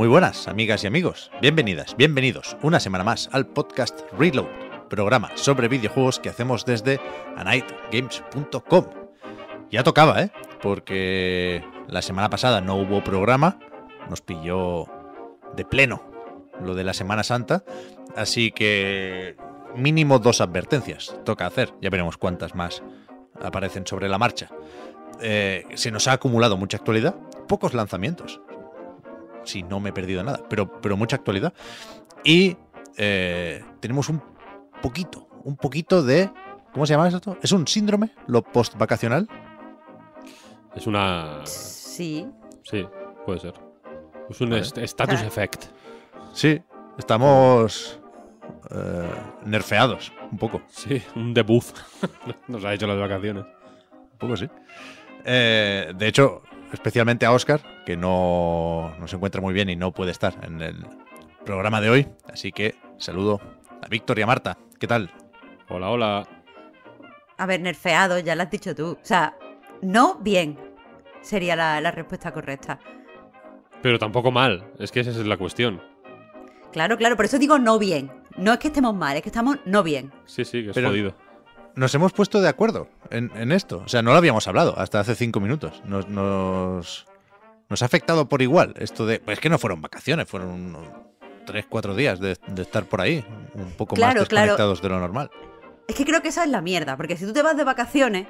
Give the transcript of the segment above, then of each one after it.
Muy buenas, amigas y amigos. Bienvenidas, bienvenidos una semana más al podcast Reload, programa sobre videojuegos que hacemos desde anightgames.com. Ya tocaba, ¿eh? Porque la semana pasada no hubo programa, nos pilló de pleno lo de la Semana Santa, así que mínimo dos advertencias toca hacer, ya veremos cuántas más aparecen sobre la marcha. Eh, se nos ha acumulado mucha actualidad, pocos lanzamientos si no me he perdido nada, pero, pero mucha actualidad. Y eh, tenemos un poquito, un poquito de... ¿Cómo se llama esto? ¿Es un síndrome? ¿Lo post-vacacional? Es una... Sí. Sí, puede ser. Es un status ah. effect. Sí, estamos eh, nerfeados un poco. Sí, un debuff. Nos ha hecho las vacaciones. Un poco sí. Eh, de hecho, especialmente a Oscar, que no, se encuentra muy bien y no puede estar en el programa de hoy. Así que saludo a Víctor y a Marta. ¿Qué tal? Hola, hola. A ver, nerfeado, ya lo has dicho tú. O sea, no bien sería la, respuesta correcta. Pero tampoco mal, es que esa es la cuestión. Claro, claro, por eso digo no bien. No es que estemos mal, es que estamos no bien. Sí, sí, que es Nos hemos puesto de acuerdo en, esto. O sea, no lo habíamos hablado hasta hace cinco minutos. Nos, nos, ha afectado por igual esto de... Pues es que no fueron vacaciones, fueron unos tres, cuatro días de, de estar por ahí, un poco más desconectados de lo normal. Es que creo que esa es la mierda, porque si tú te vas de vacaciones,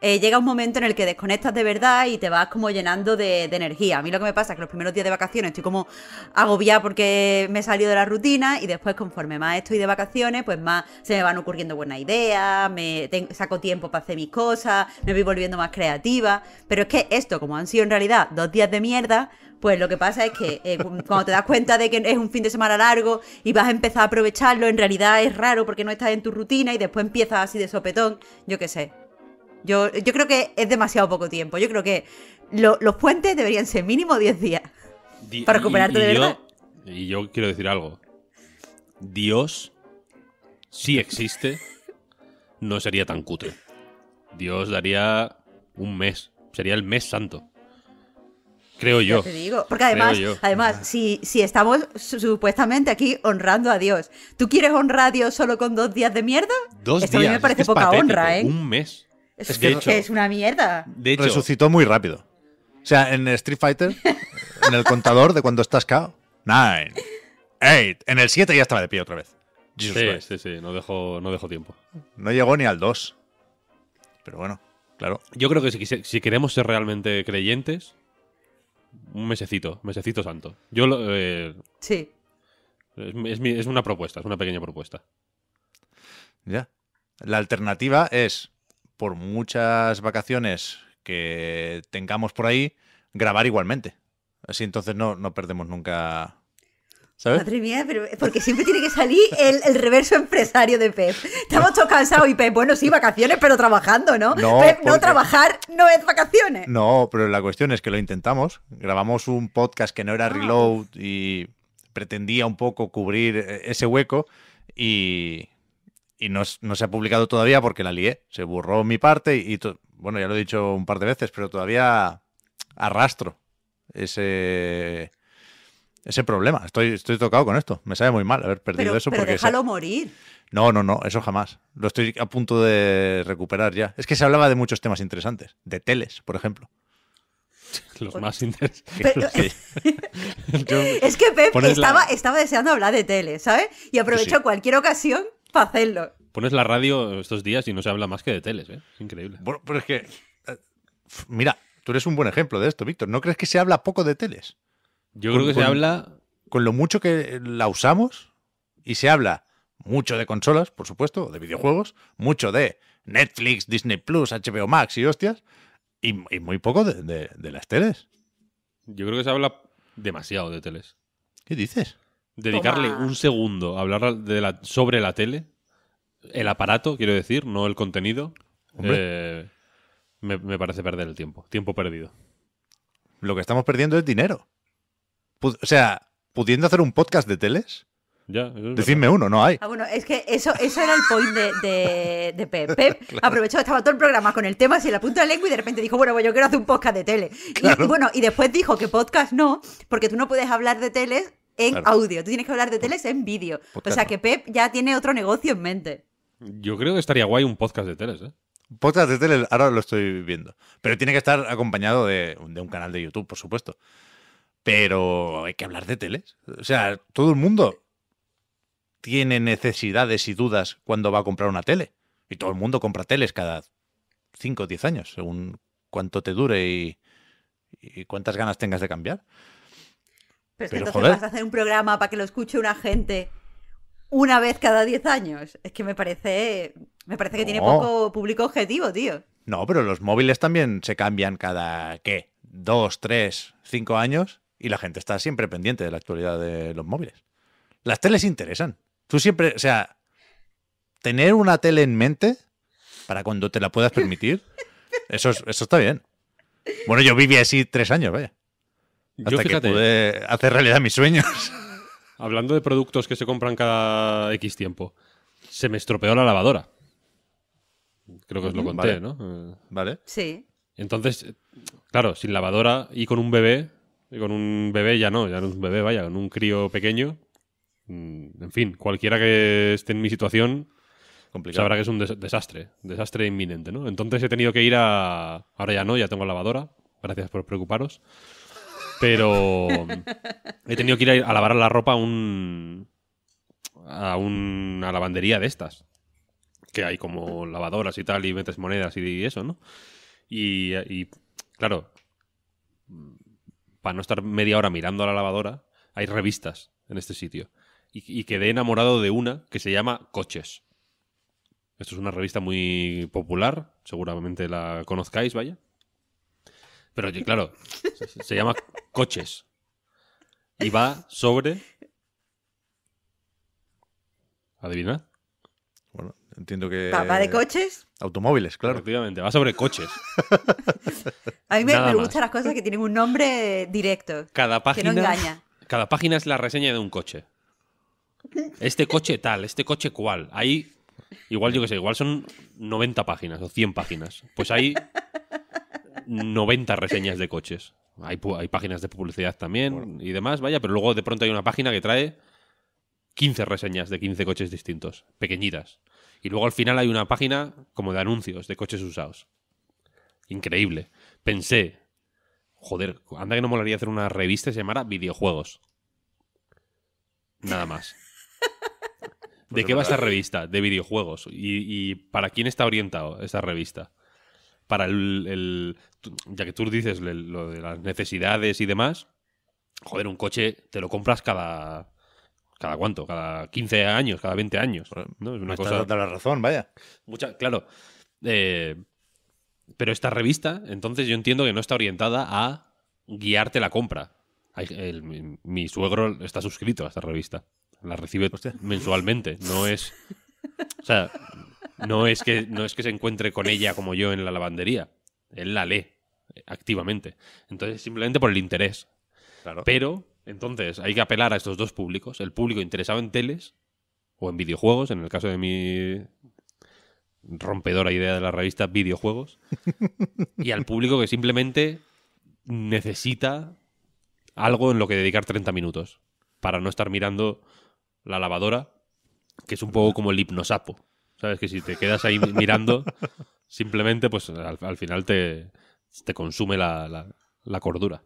eh, llega un momento en el que desconectas de verdad y te vas como llenando de, energía. A mí lo que me pasa es que los primeros días de vacaciones estoy como agobiada porque me he salido de la rutina y después conforme más estoy de vacaciones, pues más se me van ocurriendo buenas ideas, me saco tiempo para hacer mis cosas, me voy volviendo más creativa. Pero es que esto, como han sido en realidad dos días de mierda, pues lo que pasa es que eh, cuando te das cuenta de que es un fin de semana largo y vas a empezar a aprovecharlo, en realidad es raro porque no estás en tu rutina y después empiezas así de sopetón, yo qué sé. Yo, creo que es demasiado poco tiempo. Yo creo que los puentes deberían ser mínimo 10 días para recuperarte y, de yo, Y yo quiero decir algo. Dios, si existe, no sería tan cutre. Dios daría un mes. Sería el mes santo. Creo yo. Te digo. Porque además, además si, si estamos supuestamente aquí honrando a Dios, ¿tú quieres honrar a Dios solo con dos días de mierda? Dos días. me parece poca honra, ¿eh? Un mes. Es, que, es una mierda. De resucitó muy rápido. O sea, en Street Fighter, en el contador de cuando estás KO, nine eight en el 7 ya estaba de pie otra vez. sí, sí, sí, no dejó, no dejó tiempo. No llegó ni al 2. Pero bueno, claro. Yo creo que si, queremos ser realmente creyentes, un mesecito, mesecito santo. Yo lo, eh, Sí. Es, es, una propuesta, es una pequeña propuesta. Ya. La alternativa es por muchas vacaciones que tengamos por ahí, grabar igualmente. Así entonces no, no perdemos nunca. ¿Sabes? Madre mía, porque siempre tiene que salir el, reverso empresario de Pep. Estamos todos cansados y Pep, bueno, sí, vacaciones, pero trabajando, ¿no? no Pep, no trabajar no es vacaciones. No, pero la cuestión es que lo intentamos. Grabamos un podcast que no era ah. Reload y pretendía un poco cubrir eh, ese hueco y y no, se ha publicado todavía porque la lié. Se burró mi parte y, bueno, ya lo he dicho un par de veces, pero todavía arrastro ese, ese problema. Estoy, estoy tocado con esto. Me sabe muy mal haber perdido eso. Pero porque déjalo morir. No, no, no, eso jamás. Lo estoy a punto de recuperar ya. Es que se hablaba de muchos temas interesantes, de teles, por ejemplo. Los más interesantes. Es que Pep estaba, estaba, deseando hablar de tele, ¿sabes? Y aprovecho cualquier ocasión Pones la radio estos días y no se habla más que de teles, ¿eh? Es increíble. Bueno, pero es que. Eh, mira, tú eres un buen ejemplo de esto, Víctor. ¿No crees que se habla poco de teles? Yo creo que se habla. Con lo mucho que la usamos y se habla mucho de consolas, por supuesto, de videojuegos, mucho de Netflix, Disney Plus, HBO Max y hostias, y, muy poco de las teles. Yo creo que se habla demasiado de teles. ¿Qué dices? dedicarle un segundo a hablar sobre la tele, el aparato, quiero decir, no el contenido, eh, me, parece perder el tiempo, tiempo perdido. Lo que estamos perdiendo es dinero. o sea, pudiendo hacer un podcast de teles. Ya, Decidme uno, no hay. Ah, bueno, es que eso, eso era el point de, Pep. Pep aprovechó estaba todo el programa con el tema, se le punta la lengua y de repente dijo, bueno, pues yo quiero hacer un podcast de tele. bueno, y después dijo que podcast no, porque tú no puedes hablar de teles en audio. Tú tienes que hablar de teles en vídeo. O sea que Pep ya tiene otro negocio en mente. Yo creo que estaría guay un podcast de teles, ¿eh? Podcast de teles ahora lo estoy viendo. Pero tiene que estar acompañado de, un canal de YouTube, por supuesto. Pero hay que hablar de teles. O sea, todo el mundo tiene necesidades y dudas cuando va a comprar una tele. Y todo el mundo compra teles cada 5 o 10 años, según cuánto te dure y cuántas ganas tengas de cambiar. Pero, entonces vas a hacer un programa para que lo escuche una gente una vez cada 10 años. Es que me parece, me parece que tiene poco público objetivo, tío. No, pero los móviles también se cambian cada, ¿qué? Dos, tres, cinco años y la gente está siempre pendiente de la actualidad de los móviles. Las teles interesan. Tú siempre, o sea, tener una tele en mente para cuando te la puedas permitir, eso, eso está bien. Bueno, yo viví así tres años, vaya. Hasta Yo, que pude hacer realidad mis sueños. Hablando de productos que se compran cada X tiempo, se me estropeó la lavadora. Creo que os lo conté, ¿no? Vale. Sí. Entonces, claro, sin lavadora y con un bebé, y con un bebé ya no, ya no es un bebé, vaya, con un crío pequeño. Mm, en fin, cualquiera que esté en mi situación sabrá que es un desastre, desastre inminente, ¿no? Entonces he tenido que ir a. Ahora ya no, ya tengo lavadora, gracias por preocuparos. Pero he tenido que ir a lavar la ropa a, un, a una lavandería de estas. Que hay como lavadoras y tal, y metes monedas y eso, ¿no? Y, claro, para no estar media hora mirando a la lavadora, hay revistas en este sitio. Y, y quedé enamorado de una que se llama Coches. Esto es una revista muy popular, seguramente la conozcáis, vaya. Pero claro, se, llama coches. Y va sobre. ¿Adivina? Bueno, entiendo que. ¿Va de coches? Automóviles, claro. Efectivamente, va sobre coches. A mí me, gustan las cosas que tienen un nombre directo. Cada página. Cada página es la reseña de un coche. Este coche tal, este coche cual. Ahí, igual yo qué sé, igual son 90 páginas o 100 páginas. Pues ahí 90 reseñas de coches. Hay, páginas de publicidad también y demás, vaya, pero luego de pronto hay una página que trae 15 reseñas de 15 coches distintos, pequeñitas. Y luego al final hay una página como de anuncios de coches usados. Increíble. Pensé, joder, anda que no molaría hacer una revista que se llamara Videojuegos. Nada más. ¿De pues qué va esta revista? De videojuegos. ¿Y, ¿Y, para quién está orientado esta revista? para el, ya que tú dices lo de las necesidades y demás, joder, un coche te lo compras cada cada cuánto, cada 15 años, cada 20 años, Es una cosa la razón, vaya. Mucha, claro. Eh, pero esta revista, entonces yo entiendo que no está orientada a guiarte la compra. mi, suegro está suscrito a esta revista. La recibe mensualmente. No es. O no es que, no es que se encuentre con ella como yo en la lavandería. Él la lee eh, activamente. Entonces, simplemente por el interés. Claro. Pero, entonces, hay que apelar a estos dos públicos. El público interesado en teles o en videojuegos, en el caso de mi rompedora idea de la revista Videojuegos, y al público que simplemente necesita algo en lo que dedicar 30 minutos para no estar mirando la lavadora, que es un poco como el hipnosapo. ¿Sabes? Que si te quedas ahí mirando, simplemente, pues al, final te, te consume la, la, cordura.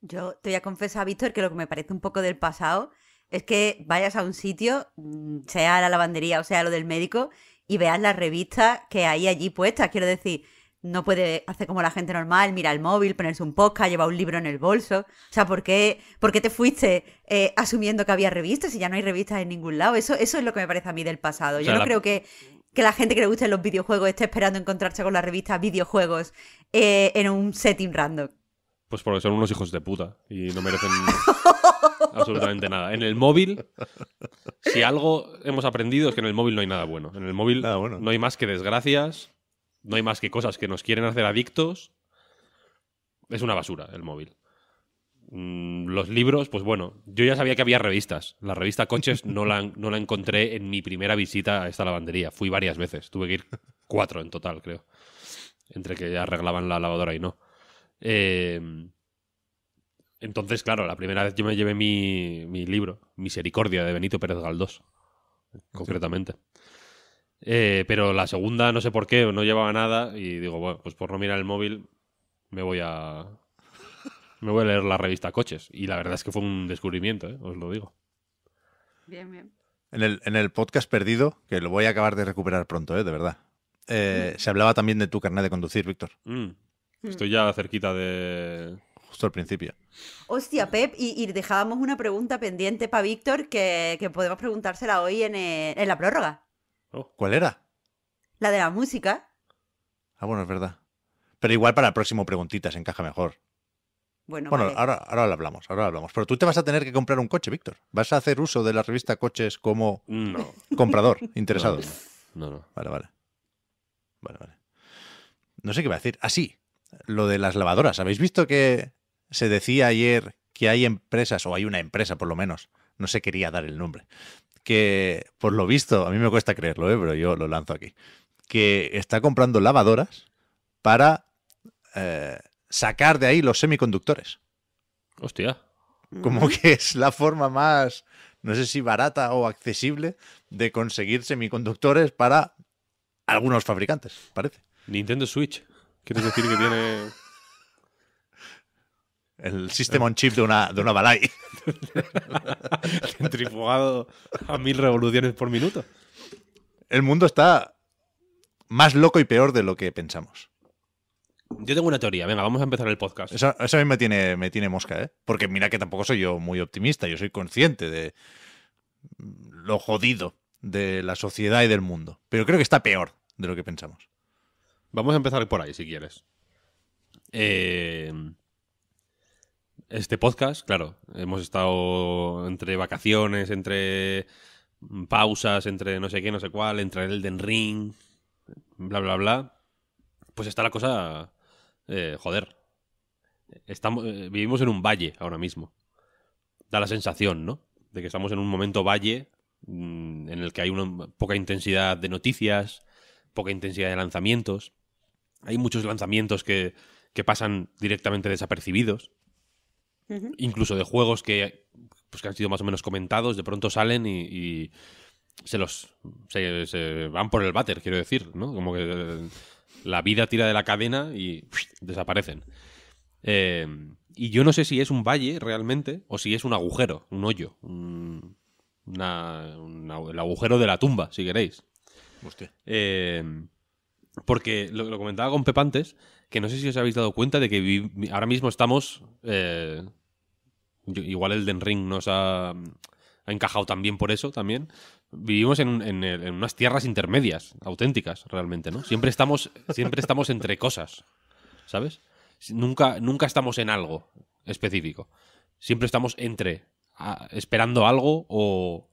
Yo te voy a confesar, Víctor, que lo que me parece un poco del pasado es que vayas a un sitio, mm, sea la lavandería o sea lo del médico, y veas las revistas que hay allí puestas. Quiero decir, no puede hacer como la gente normal, mira el móvil, ponerse un podcast, llevar un libro en el bolso. O sea, ¿por qué, te fuiste eh, asumiendo que había revistas y ya no hay revistas en ningún lado? Eso, eso es lo que me parece a mí del pasado. Yo no creo que, que, la gente que le gusten los videojuegos esté esperando encontrarse con la revista Videojuegos eh, en un setting random. Pues porque son unos hijos de puta y no merecen absolutamente nada. En el móvil, si algo hemos aprendido es que en el móvil no hay nada bueno. En el móvil bueno. no hay más que desgracias, no hay más que cosas que nos quieren hacer adictos. Es una basura el móvil. Mm, los libros, pues bueno, yo ya sabía que había revistas. La revista Coches no la, no la encontré en mi primera visita a esta lavandería. Fui varias veces, tuve que ir cuatro en total, creo. Entre que arreglaban la lavadora y no. Eh, entonces, claro, la primera vez yo me llevé mi, libro, Misericordia, de Benito Pérez Galdós, concretamente. Eh, pero la segunda, no sé por qué, no llevaba nada y digo, bueno, pues por no mirar el móvil me voy a... Me voy a leer la revista Coches. Y la verdad es que fue un descubrimiento, eh, os lo digo. Bien, bien. En el, podcast perdido, que lo voy a acabar de recuperar pronto, eh, de verdad. Mm. Se hablaba también de tu carnet de conducir, Víctor. Mm. Mm. Estoy ya cerquita de, justo al principio. Hostia, Pep, y, dejábamos una pregunta pendiente para Víctor que, podemos preguntársela hoy en la prórroga. Oh. ¿Cuál era? La de la música. Ah, bueno, es verdad. Pero igual para el próximo preguntitas encaja mejor. Bueno, bueno ahora, ahora lo hablamos, ahora lo hablamos. Pero tú te vas a tener que comprar un coche, Víctor. ¿Vas a hacer uso de la revista Coches como comprador interesado? No no. Vale, vale. Vale, vale. No sé qué va a decir. Así, ah, sí, lo de las lavadoras. ¿Habéis visto que se decía ayer que hay empresas, o hay una empresa por lo menos, no se quería dar el nombre, que, por lo visto, a mí me cuesta creerlo, ¿eh? pero yo lo lanzo aquí, que está comprando lavadoras para eh, sacar de ahí los semiconductores. Hostia. Como que es la forma más, no sé si barata o accesible, de conseguir semiconductores para algunos fabricantes, parece. Nintendo Switch. ¿Quieres decir que tiene el sistema on chip de una, de una Balai. Centrifugado a mil revoluciones por minuto. El mundo está más loco y peor de lo que pensamos. Yo tengo una teoría. Venga, vamos a empezar el podcast. Eso, a mí me tiene, me tiene mosca, ¿eh? Porque mira que tampoco soy yo muy optimista. Yo soy consciente de lo jodido de la sociedad y del mundo. Pero creo que está peor de lo que pensamos. Vamos a empezar por ahí, si quieres. Eh, este podcast, claro, hemos estado entre vacaciones, entre pausas, entre no sé qué, no sé cuál, entre el Elden Ring, bla, bla, bla. Pues está la cosa, eh, joder, estamos, eh, vivimos en un valle ahora mismo. Da la sensación, ¿no? De que estamos en un momento valle mm, en el que hay poca intensidad de noticias, poca intensidad de lanzamientos. Hay muchos lanzamientos que pasan directamente desapercibidos incluso de juegos pues, que, han sido más o menos comentados, de pronto salen y, se los van por el váter, quiero decir, ¿no? Como que eh, la vida tira de la cadena y desaparecen. Eh, y yo no sé si es un valle realmente o si es un agujero, un hoyo, el agujero de la tumba, si queréis. Hostia. Eh, porque lo, comentaba con antes, que no sé si os habéis dado cuenta de que ahora mismo estamos igual el Den Ring nos ha, encajado también por eso también. Vivimos en, unas tierras intermedias, auténticas, realmente, ¿no? Siempre estamos, siempre estamos entre cosas, ¿sabes? Nunca, nunca estamos en algo específico. Siempre estamos entre, esperando algo o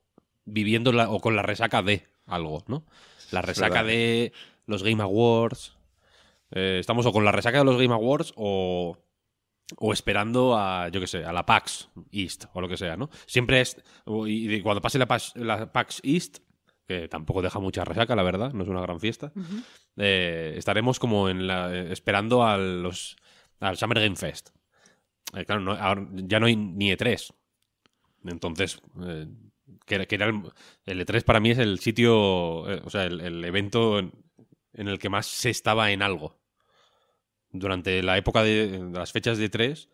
viviendo o con la resaca de algo, ¿no? La resaca de los Game Awards. Eh, estamos o con la resaca de los Game Awards o o esperando a, yo qué sé, a la PAX East o lo que sea, ¿no? Siempre es. Y cuando pase la PAX, East, que tampoco deja mucha resaca, la verdad, no es una gran fiesta, eh, estaremos como en la, eh, esperando a los, al Summer Game Fest. Eh, claro, ya no hay ni E3. Entonces, que, el, E3 e para mí es el sitio, o sea, el, evento en el que más se estaba en algo durante la época de, las fechas de 3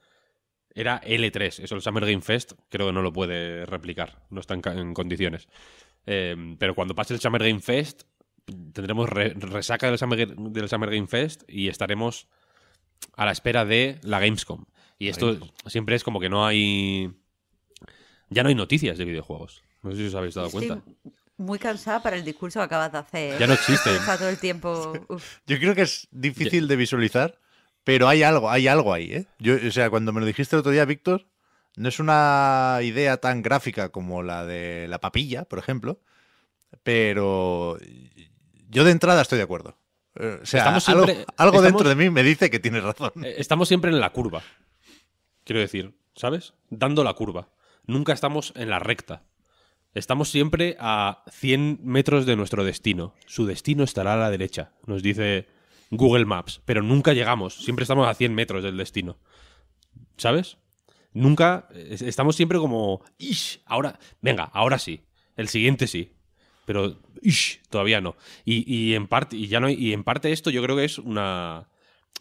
era L3. Eso el Summer Game Fest creo que no lo puede replicar. No está en, condiciones. Eh, pero cuando pase el Summer Game Fest tendremos resaca del Summer, Game Fest y estaremos a la espera de la Gamescom. Y esto siempre es como que no hay... Ya no hay noticias de videojuegos. No sé si os habéis dado cuenta. Muy cansada para el discurso que acabas de hacer. Ya no existe. todo el tiempo. Yo creo que es difícil de visualizar pero hay algo, hay algo ahí, ¿eh? o sea, cuando me lo dijiste el otro día, Víctor, no es una idea tan gráfica como la de la papilla, por ejemplo, pero yo de entrada estoy de acuerdo. Eh, o sea, algo, dentro de mí me dice que tienes razón. Eh, estamos siempre en la curva. Quiero decir, ¿sabes? Dando la curva. Nunca estamos en la recta. Estamos siempre a 100 metros de nuestro destino. Su destino estará a la derecha, nos dice Google Maps, pero nunca llegamos, siempre estamos a 100 metros del destino. ¿Sabes? Nunca, estamos siempre como, ¡ish! Ahora, venga, ahora sí, el siguiente sí, pero ¡ish! todavía no. Y, en parte, y ya no, y en parte esto yo creo que es una...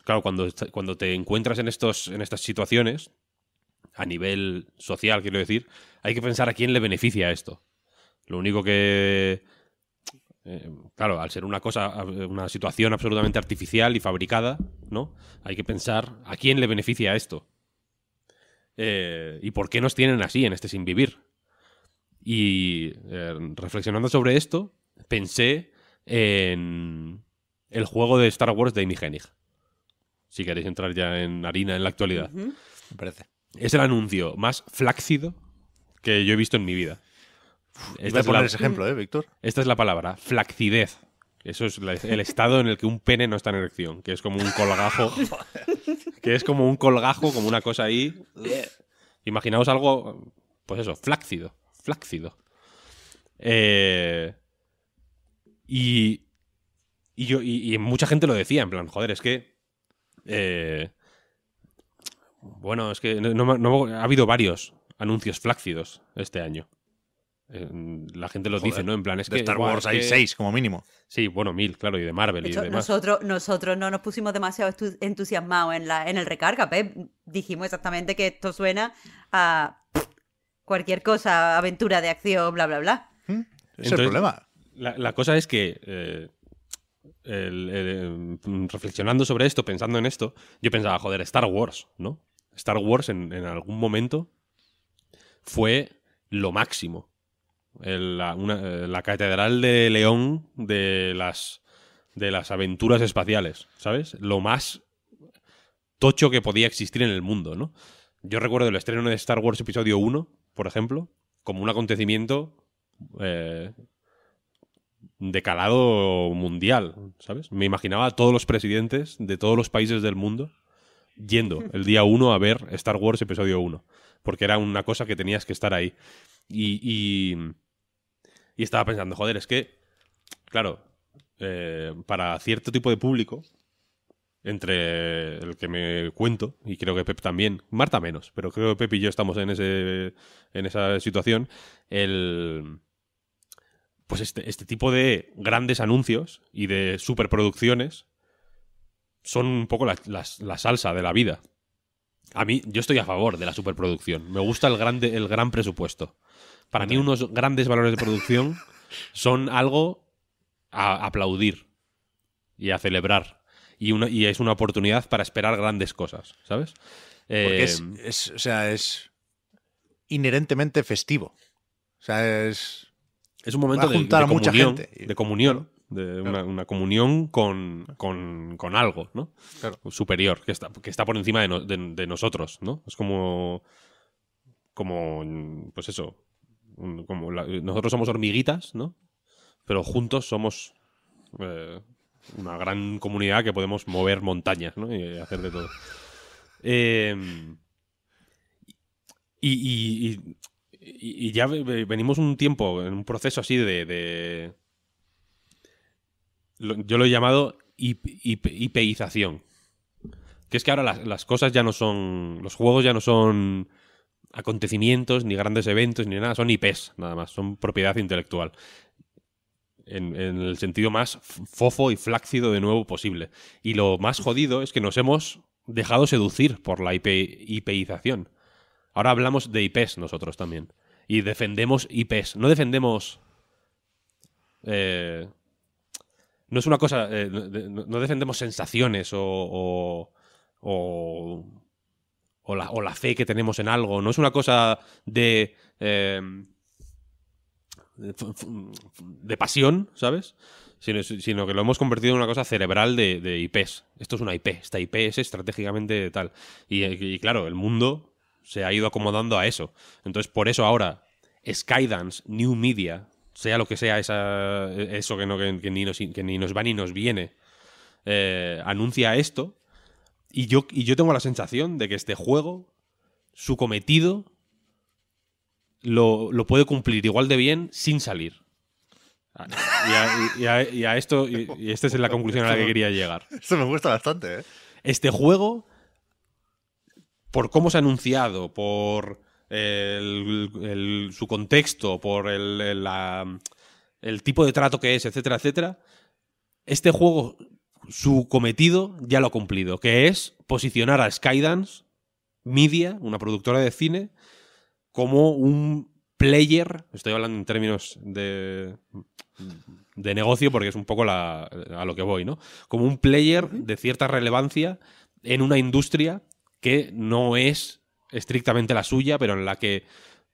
Claro, cuando, cuando te encuentras en, estos, en estas situaciones, a nivel social, quiero decir, hay que pensar a quién le beneficia esto. Lo único que eh, claro, al ser una cosa, eh, una situación absolutamente artificial y fabricada, ¿no? Hay que pensar a quién le beneficia esto. Eh, y por qué nos tienen así en este sin vivir. Y reflexionando sobre esto, pensé en el juego de Star Wars de Hennig Si queréis entrar ya en harina en la actualidad. Me parece. Es el anuncio más flácido que yo he visto en mi vida. Esta poner ese ejemplo, ¿eh, Víctor? Esta es la palabra, flacidez. Eso es el estado en el que un pene no está en erección, que es como un colgajo. que es como un colgajo, como una cosa ahí. Imaginaos algo, pues eso, flácido. Flácido. Eh, y, yo, y, mucha gente lo decía, en plan, joder, es que. Eh, bueno, es que ha habido varios anuncios flácidos este año. La gente los dice, ¿no? En plan, es de que. Star Wars hay seis, como mínimo. Sí, bueno, mil, claro, y de Marvel y demás. Nosotros, nosotros no nos pusimos demasiado entusiasmados en, en el recarga, pues, Dijimos exactamente que esto suena a cualquier cosa, aventura de acción, bla, bla, bla. Hmm, es el problema. La, cosa es que. Eh, em, reflexionando sobre esto, pensando en esto, yo pensaba, joder, Star Wars, ¿no? Star Wars en, en algún momento fue lo máximo eh, la, Catedral de León de las, de las aventuras espaciales, ¿sabes? Lo más tocho que podía existir en el mundo, ¿no? Yo recuerdo el estreno de Star Wars Episodio 1, por ejemplo, como un acontecimiento eh, de calado mundial, ¿sabes? Me imaginaba a todos los presidentes de todos los países del mundo yendo el día 1 a ver Star Wars Episodio 1, porque era una cosa que tenías que estar ahí. y, y estaba pensando, joder, es que, claro, eh, para cierto tipo de público, entre el que me cuento, y creo que Pep también, Marta menos, pero creo que Pep y yo estamos en, ese, en esa situación, el, pues este, este tipo de grandes anuncios y de superproducciones son un poco la, salsa de la vida. A mí, yo estoy a favor de la superproducción. Me gusta el, grande, el gran presupuesto. Para mí, unos grandes valores de producción son algo a aplaudir y a celebrar. Y, es una oportunidad para esperar grandes cosas, ¿sabes? Eh, es, o sea, es inherentemente festivo. O sea, es. Es un momento de, juntar comunión, mucha gente. de comunión, de una, comunión con, algo, ¿no? Superior, que está, que está por encima de, de, nosotros, ¿no? Es como, como, pues eso, nosotros somos hormiguitas, ¿no? Pero juntos somos eh, una gran comunidad que podemos mover montañas, ¿no? Y hacer de todo. Em, y, ya venimos un tiempo en un proceso así de. yo lo he llamado IPización. Que es que ahora las, cosas ya no son. Los juegos ya no son acontecimientos, ni grandes eventos, ni nada, son IPs, nada más, son propiedad intelectual. En, el sentido más fofo y flácido de nuevo posible. Y lo más jodido es que nos hemos dejado seducir por la IPización. Ahora hablamos de IPs nosotros también. Y defendemos IPs. No defendemos... Eh, no es una cosa... Eh, no defendemos sensaciones o, o o la, o fe que tenemos en algo. No es una cosa de... Em, de, pasión, ¿sabes? Sino, que lo hemos convertido en una cosa cerebral de, IPs. Esto es una IP, esta IP es estratégicamente tal. Y, claro, el mundo se ha ido acomodando a eso. Entonces, por eso ahora, Skydance, New Media, sea lo que sea esa, eso que, ni nos, que, ni nos, va ni nos viene, eh, anuncia esto y yo, y yo tengo la sensación de que este juego, su cometido, lo, puede cumplir igual de bien sin salir. Ah, y a, esto, y, esta es la conclusión a la que quería llegar. Esto me gusta bastante, ¿eh? Este juego, por cómo se ha anunciado, por su contexto, por el, el tipo de trato que es, etcétera, etcétera, este juego su cometido ya lo ha cumplido, que es posicionar a Skydance Media, una productora de cine, como un player, estoy hablando en términos de, de negocio porque es un poco a lo que voy, ¿no? Como un player de cierta relevancia en una industria que no es estrictamente la suya, pero en la que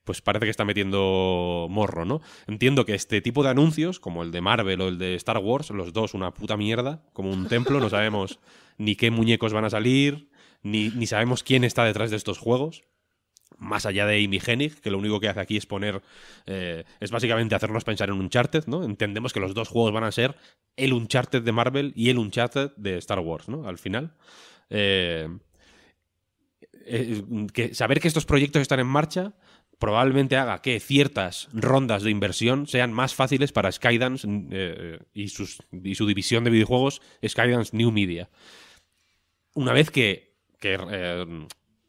pues parece que está metiendo morro, ¿no? Entiendo que este tipo de anuncios, como el de Marvel o el de Star Wars, los dos una puta mierda, como un templo, no sabemos ni qué muñecos van a salir, ni, sabemos quién está detrás de estos juegos más allá de Amy Hennig, que lo único que hace aquí es poner, eh, es básicamente hacernos pensar en Uncharted, ¿no? Entendemos que los dos juegos van a ser el Uncharted de Marvel y el Uncharted de Star Wars, ¿no? Al final. Eh, eh, que saber que estos proyectos están en marcha probablemente haga que ciertas rondas de inversión sean más fáciles para Skydance eh, y, y, su división de videojuegos, Skydance New Media. Una vez que, eh,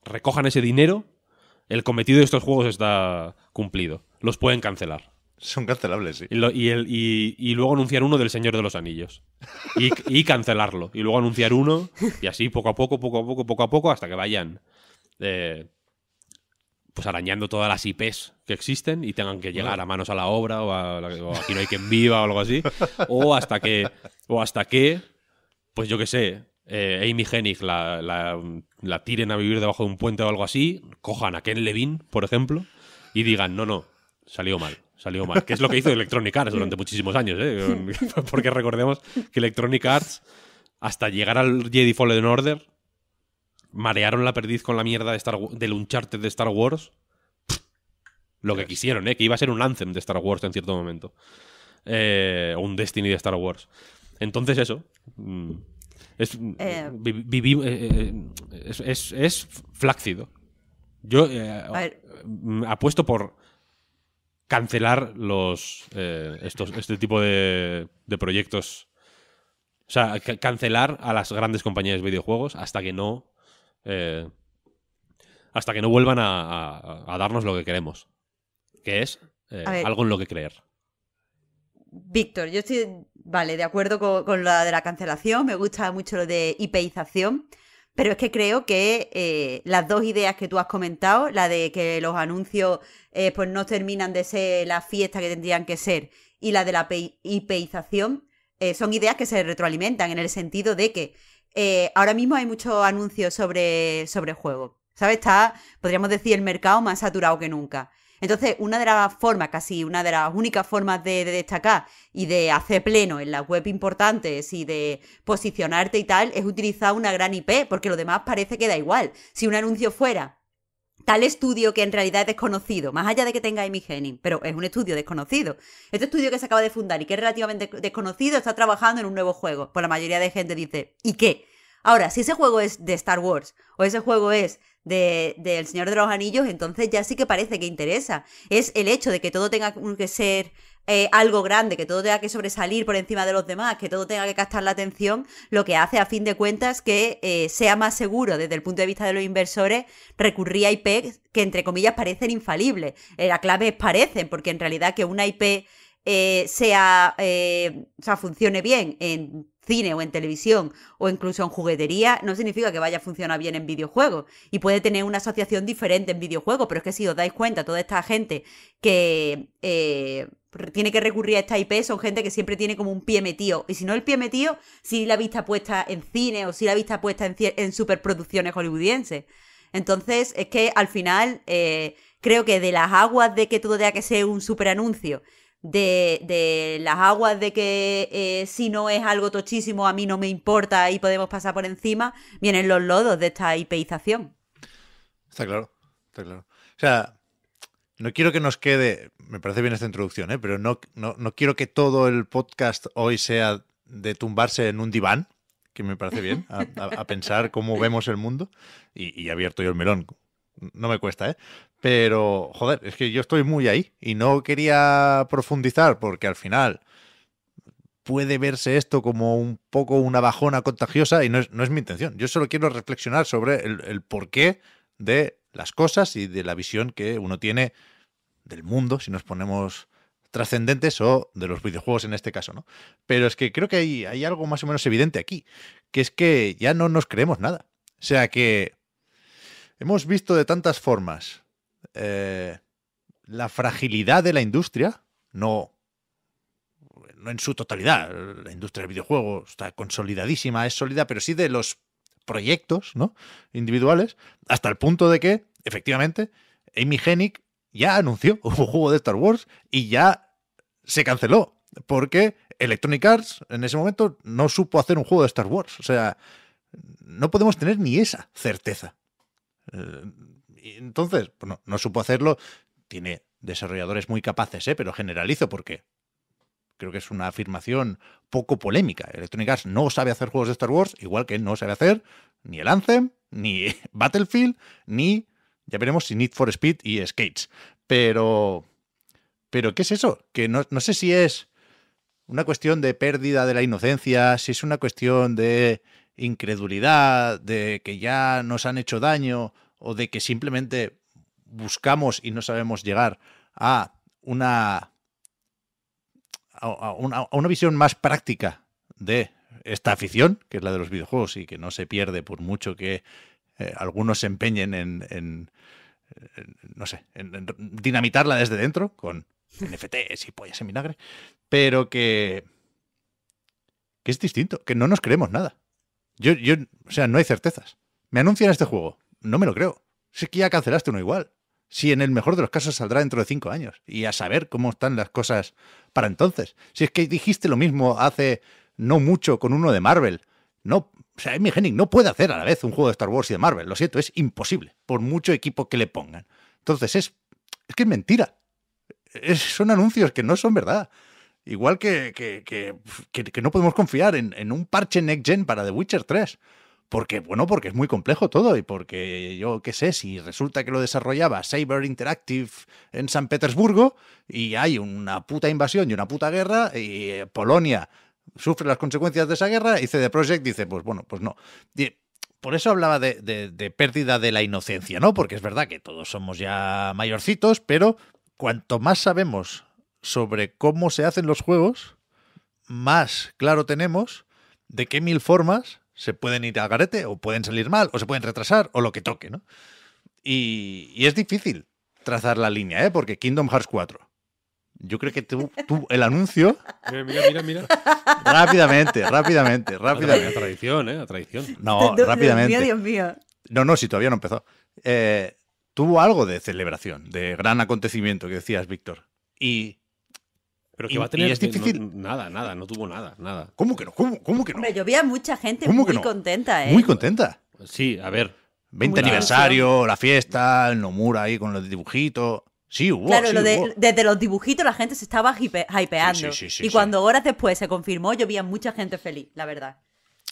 recojan ese dinero, el cometido de estos juegos está cumplido. Los pueden cancelar. Son cancelables, sí. Y, luego anunciar uno del Señor de los Anillos. Y, cancelarlo. Y luego anunciar uno. Y así poco a poco, poco a poco, poco a poco, hasta que vayan eh, pues arañando todas las IPs que existen y tengan que llegar a manos a la obra o, aquí no hay quien viva o algo así. O hasta que, o hasta que pues yo qué sé, eh, Amy Hennig la, tiren a vivir debajo de un puente o algo así, cojan a Ken Levine, por ejemplo, y digan, no, no, salió mal. Salió mal, que es lo que hizo Electronic Arts durante muchísimos años, ¿eh? porque recordemos que Electronic Arts, hasta llegar al Jedi Fallen Order, marearon la perdiz con la mierda de Star, del Uncharted de Star Wars. Lo que quisieron, ¿eh? que iba a ser un Anthem de Star Wars en cierto momento. Eh, o un Destiny de Star Wars. Entonces, eso. Mm, eh. Eh, es, flácido. Yo mm, apuesto por cancelar los este tipo de, de proyectos. O sea, cancelar a las grandes compañías de videojuegos hasta que no eh, hasta que no vuelvan a, darnos lo que queremos, que es eh, algo en lo que creer. Víctor, yo estoy, vale, de acuerdo con, la de la cancelación, me gusta mucho lo de IPización, pero es que creo que eh, las dos ideas que tú has comentado, la de que los anuncios pues no terminan de ser la fiesta que tendrían que ser y la de la IPización, eh, son ideas que se retroalimentan en el sentido de que eh, ahora mismo hay muchos anuncios sobre, sobre juego. ¿Sabes? Está, podríamos decir, el mercado más saturado que nunca. Entonces, una de las formas, casi una de las únicas formas de, de, destacar y de hacer pleno en las web importantes y de posicionarte y tal, es utilizar una gran IP, porque lo demás parece que da igual. Si un anuncio fuera tal estudio que en realidad es desconocido, más allá de que tenga Amy Henning, pero es un estudio desconocido. Este estudio que se acaba de fundar y que es relativamente desconocido está trabajando en un nuevo juego. Pues la mayoría de gente dice, ¿y qué? Ahora, si ese juego es de Star Wars o ese juego es de, Señor de los Anillos, entonces ya sí que parece que interesa. Es el hecho de que todo tenga que ser eh, algo grande, que todo tenga que sobresalir por encima de los demás, que todo tenga que captar la atención, lo que hace a fin de cuentas que eh, sea más seguro desde el punto de vista de los inversores recurrir a IP que entre comillas parecen infalibles. Eh, la clave es parecen, porque en realidad que una IP sea, sea, funcione bien en cine o en televisión o incluso en juguetería, no significa que vaya a funcionar bien en videojuegos. Y puede tener una asociación diferente en videojuegos, pero es que si os dais cuenta, toda esta gente que eh, tiene que recurrir a esta IP son gente que siempre tiene como un pie metido. Y si no el pie metido, si la vista puesta en cine o si la vista puesta en, en superproducciones hollywoodienses. Entonces, es que al final eh, creo que de las aguas de que todo tenga que ser un superanuncio anuncio de, las aguas de que eh, si no es algo tochísimo a mí no me importa y podemos pasar por encima, vienen los lodos de esta hipeización. Está claro, está claro. O sea, no quiero que nos quede, me parece bien esta introducción, ¿eh? pero no, no, quiero que todo el podcast hoy sea de tumbarse en un diván, que me parece bien, a, pensar cómo vemos el mundo y, y abierto yo el melón. No me cuesta, ¿eh? Pero, joder, es que yo estoy muy ahí y no quería profundizar porque al final puede verse esto como un poco una bajona contagiosa y no es, mi intención. Yo solo quiero reflexionar sobre el, porqué de las cosas y de la visión que uno tiene del mundo, si nos ponemos trascendentes o de los videojuegos en este caso, ¿no? Pero es que creo que hay, hay algo más o menos evidente aquí, que es que ya no nos creemos nada. O sea que hemos visto de tantas formas eh, la fragilidad de la industria, no, no en su totalidad, la industria del videojuego está consolidadísima, es sólida, pero sí de los proyectos ¿no? individuales, hasta el punto de que, efectivamente, Amy Hennig ya anunció un juego de Star Wars y ya se canceló, porque Electronic Arts en ese momento no supo hacer un juego de Star Wars. O sea, no podemos tener ni esa certeza. Eh, entonces, bueno, no, supo hacerlo. Tiene desarrolladores muy capaces, ¿eh? pero generalizo porque creo que es una afirmación poco polémica. Electronic Arts no sabe hacer juegos de Star Wars, igual que no sabe hacer ni el Anthem, ni Battlefield, ni ya veremos si Need for Speed y Skates. Pero, pero ¿qué es eso? Que no, no sé si es una cuestión de pérdida de la inocencia, si es una cuestión de incredulidad, de que ya nos han hecho daño o de que simplemente buscamos y no sabemos llegar a una, a una, visión más práctica de esta afición, que es la de los videojuegos y que no se pierde por mucho que eh, algunos se empeñen en, no sé, dinamitarla desde dentro con NFTs y pollas en vinagre, pero que, que es distinto, que no nos creemos nada. Yo, yo, o sea, no hay certezas. Me anuncian este juego, no me lo creo. Si es que ya cancelaste uno igual. Si en el mejor de los casos saldrá dentro de cinco años. Y a saber cómo están las cosas para entonces. Si es que dijiste lo mismo hace no mucho con uno de Marvel. No, o sea, Amy no puede hacer a la vez un juego de Star Wars y de Marvel. Lo siento, es imposible. Por mucho equipo que le pongan. Entonces es. Es que es mentira. son anuncios que no son verdad. Igual que, que, que, que no podemos confiar en, en, un parche Next Gen para The Witcher 3. Porque, bueno, porque es muy complejo todo y porque yo qué sé, si resulta que lo desarrollaba Cyber Interactive en San Petersburgo y hay una puta invasión y una puta guerra y eh, Polonia sufre las consecuencias de esa guerra y CD Projekt dice, pues bueno, pues no. por eso hablaba de, de pérdida de la inocencia, ¿no? Porque es verdad que todos somos ya mayorcitos, pero cuanto más sabemos sobre cómo se hacen los juegos, más claro tenemos de qué mil formas se pueden ir al garete o pueden salir mal o se pueden retrasar o lo que toque, ¿no? Y, es difícil trazar la línea, ¿eh? Porque Kingdom Hearts 4. Yo creo que tú, el anuncio. Mira, mira, mira, Rápidamente, rápidamente, rápidamente. A traición, ¿eh? A traición. No, rápidamente. Mío, Dios mío. No, no, si todavía no empezó. Eh, tuvo algo de celebración, de gran acontecimiento que decías, Víctor. Y pero que va a tener. Es difícil. nada, nada, no tuvo nada, nada. ¿Cómo que no? ¿Cómo, que no? Hombre, yo mucha gente muy contenta, ¿eh? Muy contenta. Sí, a ver. 20 aniversario, la fiesta, el Nomura ahí con los dibujitos. Sí, hubo. Claro, lo de, desde los dibujitos la gente se estaba hypeando. Sí, sí, y cuando horas después se confirmó, yo mucha gente feliz, la verdad.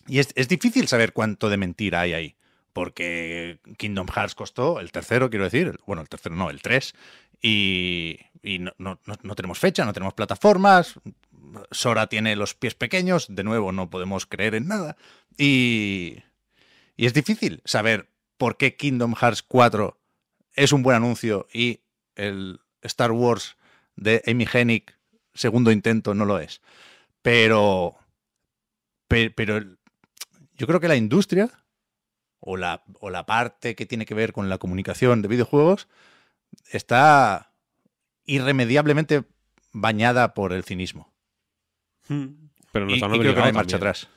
Y es, es, difícil saber cuánto de mentira hay ahí. Porque Kingdom Hearts costó el tercero, quiero decir. Bueno, el tercero no, el tres. Y y no, tenemos fecha, no tenemos plataformas. Sora tiene los pies pequeños, de nuevo no podemos creer en nada. Y, y es difícil saber por qué Kingdom Hearts 4 es un buen anuncio y el Star Wars de Amy Hennig, segundo intento, no lo es. Pero, pero, yo creo que la industria o o la parte que tiene que ver con la comunicación de videojuegos está irremediablemente bañada por el cinismo. Hmm. Pero nos han obligado creo que hay marcha atrás.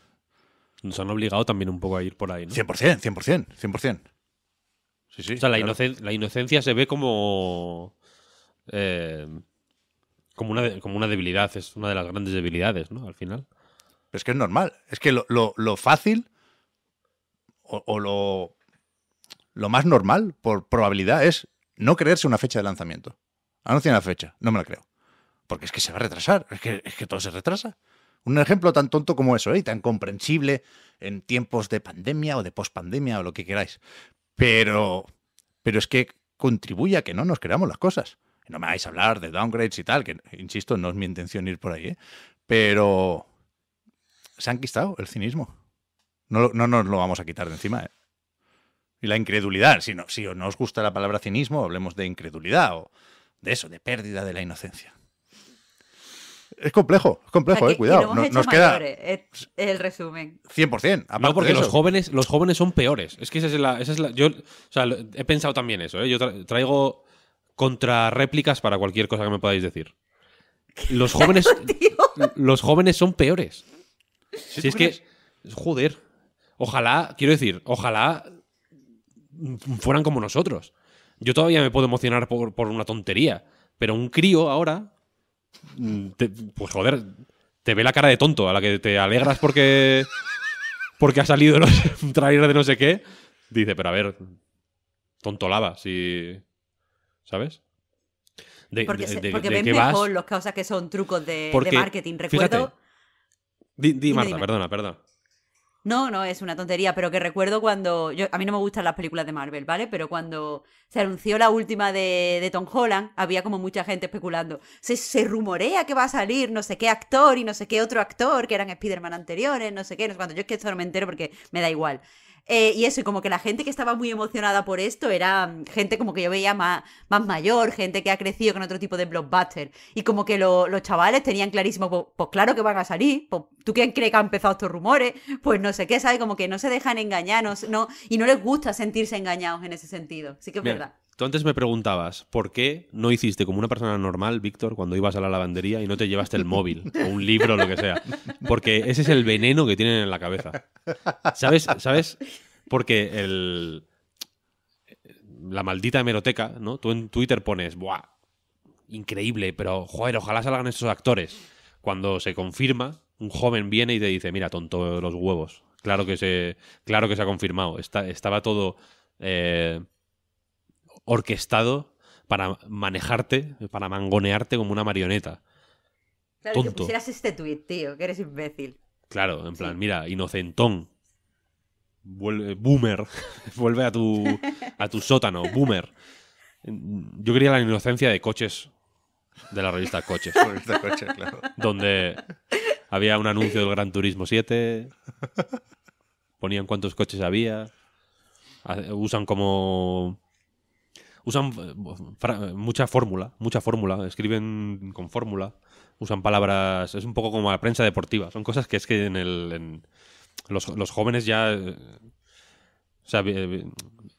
Nos han obligado también un poco a ir por ahí, ¿no? 100%, 100%, 100%. la, inocencia se ve como... Eh, como, una como una debilidad, es una de las grandes debilidades, ¿no? Al final. Es que es normal. Es que lo, fácil o, o, lo, lo más normal, por probabilidad, es no creerse una fecha de lanzamiento. Anuncian la fecha, no me la creo. Porque es que se va a retrasar, es que, es que todo se retrasa. Un ejemplo tan tonto como eso, ¿eh? y tan comprensible en tiempos de pandemia o de pospandemia o lo que queráis. Pero, pero es que contribuye a que no nos creamos las cosas. No me vais a hablar de downgrades y tal, que insisto, no es mi intención ir por ahí, ¿eh? pero se han quitado el cinismo. No, no nos lo vamos a quitar de encima. ¿eh? Y la incredulidad, si, no, si no os gusta la palabra cinismo, hablemos de incredulidad o, de eso, de pérdida de la inocencia. Es complejo, es complejo, eh, cuidado. nos, queda el resumen. 100%. No, porque los jóvenes, los jóvenes son peores. Es que esa es la... yo, o sea, he pensado también eso. ¿eh? Yo traigo contrarréplicas para cualquier cosa que me podáis decir. Los jóvenes, los jóvenes son peores. Si es que... Joder. Ojalá, quiero decir, ojalá fueran como nosotros. Yo todavía me puedo emocionar por, una tontería, pero un crío ahora, mm, pues joder, te ve la cara de tonto, a la que te alegras porque, porque ha salido no sé, un trailer de no sé qué. Dice, pero a ver, lava, si... ¿Sabes? porque, ven mejor las cosas que son trucos de, marketing. Recuerdo... di, Marta, perdona, perdona. No, no, es una tontería, pero que recuerdo cuando. Yo, a mí no me gustan las películas de Marvel, ¿vale? Pero cuando se anunció la última de, Tom Holland, había como mucha gente especulando. Se, se, rumorea que va a salir no sé qué actor y no sé qué otro actor que eran Spider-Man anteriores, no sé qué, no sé cuánto. Yo es que esto me entero porque me da igual. Eh, y eso, y como que la gente que estaba muy emocionada por esto era mm, gente como que yo veía más, más mayor, gente que ha crecido con otro tipo de blockbuster. Y como que los chavales tenían clarísimo, pues, pues, claro que van a salir, pues, tú quién cree que han empezado estos rumores, pues no sé qué, ¿sabes? Como que no se dejan engañar, no, y no les gusta sentirse engañados en ese sentido. Sí que es verdad. Tú antes me preguntabas, ¿por qué no hiciste como una persona normal, Víctor, cuando ibas a la lavandería y no te llevaste el móvil o un libro o lo que sea? Porque ese es el veneno que tienen en la cabeza. ¿Sabes? ¿Sabes? Porque el, la maldita hemeroteca, ¿no? Tú en Twitter pones, ¡buah! Increíble, pero joder, ojalá salgan estos actores. Cuando se confirma, un joven viene y te dice, mira, tonto los huevos. Claro que se, claro que se ha confirmado. estaba todo eh, orquestado para manejarte, para mangonearte como una marioneta. Claro, Tonto. que pusieras este tuit, tío, que eres imbécil. Claro, en plan, mira, inocentón. Vuelve, boomer. Vuelve a tu, a tu sótano, boomer. Yo quería la inocencia de coches. De la revista Coches. la revista Coches, claro. Donde había un anuncio del Gran Turismo 7. Ponían cuántos coches había. Usan como usan eh, mucha fórmula, mucha fórmula, escriben con fórmula, usan palabras, es un poco como la prensa deportiva, son cosas que es que en el... los, jóvenes ya... Eh, o sea, eh,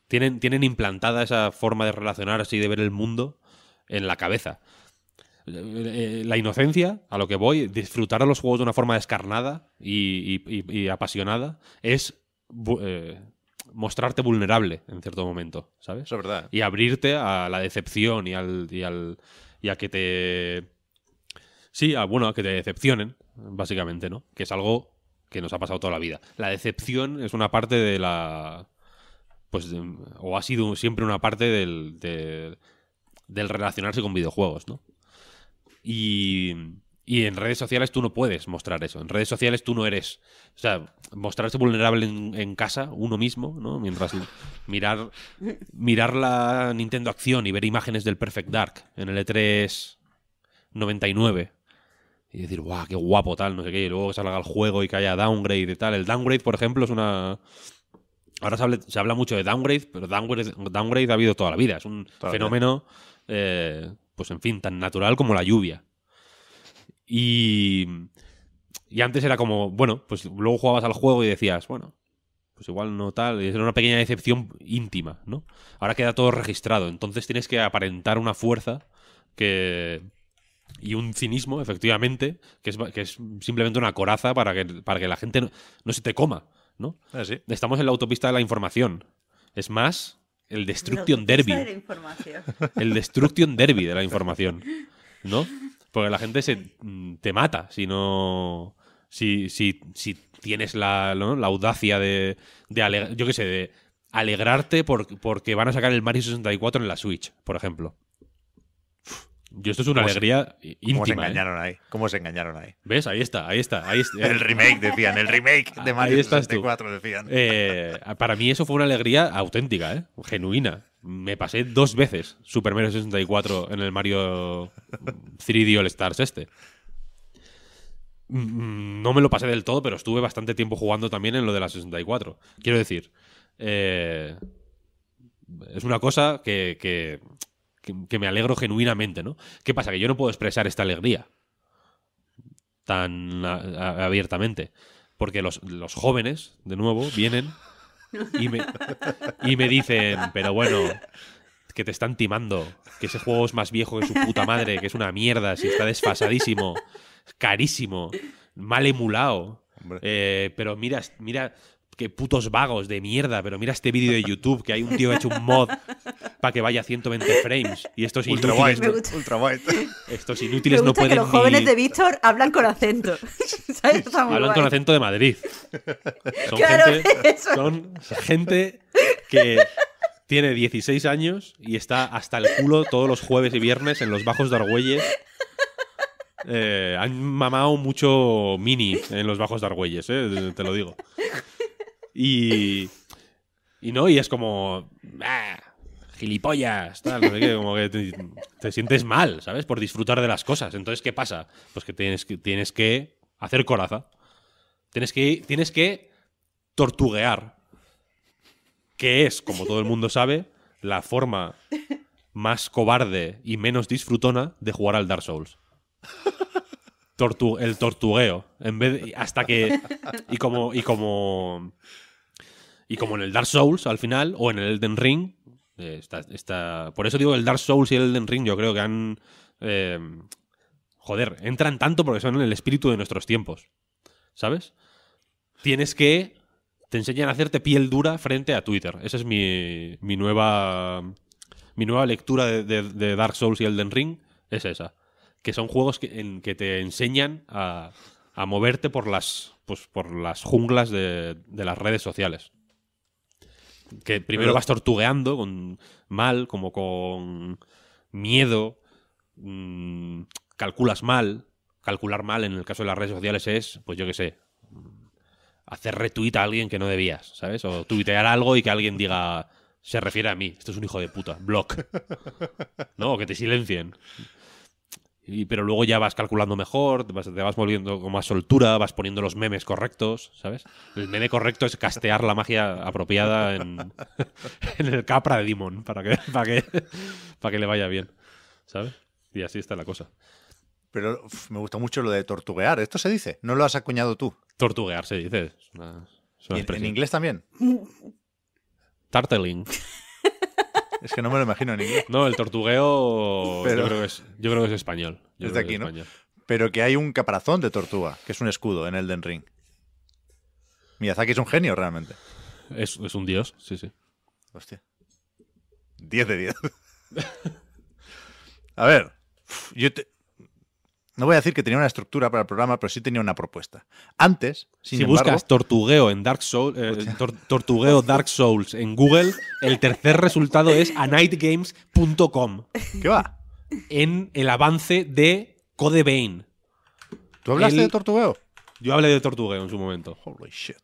tienen, tienen implantada esa forma de relacionarse y de ver el mundo en la cabeza. La inocencia, a lo que voy, disfrutar a los juegos de una forma descarnada y, apasionada, es mostrarte vulnerable en cierto momento, ¿sabes? Eso es verdad. Y abrirte a la decepción y al, y al y a que te sí, a, bueno, a que te decepcionen, básicamente, ¿no? Que es algo que nos ha pasado toda la vida. La decepción es una parte de la pues o ha sido siempre una parte del del relacionarse con videojuegos, ¿no? Y y en redes sociales tú no puedes mostrar eso. En redes sociales tú no eres. O sea, mostrarse vulnerable en, casa, uno mismo, ¿no? Mientras mirar, mirar la Nintendo Acción y ver imágenes del Perfect Dark en el E3 99. Y decir, guau, qué guapo tal, no sé qué. Y luego que salga el juego y que haya downgrade y tal. El downgrade, por ejemplo, es una. Ahora se habla, mucho de downgrade, pero downgrade, ha habido toda la vida. Es un fenómeno, eh, pues en fin, tan natural como la lluvia. Y, antes era como, bueno, pues luego jugabas al juego y decías, bueno, pues igual no tal, y era una pequeña decepción íntima, ¿no? Ahora queda todo registrado, entonces tienes que aparentar una fuerza que y un cinismo, efectivamente, que es, que es simplemente una coraza para que, para que la gente no, se te coma, ¿no? Ah, Estamos en la autopista de la información. Es más, el Destruction Derby. De el Destruction Derby de la información, ¿no? Porque la gente se, mm, te mata si no. Si, si, si tienes la, audacia de. de yo qué sé, de alegrarte por, porque van a sacar el Mario 64 en la Switch, por ejemplo. Yo esto es una alegría íntima. ¿Cómo se ¿eh? engañaron ahí? ¿Cómo se engañaron ahí? ¿Ves? Ahí está, ahí está. el remake, decían. El remake de ah, Mario 64, decían. Eh, para mí eso fue una alegría auténtica, ¿eh? genuina me pasé dos veces Super Mario 64 en el Mario 3D All Stars este. Mm, mm, no me lo pasé del todo, pero estuve bastante tiempo jugando también en lo de la 64. Quiero decir, eh, es una cosa que, que, me alegro genuinamente, ¿no? ¿Qué pasa? Que yo no puedo expresar esta alegría tan abiertamente. Porque los, los jóvenes, de nuevo, vienen y me, dicen, pero bueno, que te están timando, que ese juego es más viejo que su puta madre, que es una mierda, si está desfasadísimo, carísimo, mal emulado. Eh, pero mira, mira, qué putos vagos de mierda, pero mira este vídeo de YouTube que hay un tío que ha hecho un mod para que vaya a 120 frames. Y estos inútiles. ultra Estos inútiles no pueden. Que los jóvenes de Víctor hablan con acento. hablan con acento de Madrid. Son, gente, que tiene 16 años y está hasta el culo todos los jueves y viernes en los bajos de Argüelles eh, han mamado mucho mini en los bajos de Argüelles, eh, te lo digo. Y. no, y es como. Ah, gilipollas, como que te, sientes mal, ¿sabes? Por disfrutar de las cosas. Entonces, ¿qué pasa? Pues que tienes que, tienes que hacer coraza. Tienes que, tienes que tortuguear. Que es, como todo el mundo sabe, la forma más cobarde y menos disfrutona de jugar al Dark Souls el tortugueo. En vez hasta que. Y como. Y como. Y como en el Dark Souls, al final, o en el Elden Ring. Eh, por eso digo el Dark Souls y el Elden Ring, yo creo que han. Eh, joder, entran tanto porque son en el espíritu de nuestros tiempos. ¿Sabes? Tienes que. Te enseñan a hacerte piel dura frente a Twitter. Esa es mi, mi nueva. Mi nueva lectura de, de Dark Souls y Elden Ring es esa que son juegos que, en que te enseñan a, moverte por las, pues, por las junglas de, las redes sociales. Que primero vas tortugueando con mal, como con miedo, mm, calculas mal. Calcular mal en el caso de las redes sociales es, pues yo qué sé, mm, hacer retweet a alguien que no debías, ¿sabes? O tuitear algo y que alguien diga, se refiere a mí, esto es un hijo de puta, block. ¿No? O que te silencien pero luego ya vas calculando mejor, te vas, volviendo moviendo con más soltura, vas poniendo los memes correctos, ¿sabes? El meme correcto es castear la magia apropiada en, el capra de Dimon para que, para, que, para que le vaya bien, ¿sabes? Y así está la cosa. Pero me gusta mucho lo de tortuguear. ¿Esto se dice? ¿No lo has acuñado tú? Tortuguear se dice. en, en inglés también? Tarteling. Es que no me lo imagino ni yo. No, el tortugueo yo, creo que es, español. es de aquí, ¿no? Pero que hay un caparazón de tortuga, que es un escudo en Elden Ring. Miyazaki es un genio realmente. Es, es un dios, sí, sí. Hostia. Diez de 10. A ver, yo te, no voy a decir que tenía una estructura para el programa, pero sí tenía una propuesta. Antes, si buscas tortugueo en Dark Souls, eh, Dark Souls en Google, el tercer resultado es anightgames.com. ¿Qué va? En el avance de Code Vein. ¿Tú hablaste de tortugueo? Yo hablé de tortugueo en su momento. Holy shit.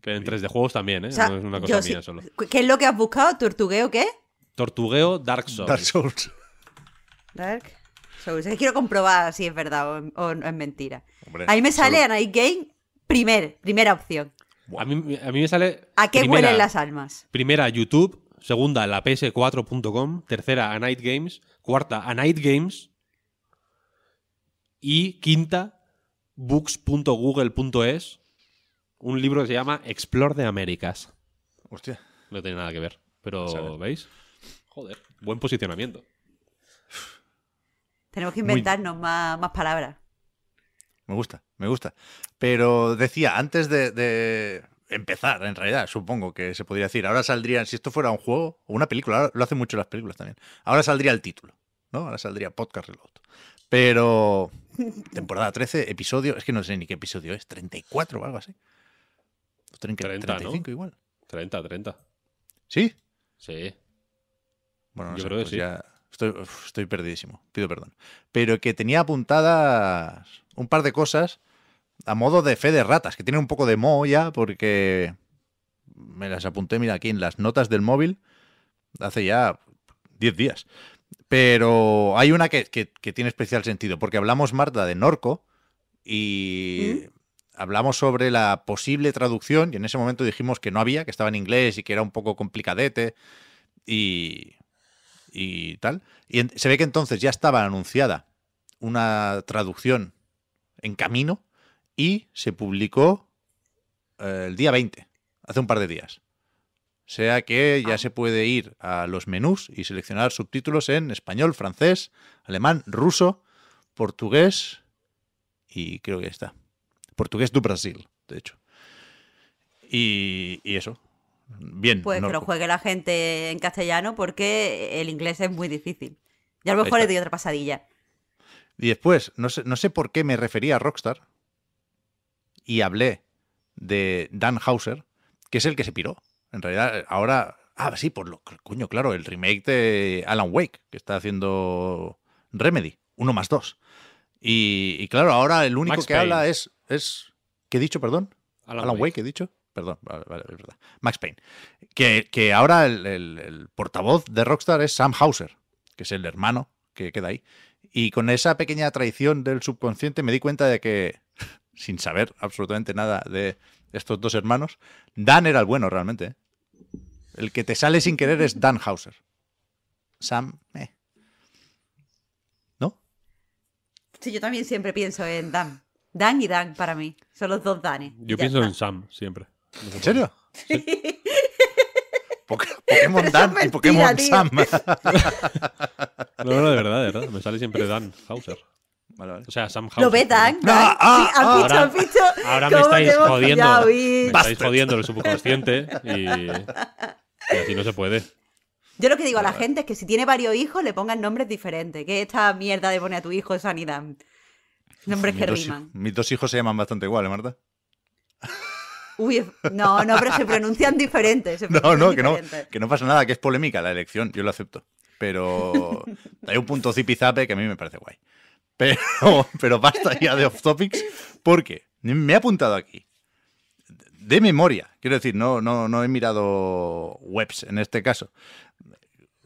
que en 3D juegos también, ¿eh? no es una cosa mía ¿Qué es lo que has buscado? ¿Tortugueo qué? Tortugueo Dark Souls. Dark Souls. Dark quiero comprobar si es verdad o, es mentira. a Ahí me sale a Night Game, primer, primera opción. A mí, me sale. ¿A qué huelen las almas? Primera, YouTube. Segunda, la PS4.com. Tercera, a Night Games. Cuarta, a Night Games. Y quinta, books.google.es. Un libro que se llama Explore de Américas. Hostia. No tiene nada que ver. Pero, ¿veis? Joder, buen posicionamiento. Tenemos que inventarnos más, palabras. Me gusta, me gusta. Pero decía, antes de, empezar, en realidad, supongo que se podría decir, ahora saldría, si esto fuera un juego o una película, lo hacen mucho las películas también, ahora saldría el título, ¿no? Ahora saldría Podcast Reload. Pero temporada 13, episodio, es que no sé ni qué episodio es, 34 o algo así. 30, 35 igual. 30, 30. ¿Sí? Sí. Bueno, Yo creo que pues sí. Estoy, perdidísimo, pido perdón. Pero que tenía apuntadas un par de cosas a modo de fe de ratas, que tiene un poco de mo ya, porque me las apunté, mira, aquí en las notas del móvil hace ya 10 días. Pero hay una que, tiene especial sentido, porque hablamos, Marta, de Norco y mm. hablamos sobre la posible traducción y en ese momento dijimos que no había, que estaba en inglés y que era un poco complicadete. Y y tal. Y se ve que entonces ya estaba anunciada una traducción en camino y se publicó eh, el día 20, hace un par de días. O sea que ya ah. se puede ir a los menús y seleccionar subtítulos en español, francés, alemán, ruso, portugués y creo que está. Portugués do Brasil, de hecho. y eso, Bien. Pues que lo juegue la gente en castellano porque el inglés es muy difícil. Y a lo mejor le doy otra pasadilla. Y después, no sé, no sé por qué me refería a Rockstar y hablé de Dan Hauser, que es el que se piró. En realidad, ahora. Ah, sí, por lo. Coño, claro, el remake de Alan Wake, que está haciendo Remedy, uno más dos. Y, claro, ahora el único que habla es, es. ¿Qué he dicho, perdón? Alan, Wake. Wake, he dicho perdón, vale, es verdad. Max Payne. Que, ahora el, portavoz de Rockstar es Sam Hauser, que es el hermano que queda ahí. Y con esa pequeña traición del subconsciente me di cuenta de que, sin saber absolutamente nada de estos dos hermanos, Dan era el bueno realmente. ¿eh? El que te sale sin querer es Dan Hauser. Sam, eh. ¿No? Sí, yo también siempre pienso en Dan. Dan y Dan para mí. Son los dos Danes. Yo pienso en Sam siempre. ¿En serio? Pokémon Dan y Pokémon Sam. no, no, de verdad, de verdad. Me sale siempre Dan Hauser. O sea, Sam Hauser. Lo ve Dan. Ah, ah, ah. ahora, me estáis jodiendo. me estáis jodiendo el subconsciente y, y así no se puede. Yo lo que digo a la gente es que si tiene varios hijos le pongan nombres diferentes. Que esta mierda de poner a tu hijo Sanidad. Nombres Uf, que mis mis dos hijos se llaman bastante iguales, ¿eh, Marta. Uy, no, no, pero se pronuncian diferentes. no, no, Que no, que pasa nada, que es polémica la elección, yo lo acepto. Pero hay un punto zipizape que a mí me parece guay. Pero, pero basta ya de off topics, porque me he apuntado aquí. De memoria, quiero decir, no, no, no he mirado webs en este caso.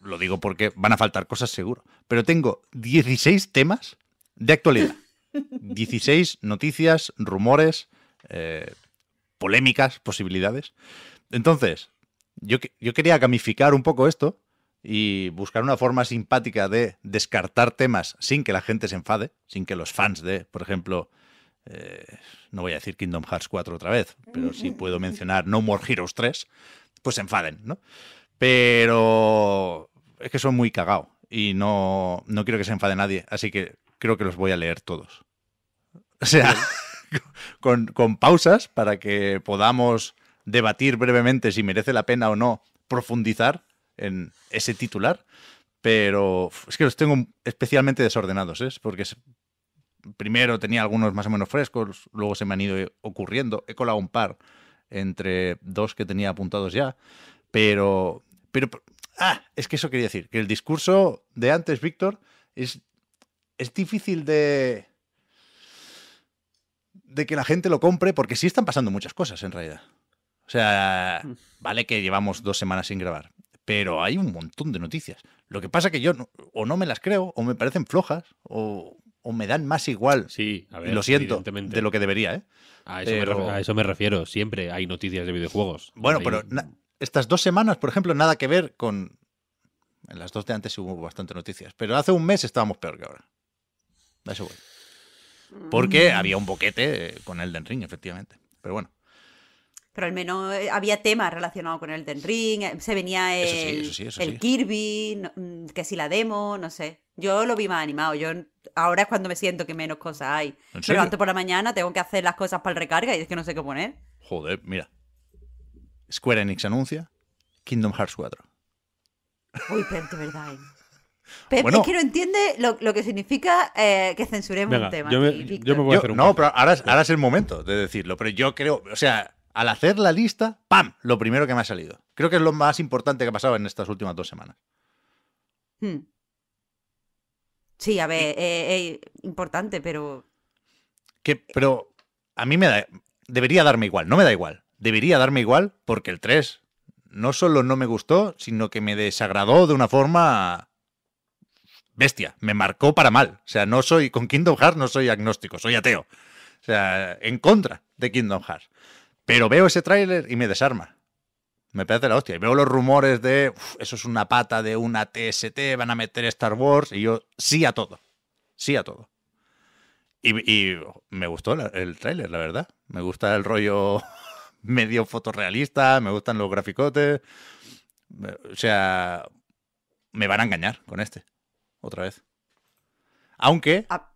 Lo digo porque van a faltar cosas seguro. Pero tengo 16 temas de actualidad. 16 noticias, rumores, eh, polémicas posibilidades. Entonces, yo, yo quería gamificar un poco esto y buscar una forma simpática de descartar temas sin que la gente se enfade, sin que los fans de, por ejemplo, eh, no voy a decir Kingdom Hearts 4 otra vez, pero sí puedo mencionar No More Heroes 3, pues se enfaden, ¿no? Pero es que son muy cagao y no, no quiero que se enfade nadie, así que creo que los voy a leer todos. O sea... con, con pausas para que podamos debatir brevemente si merece la pena o no profundizar en ese titular, pero es que los tengo especialmente desordenados, ¿eh? porque primero tenía algunos más o menos frescos, luego se me han ido ocurriendo, he colado un par entre dos que tenía apuntados ya, pero... pero ah, es que eso quería decir, que el discurso de antes, Víctor, es, es difícil de, de que la gente lo compre, porque sí están pasando muchas cosas en realidad. O sea, mm. vale que llevamos dos semanas sin grabar, pero hay un montón de noticias. Lo que pasa que yo o no me las creo, o me parecen flojas, o, me dan más igual. Sí, a ver, lo siento, de lo que debería, ¿eh? A eso, me refiero, siempre hay noticias de videojuegos. Bueno, pero estas dos semanas, por ejemplo, nada que ver con... En las dos de antes hubo bastante noticias, pero hace un mes estábamos peor que ahora. Da eso porque había un boquete con Elden Ring, efectivamente. Pero bueno. Pero al menos eh, había temas relacionados con Elden Ring. Eh, se venía el, Kirby, mm, que si la demo, no sé. Yo lo vi más animado. Yo ahora es cuando me siento que menos cosas hay. Pero antes por la mañana tengo que hacer las cosas para el recarga y es que no sé qué poner. Joder, mira. Square Enix anuncia Kingdom Hearts 4. Uy, pero verdad. ¿eh? Pero es que no entiende lo, que significa eh, que censuremos un tema. Yo No, pero ahora, es el momento de decirlo. Pero yo creo, o sea, al hacer la lista, ¡pam! Lo primero que me ha salido. Creo que es lo más importante que ha pasado en estas últimas dos semanas. Hmm. Sí, a ver, eh, eh, importante, pero. Que, pero a mí me da. Debería darme igual, no me da igual. Debería darme igual porque el 3 no solo no me gustó, sino que me desagradó de una forma bestia, me marcó para mal. O sea, no soy, con Kingdom Hearts no soy agnóstico, soy ateo. O sea, en contra de Kingdom Hearts. Pero veo ese tráiler y me desarma. Me parece la hostia. Y veo los rumores de, eso es una pata de una TST, van a meter Star Wars. Y yo, sí a todo. Sí a todo. Y, me gustó el tráiler, la verdad. Me gusta el rollo medio fotorrealista, me gustan los graficotes. O sea, me van a engañar con este otra vez. Aunque ah.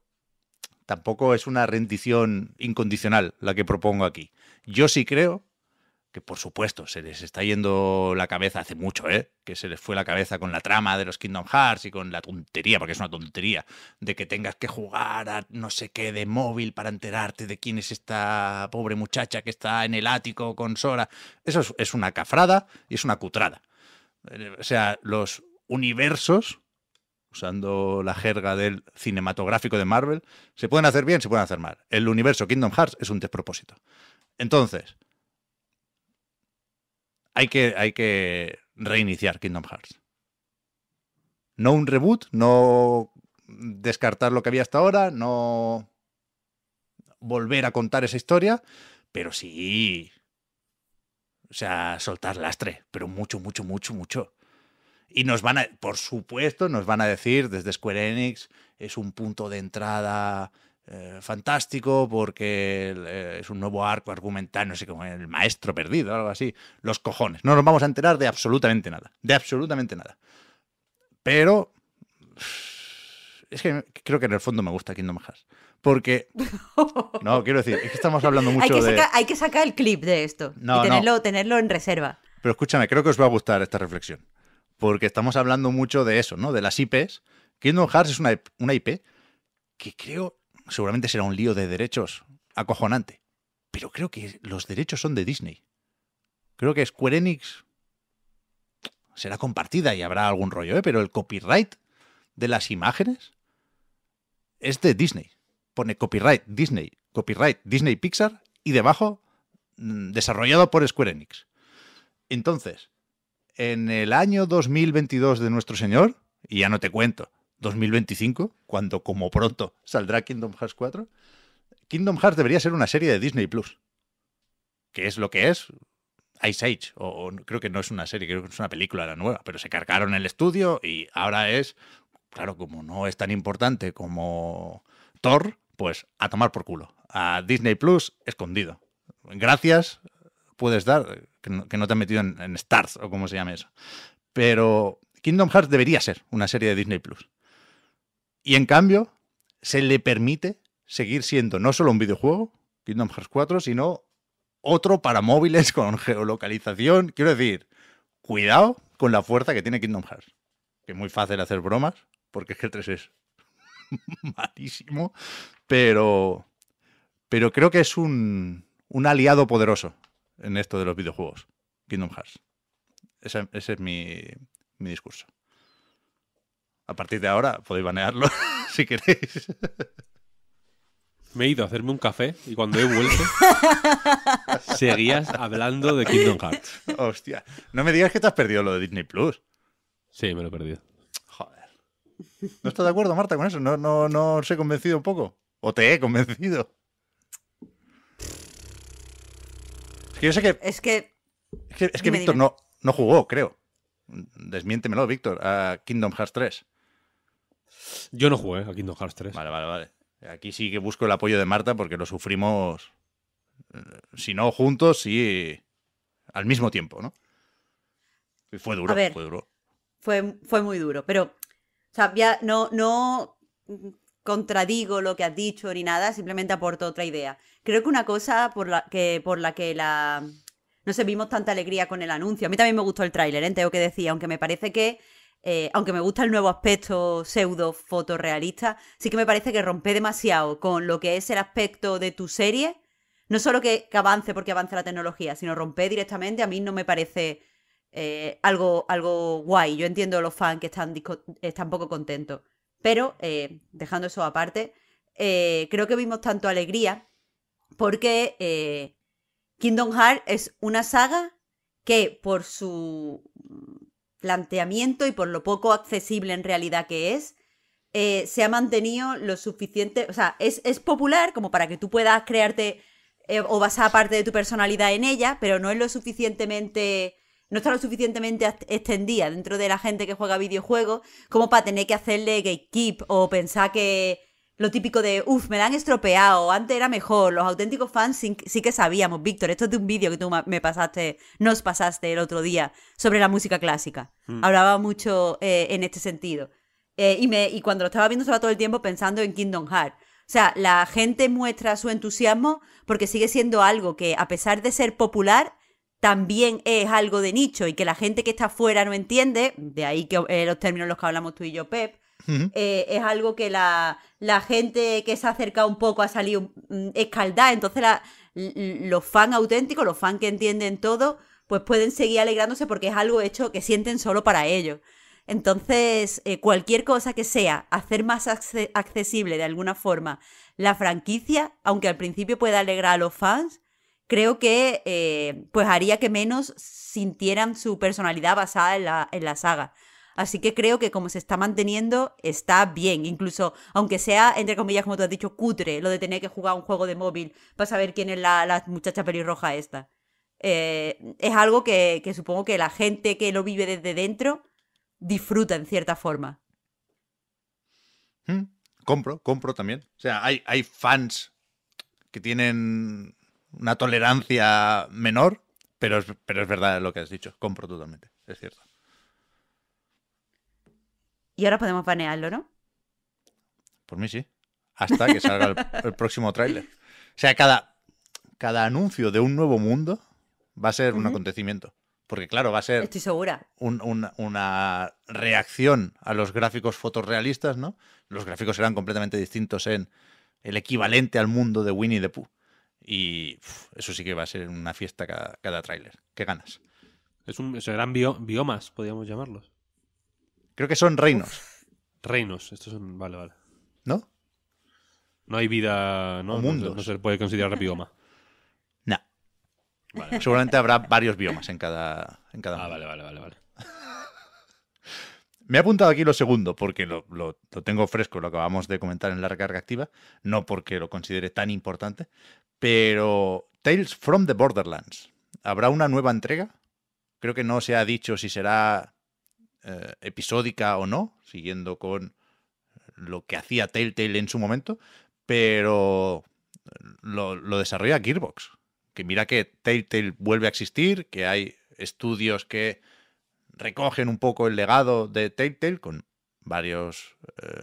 tampoco es una rendición incondicional la que propongo aquí. Yo sí creo que, por supuesto, se les está yendo la cabeza hace mucho, ¿eh? Que se les fue la cabeza con la trama de los Kingdom Hearts y con la tontería, porque es una tontería, de que tengas que jugar a no sé qué de móvil para enterarte de quién es esta pobre muchacha que está en el ático con Sora. Eso es, es una cafrada y es una cutrada. Eh, o sea, los universos usando la jerga del cinematográfico de Marvel, se pueden hacer bien, se pueden hacer mal. El universo Kingdom Hearts es un despropósito. Entonces, hay que, hay que reiniciar Kingdom Hearts. No un reboot, no descartar lo que había hasta ahora, no volver a contar esa historia, pero sí. O sea, soltar lastre, pero mucho, mucho, mucho, mucho. Y nos van a, por supuesto, nos van a decir desde Square Enix, es un punto de entrada eh, fantástico porque eh, es un nuevo arco argumental, no sé como el maestro perdido, algo así. Los cojones. No nos vamos a enterar de absolutamente nada. De absolutamente nada. Pero. Es que creo que en el fondo me gusta Kingdom Hearts. Porque. No, quiero decir, es que estamos hablando mucho hay que de. hay que sacar el clip de esto. y tenerlo, tenerlo en reserva. Pero escúchame, creo que os va a gustar esta reflexión porque estamos hablando mucho de eso, ¿no? De las IPs. Kingdom Hearts es una, una IP que creo, seguramente será un lío de derechos acojonante, pero creo que los derechos son de Disney. Creo que Square Enix será compartida y habrá algún rollo, ¿eh? pero el copyright de las imágenes es de Disney. Pone copyright Disney, copyright Disney Pixar y debajo mm, desarrollado por Square Enix. Entonces, en el año 2022 de nuestro Señor, y ya no te cuento, 2025, cuando como pronto saldrá Kingdom Hearts 4, Kingdom Hearts debería ser una serie de Disney Plus. Que es lo que es Ice Age. O, creo que no es una serie, creo que es una película la nueva. Pero se cargaron el estudio y ahora es. Claro, como no es tan importante como Thor, pues a tomar por culo. A Disney Plus escondido. Gracias, puedes dar, que no, te han metido en, en, Stars o como se llame eso. Pero Kingdom Hearts debería ser una serie de Disney Plus. Y en cambio, se le permite seguir siendo no solo un videojuego, Kingdom Hearts 4, sino otro para móviles con geolocalización. Quiero decir, cuidado con la fuerza que tiene Kingdom Hearts. Que es muy fácil hacer bromas, porque es que el 3 es malísimo, pero, pero creo que es un, un aliado poderoso en esto de los videojuegos, Kingdom Hearts. Ese, es mi, discurso. A partir de ahora podéis banearlo si queréis. Me he ido a hacerme un café y cuando he vuelto seguías hablando de Kingdom Hearts. Hostia, no me digas que te has perdido lo de Disney Plus. Sí, me lo he perdido. Joder. ¿No estás de acuerdo, Marta, con eso? ¿No, no, no os he convencido un poco? ¿O te he convencido? Es que sé que. Es que. Es que, Víctor No, no jugó, creo. Desmiéntemelo, Víctor, a Kingdom Hearts 3. Yo no jugué a Kingdom Hearts 3. Vale, vale, vale. Aquí sí que busco el apoyo de Marta porque lo sufrimos, eh, si no juntos, y al mismo tiempo, ¿no? fue duro, fue duro. Fue, muy duro, pero, o sea, ya no, no contradigo lo que has dicho ni nada, simplemente aporto otra idea. Creo que una cosa por la que, por la, que la... No sé, vimos tanta alegría con el anuncio. A mí también me gustó el tráiler, ¿eh? tengo que decía, aunque me parece que... Eh, aunque me gusta el nuevo aspecto pseudo fotorrealista, sí que me parece que rompe demasiado con lo que es el aspecto de tu serie. No solo que, avance porque avanza la tecnología, sino rompe directamente. A mí no me parece eh, algo, algo guay. Yo entiendo a los fans que están, están poco contentos. Pero eh, dejando eso aparte, eh, creo que vimos tanto alegría porque eh, Kingdom Hearts es una saga que por su planteamiento y por lo poco accesible en realidad que es, se ha mantenido lo suficiente, o sea, es, popular como para que tú puedas crearte o basar parte de tu personalidad en ella, pero no es lo suficientemente no está lo suficientemente extendida dentro de la gente que juega videojuegos como para tener que hacerle gatekeep o pensar que lo típico de, uff, me la han estropeado, antes era mejor, los auténticos fans sí, que sabíamos, Víctor, esto es de un vídeo que tú me pasaste, nos pasaste el otro día sobre la música clásica. Hmm. Hablaba mucho eh, en este sentido. Eh, y, me, y cuando lo estaba viendo estaba todo el tiempo pensando en Kingdom Hearts. O sea, la gente muestra su entusiasmo porque sigue siendo algo que, a pesar de ser popular, también es algo de nicho y que la gente que está afuera no entiende, de ahí que eh, los términos los que hablamos tú y yo, Pep, eh, es algo que la, la, gente que se ha acercado un poco ha salido mm, escaldada, entonces los fans auténticos, los fans que entienden todo, pues pueden seguir alegrándose porque es algo hecho que sienten solo para ellos. Entonces, eh, cualquier cosa que sea hacer más accesible de alguna forma la franquicia, aunque al principio pueda alegrar a los fans, creo que eh, pues haría que menos sintieran su personalidad basada en la, saga. Así que creo que como se está manteniendo, está bien. Incluso, aunque sea, entre comillas, como tú has dicho, cutre, lo de tener que jugar un juego de móvil para saber quién es la, muchacha pelirroja esta. Eh, es algo que, supongo que la gente que lo vive desde dentro disfruta en cierta forma. Mm, compro, compro también. O sea, hay, hay fans que tienen una tolerancia menor, pero es, pero es verdad lo que has dicho, compro totalmente, es cierto. Y ahora podemos banearlo, ¿no? Por mí sí. Hasta que salga el, próximo tráiler. O sea, cada, cada anuncio de un nuevo mundo va a ser un acontecimiento. Porque claro, va a ser Estoy segura. una reacción a los gráficos fotorrealistas, ¿no? Los gráficos serán completamente distintos en el equivalente al mundo de Winnie the Pooh. Y eso sí que va a ser una fiesta cada, cada tráiler. ¿Qué ganas? Es un, serán biomas, podríamos llamarlos. Creo que son reinos. reinos, estos son. Vale, vale. ¿No? No hay vida. No, mundo. No, se puede considerar bioma. No. Seguramente habrá varios biomas en cada. En cada ah, vale, vale, vale, Me he apuntado aquí lo segundo, porque lo, tengo fresco, lo acabamos de comentar en la recarga activa, no porque lo considere tan importante, pero Tales from the Borderlands, ¿habrá una nueva entrega? Creo que no se ha dicho si será eh, episódica o no, siguiendo con lo que hacía Telltale en su momento, pero lo, desarrolla Gearbox. Que mira que Telltale vuelve a existir, que hay estudios que recogen un poco el legado de Telltale con varios eh,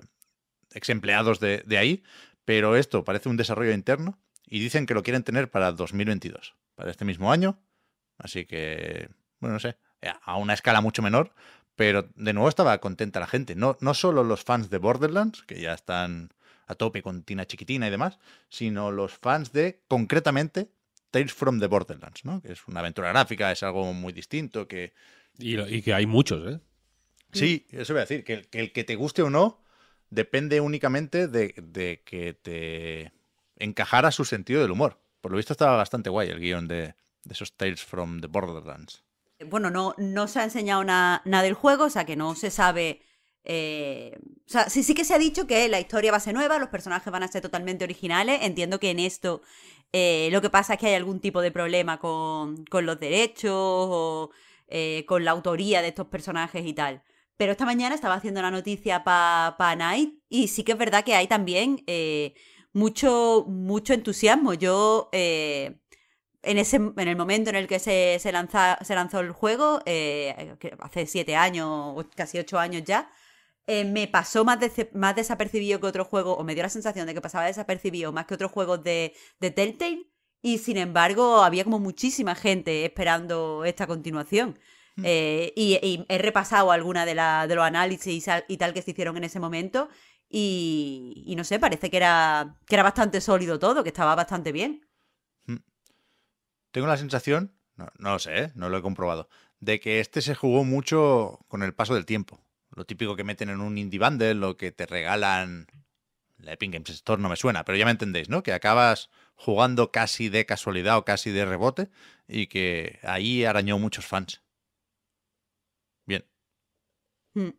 ex empleados de, ahí, pero esto parece un desarrollo interno y dicen que lo quieren tener para 2022, para este mismo año. Así que, bueno, no sé, eh, a una escala mucho menor, pero de nuevo estaba contenta la gente. No, no solo los fans de Borderlands, que ya están a tope con Tina Chiquitina y demás, sino los fans de, concretamente, Tales from the Borderlands, ¿no? Que es una aventura gráfica, es algo muy distinto que... Y, que hay muchos, ¿eh? Sí, eso voy a decir, que, el que te guste o no depende únicamente de que te encajara su sentido del humor. Por lo visto estaba bastante guay el guión de, esos Tales from the Borderlands. Eh, bueno, no, no se ha enseñado nada del juego, o sea que no se sabe... Eh, o sea, sí, sí que se ha dicho que la historia va a ser nueva, los personajes van a ser totalmente originales. Entiendo que en esto eh, lo que pasa es que hay algún tipo de problema con, con los derechos o con la autoría de estos personajes y tal. Pero esta mañana estaba haciendo una noticia para pa Night y sí que es verdad que hay también mucho, mucho entusiasmo. Yo, eh, en, ese, el momento en el que se, se lanzó el juego, eh, hace siete años, casi ocho años ya, eh, me pasó más, más desapercibido que otro juego, o me dio la sensación de que pasaba desapercibido más que otros juegos de, de Telltale, y sin embargo había como muchísima gente esperando esta continuación. Mm. y, he repasado alguna de, la, de los análisis y tal que se hicieron en ese momento y, no sé, parece que era, que era bastante sólido todo, que estaba bastante bien. Hmm. Tengo la sensación, no, lo sé, ¿eh? no lo he comprobado, de que este se jugó mucho con el paso del tiempo. Lo típico que meten en un indie bundle, lo que te regalan. La Epic Games Store no me suena, pero ya me entendéis, ¿no? Que acabas jugando casi de casualidad o casi de rebote y que ahí arañó muchos fans. Bien. Hmm.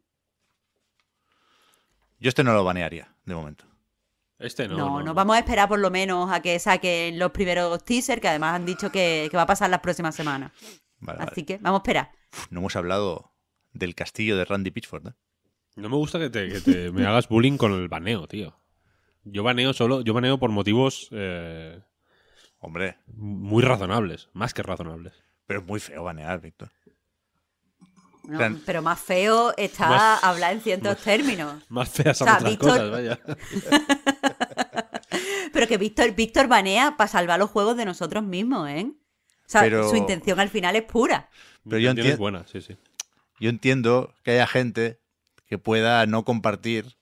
Yo este no lo banearía, de momento. Este no. No, no, nos vamos a esperar por lo menos a que saquen los primeros teasers, que además han dicho que, va a pasar las próximas semanas. Así que vamos a esperar. No hemos hablado del castillo de Randy Pitchford, ¿eh? No me gusta que, me hagas bullying con el baneo, tío. Yo baneo solo, yo baneo por motivos. Eh, Hombre. Muy razonables, más que razonables. Pero es muy feo banear, Víctor pero más feo está hablar en ciertos términos. Más feas son otras cosas, vaya. pero que Víctor, Víctor banea para salvar los juegos de nosotros mismos, ¿eh? O sea, su intención al final es pura. Pero yo entiendo. buena, sí, sí. Yo entiendo que haya gente que pueda no compartir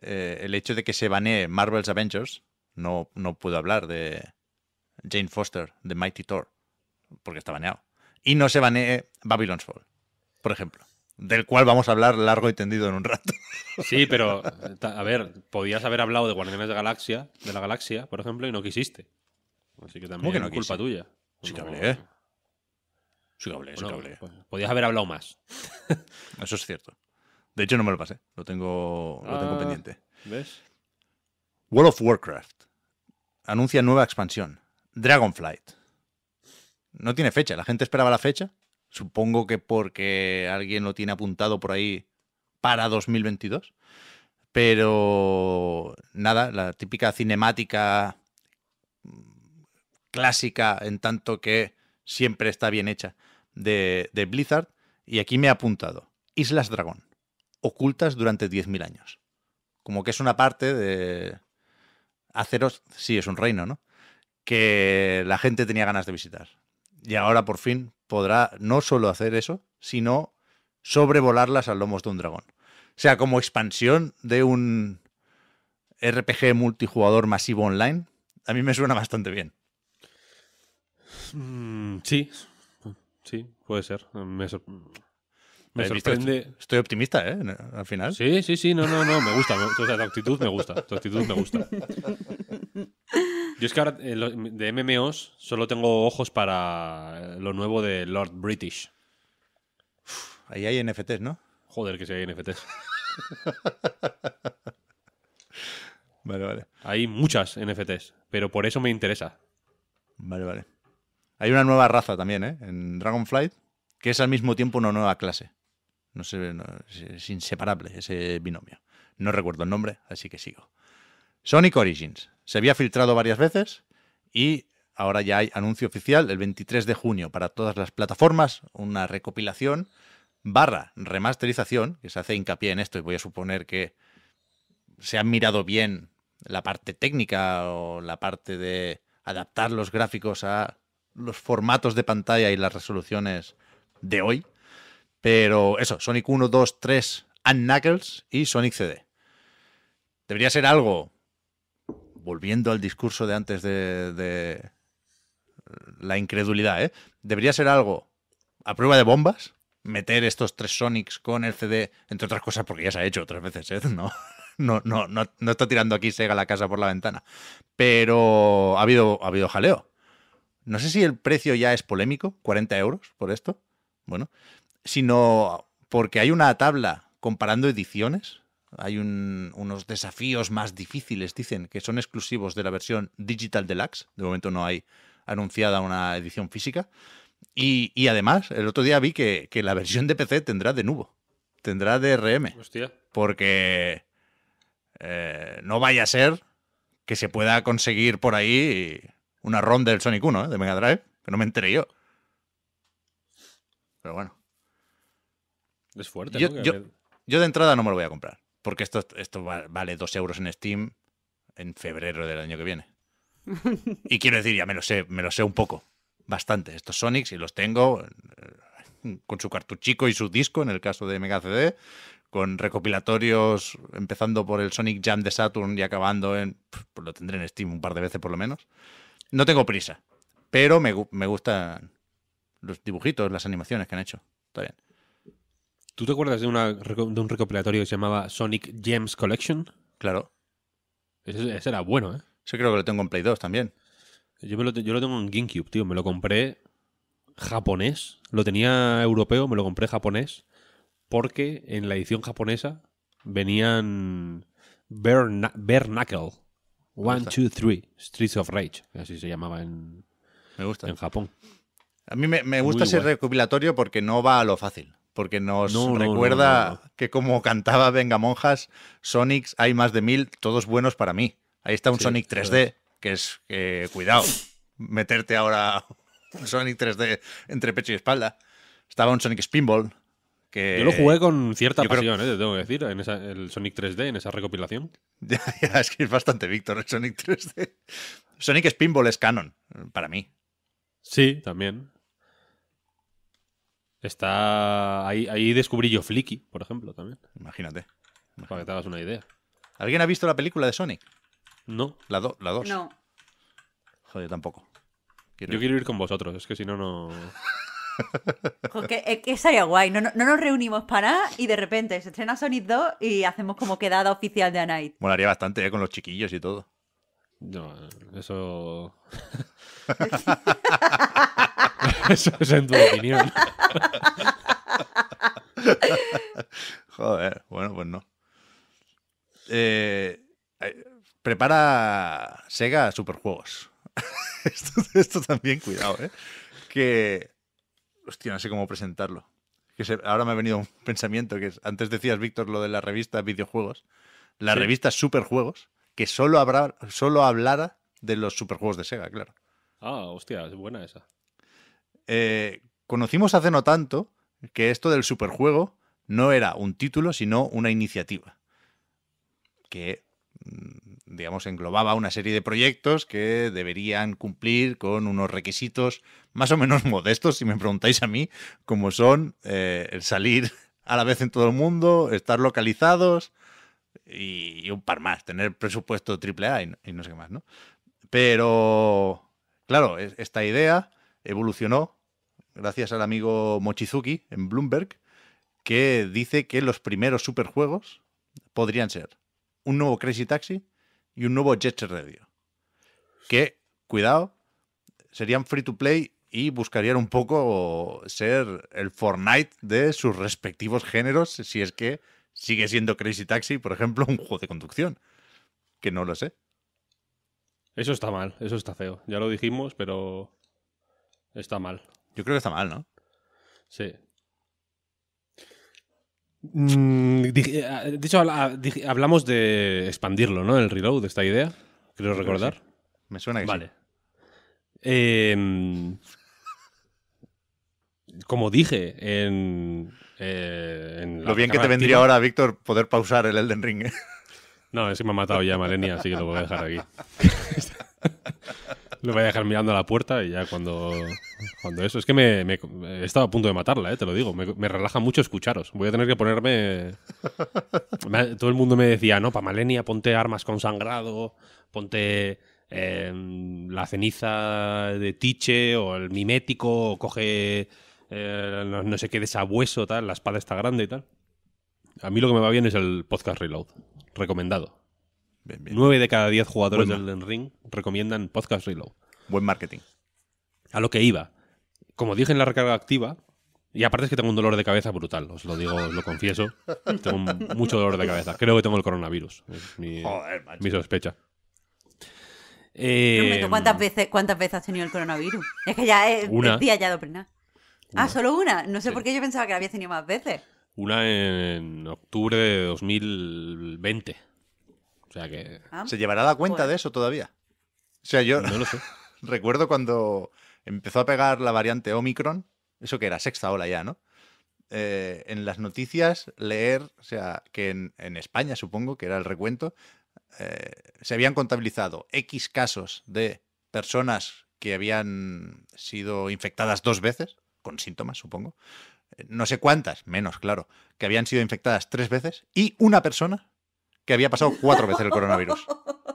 eh, el hecho de que se banee Marvel's Avengers. No, no puedo hablar de Jane Foster, de Mighty Thor, porque está baneado. Y no se banee Babylon's Fall por ejemplo, del cual vamos a hablar largo y tendido en un rato. Sí, pero, a ver, podías haber hablado de Guardianes de Galaxia, de la Galaxia, por ejemplo, y no quisiste. Así que también es culpa tuya. Sí que hablé, ¿eh? Sí que hablé, sí que hablé. Pues, podías haber hablado más. Eso es cierto. De hecho, no me lo pasé. Lo tengo, lo tengo ah, pendiente. ¿Ves? World of Warcraft anuncia nueva expansión. Dragonflight. No tiene fecha. La gente esperaba la fecha Supongo que porque alguien lo tiene apuntado por ahí para 2022. Pero nada, la típica cinemática mm, clásica, en tanto que siempre está bien hecha, de, Blizzard. Y aquí me ha apuntado: Islas Dragón, ocultas durante 10.000 años. Como que es una parte de. Aceros, sí, es un reino, ¿no? Que la gente tenía ganas de visitar. Y ahora por fin podrá no solo hacer eso, sino sobrevolarlas al lomos de un dragón. O sea, como expansión de un RPG multijugador masivo online, a mí me suena bastante bien. Mm, sí, sí, puede ser. Me, sorprende. Estoy optimista, ¿eh? Al final. Sí, sí, sí, no, no, no, me gusta. actitud me gusta. Tu actitud me gusta. Yo es que ahora eh, de MMOs solo tengo ojos para eh, lo nuevo de Lord British. ahí hay NFTs, ¿no? Joder, que si hay NFTs. vale, vale. Hay muchas NFTs, pero por eso me interesa. Vale, vale. Hay una nueva raza también, ¿eh? En Dragonflight, que es al mismo tiempo una nueva clase. No sé, es, inseparable ese binomio. No recuerdo el nombre, así que sigo. Sonic Origins. Se había filtrado varias veces y ahora ya hay anuncio oficial el 23 de junio para todas las plataformas, una recopilación barra remasterización, que se hace hincapié en esto y voy a suponer que se han mirado bien la parte técnica o la parte de adaptar los gráficos a los formatos de pantalla y las resoluciones de hoy. Pero eso, Sonic 1, 2, 3 and Knuckles y Sonic CD. Debería ser algo volviendo al discurso de antes de, la incredulidad, ¿eh? Debería ser algo a prueba de bombas, meter estos tres Sonics con el CD, entre otras cosas porque ya se ha hecho otras veces, ¿eh? No, no, no, no, está tirando aquí Sega la casa por la ventana. Pero ha habido, ha habido jaleo. No sé si el precio ya es polémico, 40 euros por esto, bueno, sino porque hay una tabla comparando ediciones hay unos desafíos más difíciles, dicen, que son exclusivos de la versión Digital Deluxe. De momento no hay anunciada una edición física. Y, además, el otro día vi que, la versión de PC tendrá de nuevo. Tendrá DRM. Hostia. Porque eh, no vaya a ser que se pueda conseguir por ahí una ROM del Sonic 1, eh, de Mega Drive, que no me enteré yo. Pero bueno. Es fuerte, yo, de entrada no me lo voy a comprar. Porque esto, esto vale dos euros en Steam en febrero del año que viene. Y quiero decir, ya me lo sé, me lo sé un poco. Bastante. Estos Sonics, y los tengo eh, con su cartuchico y su disco, en el caso de Mega CD, con recopilatorios empezando por el Sonic Jam de Saturn y acabando en. Pues lo tendré en Steam un par de veces por lo menos. No tengo prisa, pero me, me gustan los dibujitos, las animaciones que han hecho. Está bien. ¿Tú te acuerdas de, un recopilatorio que se llamaba Sonic Gems Collection? Claro. Ese, era bueno, ¿eh? Ese creo que lo tengo en Play 2 también. Yo, lo, tengo en GameCube, tío. Me lo compré japonés. Lo tenía europeo, me lo compré japonés. Porque en la edición japonesa venían Bare, Knuckle. One, two, three. Streets of Rage. Así se llamaba en, me gusta. en Japón. A mí me, gusta ese recopilatorio porque no va a lo fácil porque nos recuerda que como cantaba Venga Monjas, Sonics hay más de mil, todos buenos para mí. Ahí está un Sonic 3D, que es, cuidado, meterte ahora Sonic 3D entre pecho y espalda. Estaba un Sonic Spinball. Que, yo lo jugué con cierta pasión, eh, te tengo que decir, en esa, el Sonic 3D, en esa recopilación. Ya, ya, es que es bastante Víctor el Sonic 3D. Sonic Spinball es canon, para mí. Sí, también. Está. Ahí, ahí descubrí yo Flicky, por ejemplo, también. Imagínate. Para que te hagas una idea. ¿Alguien ha visto la película de Sonic? No. ¿La, 2? no. Joder, tampoco. yo quiero ir con vosotros, es que si no, no. Es que eh, sería guay. No, no, nos reunimos para nada y de repente se estrena Sonic 2 y hacemos como quedada oficial de A Night. Molaría bastante, ¿eh? Con los chiquillos y todo. No, eso. Eso es en tu opinión. Joder, bueno, pues no. Eh, prepara Sega superjuegos. esto, también, cuidado, ¿eh? Que. Hostia, no sé cómo presentarlo. Que ahora me ha venido un pensamiento que antes decías, Víctor, lo de la revista Videojuegos. La revista Superjuegos, que solo, habrá, solo hablara de los superjuegos de Sega, claro. Ah, hostia, es buena esa. Eh, conocimos hace no tanto que esto del superjuego no era un título, sino una iniciativa. Que, mm, digamos, englobaba una serie de proyectos que deberían cumplir con unos requisitos más o menos modestos, si me preguntáis a mí, como son eh, el salir a la vez en todo el mundo, estar localizados y, un par más, tener presupuesto triple A y no sé qué más, ¿no? Pero, claro, esta idea evolucionó gracias al amigo Mochizuki en Bloomberg, que dice que los primeros superjuegos podrían ser un nuevo Crazy Taxi y un nuevo Jet Set Radio. Que, cuidado, serían free to play y buscarían un poco ser el Fortnite de sus respectivos géneros, si es que sigue siendo Crazy Taxi, por ejemplo, un juego de conducción. Que no lo sé. Eso está mal, eso está feo. Ya lo dijimos, pero Está mal. Yo creo que está mal, ¿no? Sí. Mm, ah, de hecho, ah, hablamos de expandirlo, ¿no? El reload, de esta idea. Creo recordar. Me suena que Vale. Em, como dije en, eh, lo bien que te vendría ahora, Víctor, poder pausar el Elden Ring. ¿eh? No, es me ha matado ya Malenia, así que lo voy a dejar aquí. Lo voy a dejar mirando a la puerta y ya cuando, cuando eso. Es que me, he estado a punto de matarla, eh, te lo digo. Me, relaja mucho escucharos. Voy a tener que ponerme. todo el mundo me decía, no, Malenia ponte armas con sangrado, ponte em, la ceniza de Tiche o el mimético, o coge eh, no, sé qué de sabueso, tal, la espada está grande y tal. A mí lo que me va bien es el podcast Reload. Recomendado. 9 de cada 10 jugadores del Ring recomiendan Podcast Reload. Buen marketing. A lo que iba. Como dije en la recarga activa, y aparte es que tengo un dolor de cabeza brutal, os lo digo, lo confieso. Tengo mucho dolor de cabeza. Creo que tengo el coronavirus. mi, sospecha. Eh, ¿cuántas, veces, ¿Cuántas veces has tenido el coronavirus? Es que ya es día ya de Ah, solo una. No sé por qué yo pensaba que la había tenido más veces. Una en octubre de 2020. O sea que... Ah, ¿Se llevará la cuenta pues. de eso todavía? O sea, yo no lo sé. recuerdo cuando empezó a pegar la variante Omicron, eso que era sexta ola ya, ¿no? Eh, en las noticias leer, o sea, que en, España supongo que era el recuento, eh, se habían contabilizado X casos de personas que habían sido infectadas dos veces, con síntomas supongo, eh, no sé cuántas, menos claro, que habían sido infectadas tres veces, y una persona que había pasado cuatro veces el coronavirus.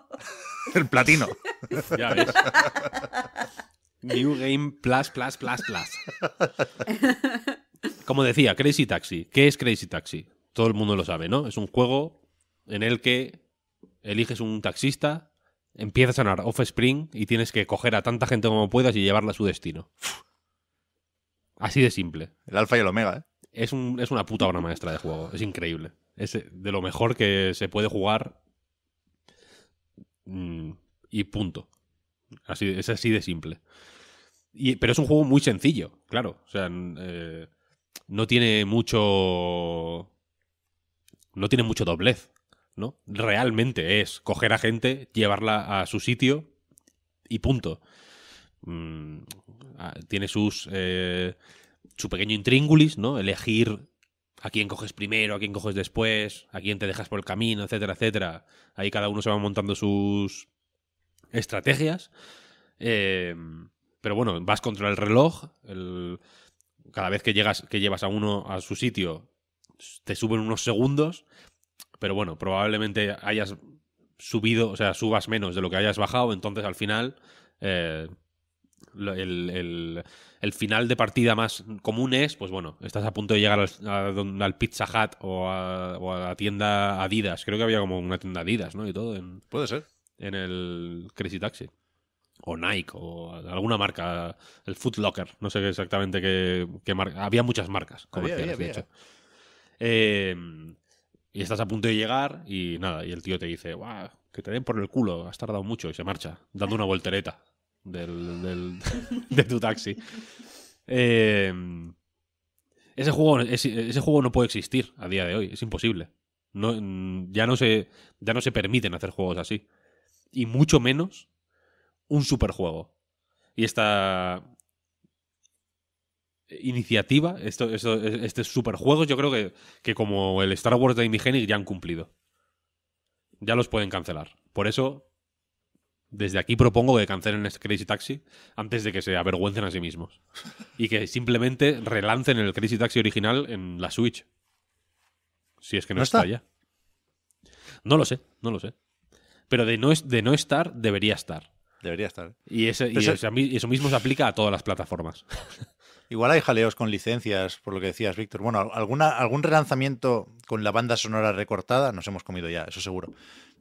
el platino. Ya New Game Plus, Plus, Plus, Plus. Como decía, Crazy Taxi. ¿Qué es Crazy Taxi? Todo el mundo lo sabe, ¿no? Es un juego en el que eliges un taxista, empiezas a off-spring y tienes que coger a tanta gente como puedas y llevarla a su destino. Así de simple. El alfa y el omega, ¿eh? Es, es una puta obra maestra de juego. Es increíble de lo mejor que se puede jugar. Mm, y punto. Así, es así de simple. pero es un juego muy sencillo, claro. O sea, eh, no tiene mucho. No tiene mucho doblez, ¿no? Realmente es coger a gente, llevarla a su sitio y punto. Mm, ah, tiene sus. Eh, su pequeño intríngulis, ¿no? Elegir a quién coges primero, a quién coges después, a quién te dejas por el camino, etcétera, etcétera. Ahí cada uno se va montando sus estrategias. Em, pero bueno, vas contra el reloj. cada vez que llegas, que llevas a uno a su sitio, te suben unos segundos. Pero bueno, probablemente hayas subido, o sea, subas menos de lo que hayas bajado. Entonces al final eh, el, final de partida más común es, pues bueno, estás a punto de llegar al, Pizza Hut o a, la tienda Adidas. Creo que había como una tienda Adidas, ¿no? Y todo. En, Puede ser. En el Crazy Taxi. O Nike, o alguna marca. El Foot Locker. No sé exactamente qué, marca. Había muchas marcas em, y estás a punto de llegar y nada, y el tío te dice, Que te den por el culo, has tardado mucho y se marcha, dando una voltereta del, de tu taxi. Eh, ese, juego, ese, juego no puede existir a día de hoy, es imposible. No, ya, no se, ya no se permiten hacer juegos así. Y mucho menos un superjuego. Y esta iniciativa, esto, este superjuego yo creo que, como el Star Wars de Indie ya han cumplido. Ya los pueden cancelar. Por eso desde aquí propongo que cancelen este Crazy Taxi antes de que se avergüencen a sí mismos. Y que simplemente relancen el Crazy Taxi original en la Switch. Si es que no, está? ya. No lo sé, no lo sé. Pero de no, de no estar, debería estar. Debería estar. Y, eso mismo se aplica a todas las plataformas. Igual hay jaleos con licencias, por lo que decías, Víctor. Bueno, alguna, algún relanzamiento con la banda sonora recortada nos hemos comido ya, eso seguro.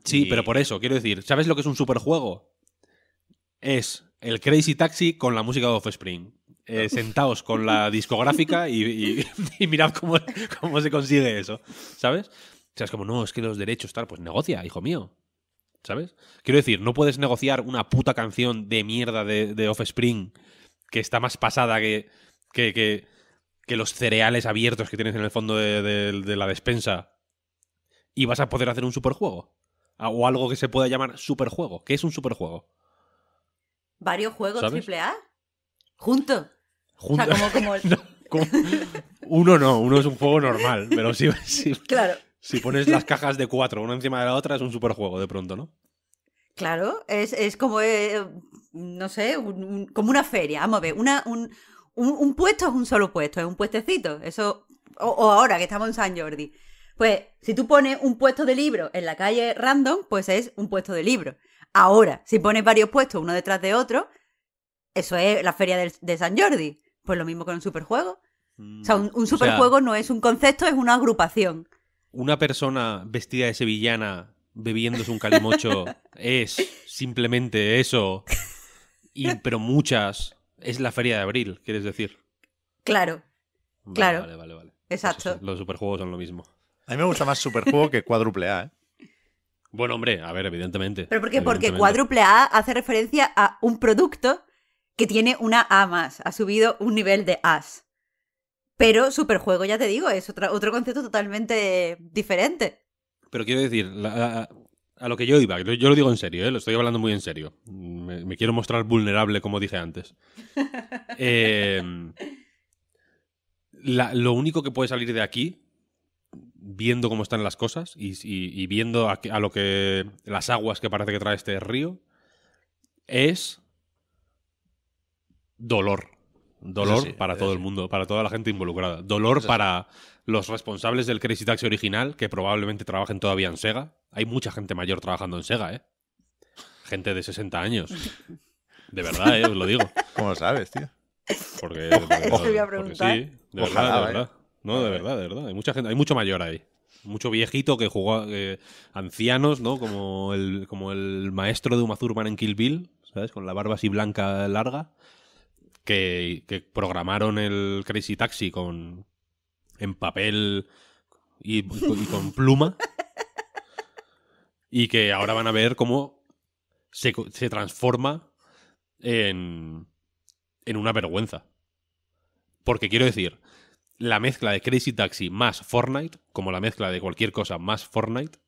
Sí, pero por eso, quiero decir, ¿sabes lo que es un superjuego? Es el Crazy Taxi con la música de Offspring. Eh, sentaos con la discográfica y, mirad cómo, se consigue eso, ¿sabes? O sea, es como, no, es que los derechos, tal, pues negocia, hijo mío, ¿sabes? Quiero decir, no puedes negociar una puta canción de mierda de, de Offspring que está más pasada que que, los cereales abiertos que tienes en el fondo de, la despensa y vas a poder hacer un superjuego. Ah, o algo que se pueda llamar superjuego. ¿Qué es un superjuego? ¿Varios juegos triple A? Junto. Junto. como, Uno no, uno es un juego normal, pero Si pones las cajas de cuatro una encima de la otra, es un superjuego de pronto, ¿no? Claro, es, como, eh, no sé, como una feria. Vamos a ver, una, un, un, puesto es un solo puesto, es un puestecito. Eso, o, ahora que estamos en San Jordi. Pues si tú pones un puesto de libro en la calle random, pues es un puesto de libro. Ahora, si pones varios puestos uno detrás de otro, eso es la feria de, San Jordi. Pues lo mismo con un superjuego. o sea, mm, un, superjuego no es un concepto, es una agrupación. Una persona vestida de sevillana bebiéndose un calimocho es simplemente eso. Y, pero muchas es la feria de abril, quieres decir. Claro, claro. Vale, vale, vale. Pues Exacto. los superjuegos son lo mismo. A mí me gusta más superjuego que cuádruple A, ¿eh? Bueno, hombre, a ver, evidentemente. ¿Pero por qué? Porque cuádruple A hace referencia a un producto que tiene una A más, ha subido un nivel de As. Pero superjuego, ya te digo, es otro concepto totalmente diferente. Pero quiero decir, a lo que yo iba, yo lo digo en serio, ¿eh? lo estoy hablando muy en serio. Me, quiero mostrar vulnerable, como dije antes. Eh, lo único que puede salir de aquí, viendo cómo están las cosas y, viendo a, lo que las aguas que parece que trae este río, es dolor. Dolor para todo el mundo, para toda la gente involucrada. Dolor para los responsables del Crazy Taxi original, que probablemente trabajen todavía en Sega. Hay mucha gente mayor trabajando en Sega, ¿eh? Gente de 60 años. De verdad, ¿eh? Os lo digo. ¿Cómo lo sabes, tío? Porque, Eso voy a preguntar. sí, de verdad, de verdad. No, de verdad, de verdad. Hay mucha gente, hay mucho mayor ahí. Mucho viejito que jugó eh, ancianos, ¿no? Como el, como el maestro de Uma Thurman en Kill Bill, ¿sabes? Con la barba así blanca larga que, programaron el Crazy Taxi con en papel y, con pluma y que ahora van a ver cómo se, transforma en, en una vergüenza. Porque quiero decir, la mezcla de Crazy Taxi más Fortnite, como la mezcla de cualquier cosa más Fortnite,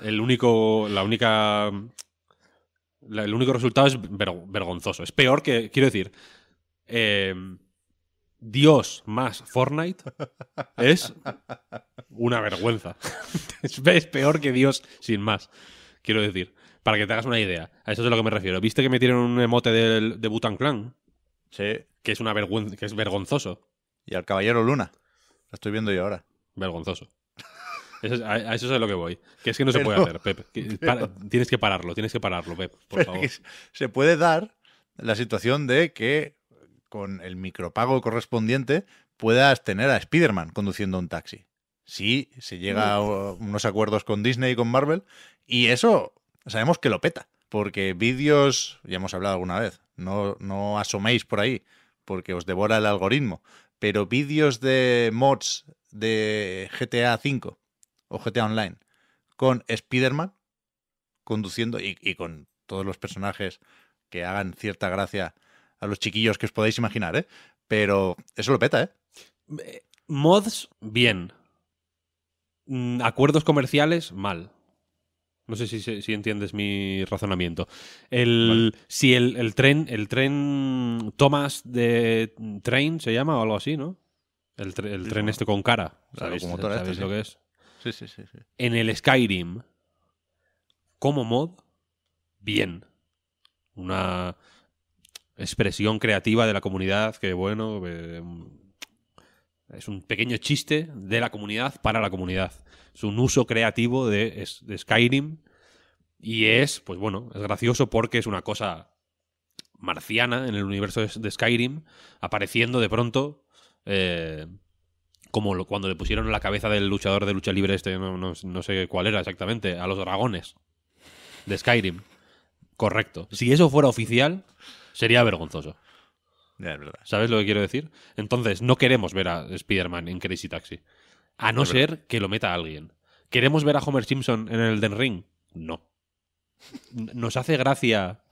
el único, la única, el único resultado es vergonzoso. Es peor que, quiero decir, Em, Dios más Fortnite es una vergüenza. es peor que Dios sin más, quiero decir. Para que te hagas una idea. A eso es a lo que me refiero. ¿Viste que me tiraron un emote de, de Butan Clan? Sí. Que es, una vergüenza, que es vergonzoso. Y al Caballero Luna. lo estoy viendo yo ahora. Vergonzoso. a, eso es a lo que voy. Que es que no se puede hacer, Pep. tienes que pararlo, tienes que pararlo, Pep, por favor. Se puede dar la situación de que con el micropago correspondiente, puedas tener a Spider-Man conduciendo un taxi. sí, se llega a unos acuerdos con Disney y con Marvel, y eso sabemos que lo peta, porque vídeos, ya hemos hablado alguna vez, no, no asoméis por ahí, porque os devora el algoritmo, pero vídeos de mods de GTA V o GTA Online con Spider-Man conduciendo y, y con todos los personajes que hagan cierta gracia a los chiquillos que os podéis imaginar, ¿eh? Pero eso lo peta, ¿eh? eh mods, bien. Mm, acuerdos comerciales, mal. No sé si, entiendes mi razonamiento. Si el, tren, el tren Thomas de Train se llama o algo así, ¿no? El, tren este con cara. ¿Sabéis, este, lo que es? sí, sí, sí, En el Skyrim, como mod, bien. Una, expresión creativa de la comunidad, que bueno, eh, es un pequeño chiste de la comunidad para la comunidad. Es un uso creativo de, Skyrim y es, pues bueno, es gracioso porque es una cosa marciana en el universo de, Skyrim, apareciendo de pronto... Eh, como cuando le pusieron la cabeza del luchador de lucha libre este, no, sé cuál era exactamente, a los dragones de Skyrim. Correcto. Si eso fuera oficial, Sería vergonzoso. Ya, es verdad. ¿Sabes lo que quiero decir? Entonces, no queremos ver a Spider-Man en Crazy Taxi. A no ser que lo meta alguien. ¿Queremos ver a Homer Simpson en el Den Ring? No. Nos hace gracia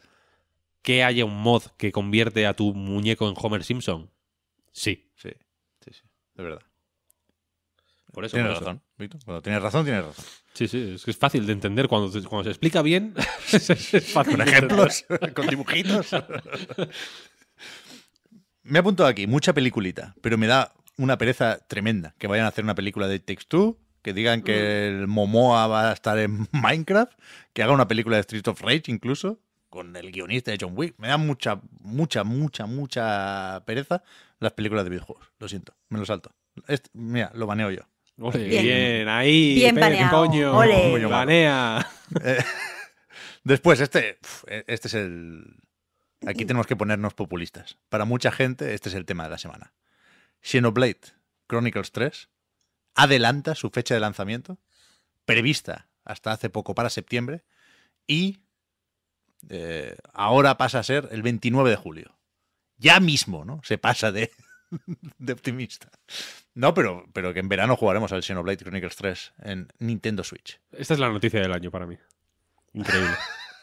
que haya un mod que convierte a tu muñeco en Homer Simpson. Sí. Sí, sí, sí. De verdad. Por eso tienes razón, razón. Cuando tienes razón, tienes razón. Sí, sí, es que es fácil de entender. Cuando, cuando se explica bien, Con ejemplos, con dibujitos. me he apuntado aquí, mucha peliculita, pero me da una pereza tremenda que vayan a hacer una película de Takes Two, que digan que mm. el Momoa va a estar en Minecraft, que haga una película de Street of Rage incluso, con el guionista de John Wick. Me da mucha, mucha, mucha, mucha pereza las películas de videojuegos. Lo siento, me lo salto. mira, lo baneo yo bien. ahí. Bien Coño, eh, después, este, e, este es el... Aquí tenemos que ponernos populistas. Para mucha gente, este es el tema de la semana. Xenoblade Chronicles 3 adelanta su fecha de lanzamiento, prevista hasta hace poco para septiembre, y eh, ahora pasa a ser el 29 de julio. Ya mismo, ¿no? Se pasa de, de optimista. No, pero, pero que en verano jugaremos al Xenoblade Chronicles 3 en Nintendo Switch. Esta es la noticia del año para mí. Increíble.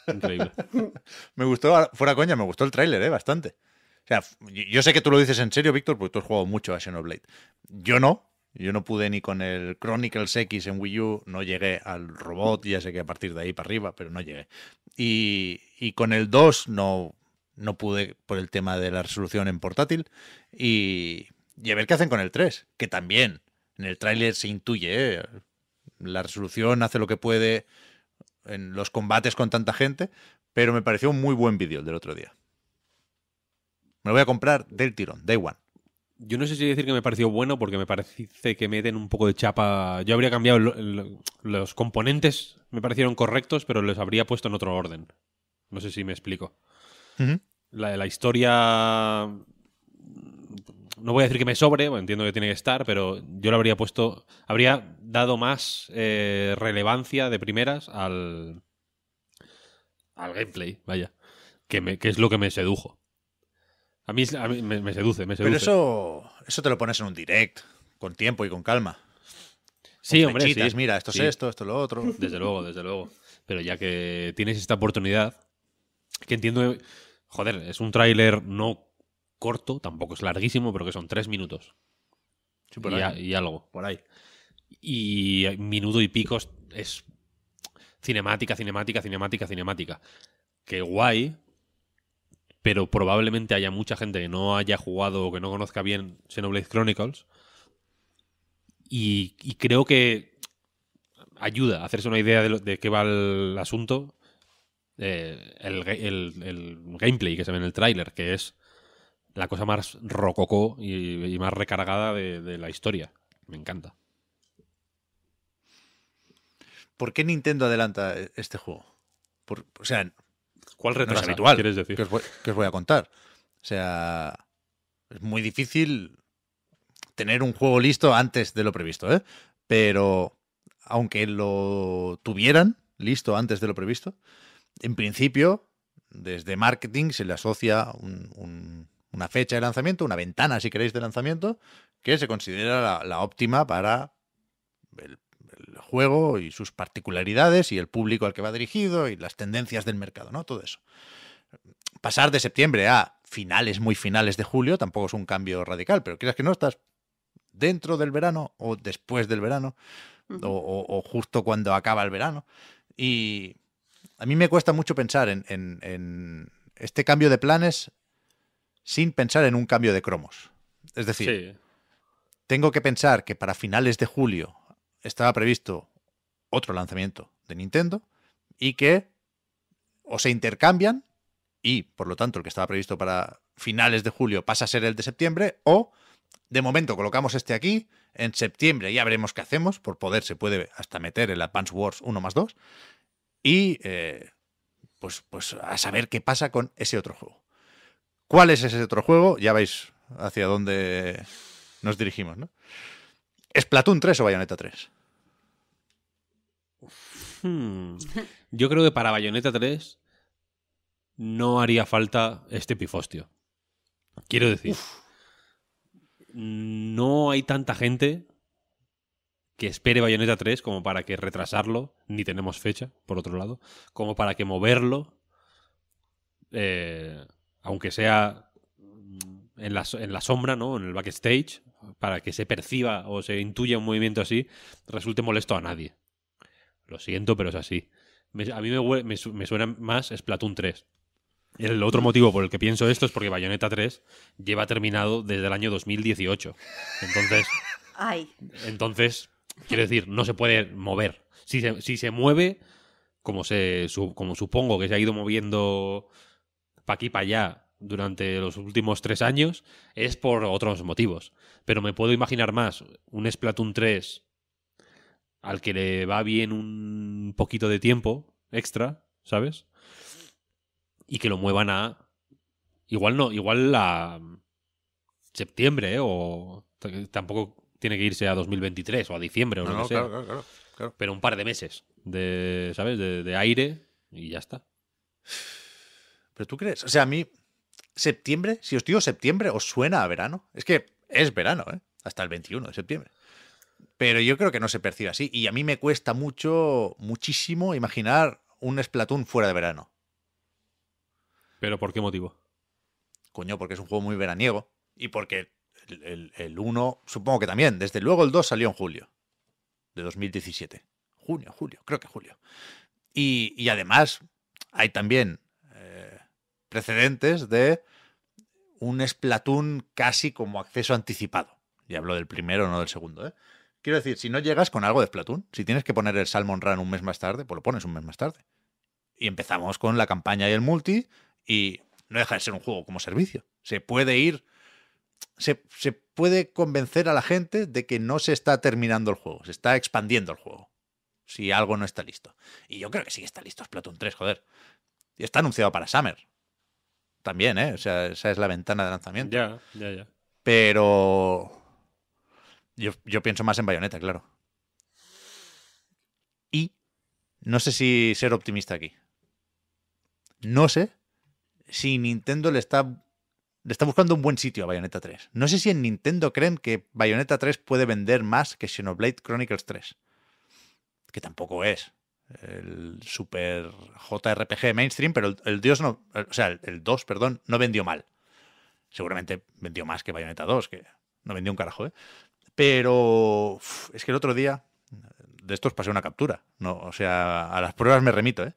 Increíble. me gustó, fuera coña, me gustó el tráiler, ¿eh? Bastante. O sea, yo sé que tú lo dices en serio, Víctor, porque tú has jugado mucho a Xenoblade. Yo no. Yo no pude ni con el Chronicles X en Wii U, no llegué al robot, ya sé que a partir de ahí para arriba, pero no llegué. Y, con el 2 no, no pude por el tema de la resolución en portátil y, y a ver qué hacen con el 3, que también en el tráiler se intuye, ¿eh? la resolución hace lo que puede en los combates con tanta gente, pero me pareció un muy buen vídeo el del otro día. Me lo voy a comprar del tirón, day one. Yo no sé si decir que me pareció bueno porque me parece que me den un poco de chapa. Yo habría cambiado los componentes, me parecieron correctos, pero los habría puesto en otro orden. No sé si me explico. la historia no voy a decir que me sobre, entiendo que tiene que estar, pero yo lo habría puesto, habría dado más eh, relevancia de primeras al, al gameplay, vaya, que, que es lo que me sedujo. A mí, me, seduce, me seduce. Pero eso, eso te lo pones en un direct, con tiempo y con calma. Sí, hombre, sí. mira, esto es esto, esto es lo otro. Desde luego, desde luego. Pero ya que tienes esta oportunidad, que entiendo, joder, es un tráiler no corto, tampoco es larguísimo, pero que son tres minutos. y, algo. Por ahí. Y minuto y picos es cinemática, cinemática, cinemática, cinemática. Qué guay, pero probablemente haya mucha gente que no haya jugado o que no conozca bien Xenoblade Chronicles. Y, creo que ayuda a hacerse una idea de, qué va el asunto. Eh, el, el, gameplay que se ve en el tráiler, que es la cosa más rococó y, más recargada de, la historia. Me encanta. ¿Por qué Nintendo adelanta e, este juego? o sea, ¿cuál retraso habitual? ¿Quieres decir? Que os, voy, a contar. O sea, es muy difícil tener un juego listo antes de lo previsto, ¿eh? Pero aunque lo tuvieran listo antes de lo previsto, en principio, desde marketing se le asocia un, una fecha de lanzamiento, una ventana, si queréis, de lanzamiento, que se considera la, óptima para el, juego y sus particularidades y el público al que va dirigido y las tendencias del mercado, ¿no? Todo eso. Pasar de septiembre a finales, muy finales de julio, tampoco es un cambio radical, pero creas que no estás dentro del verano o después del verano o, justo cuando acaba el verano. Y a mí me cuesta mucho pensar en este cambio de planes sin pensar en un cambio de cromos. Es decir, tengo que pensar que para finales de julio estaba previsto otro lanzamiento de Nintendo y que o se intercambian y, por lo tanto, el que estaba previsto para finales de julio pasa a ser el de septiembre o, de momento, colocamos este aquí, en septiembre ya veremos qué hacemos, por poder se puede hasta meter el Advance Wars 1 más 2 y, eh, pues, pues a saber qué pasa con ese otro juego. ¿Cuál es ese otro juego? Ya veis hacia dónde nos dirigimos, ¿no? Platón 3 o Bayonetta 3? Hmm. Yo creo que para Bayonetta 3 no haría falta este pifostio. Quiero decir, no hay tanta gente que espere Bayonetta 3 como para que retrasarlo, ni tenemos fecha, por otro lado, como para que moverlo eh, aunque sea mm, en la, sombra, ¿no? En el backstage, para que se perciba o se intuya un movimiento así, resulte molesto a nadie. Lo siento, pero es así. a mí me, suena más Splatoon 3. El otro motivo por el que pienso esto es porque Bayonetta 3 lleva terminado desde el año 2018. Entonces. Entonces, quiero decir, no se puede mover. Si se, mueve, como, se, como supongo que se ha ido moviendo pa' aquí, para allá durante los últimos tres años es por otros motivos. Pero me puedo imaginar más un Splatoon 3 al que le va bien un poquito de tiempo extra, ¿sabes? Y que lo muevan a... Igual no, igual a septiembre, ¿eh? o tampoco tiene que irse a 2023 o a diciembre o no, Claro, claro, Pero un par de meses de, ¿sabes? De, de aire y ya está. ¿Pero tú crees? O sea, a mí, septiembre, si os digo septiembre, os suena a verano. Es que es verano, ¿eh? Hasta el 21 de septiembre. Pero yo creo que no se percibe así. Y a mí me cuesta mucho, muchísimo imaginar un Splatoon fuera de verano. ¿Pero por qué motivo? Coño, porque es un juego muy veraniego. Y porque el 1, supongo que también. Desde luego el 2 salió en julio de 2017. Junio, julio, creo que julio. Y, y además hay también precedentes de un Splatoon casi como acceso anticipado. ya hablo del primero, no del segundo. ¿eh? Quiero decir, si no llegas con algo de Splatoon, si tienes que poner el Salmon Run un mes más tarde, pues lo pones un mes más tarde. Y empezamos con la campaña y el multi, y no deja de ser un juego como servicio. Se puede ir, se, puede convencer a la gente de que no se está terminando el juego, se está expandiendo el juego. Si algo no está listo. Y yo creo que sí está listo Splatoon 3, joder. está anunciado para Summer también, ¿eh? O sea, esa es la ventana de lanzamiento. Ya, ya, ya. Pero yo, yo pienso más en Bayonetta, claro. Y no sé si ser optimista aquí. No sé si Nintendo le está, le está buscando un buen sitio a Bayonetta 3. No sé si en Nintendo creen que Bayonetta 3 puede vender más que Xenoblade Chronicles 3. Que tampoco es el super JRPG mainstream, pero el, Dios no, o sea, el, 2, perdón, no vendió mal. Seguramente vendió más que Bayonetta 2, que no vendió un carajo, ¿eh? Pero es que el otro día de estos pasé una captura, no, o sea, a las pruebas me remito, ¿eh?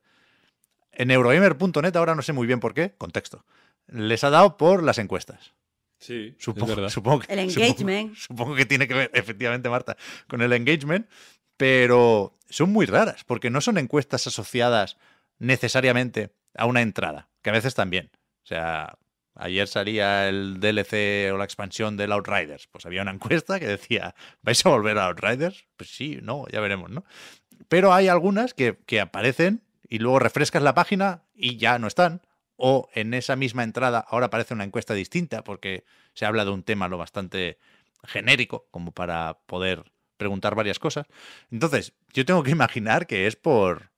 En eurogamer.net ahora no sé muy bien por qué, contexto. Les ha dado por las encuestas. Sí, supongo, supongo que, el engagement. supongo que tiene que ver, efectivamente, Marta, con el engagement, pero son muy raras, porque no son encuestas asociadas necesariamente a una entrada, que a veces también. O sea, ayer salía el DLC o la expansión del Outriders, pues había una encuesta que decía, ¿vais a volver a Outriders? Pues sí, no, ya veremos, ¿no? Pero hay algunas que, aparecen y luego refrescas la página y ya no están. O en esa misma entrada ahora aparece una encuesta distinta porque se habla de un tema lo bastante genérico como para poder preguntar varias cosas. Entonces, yo tengo que imaginar que es por.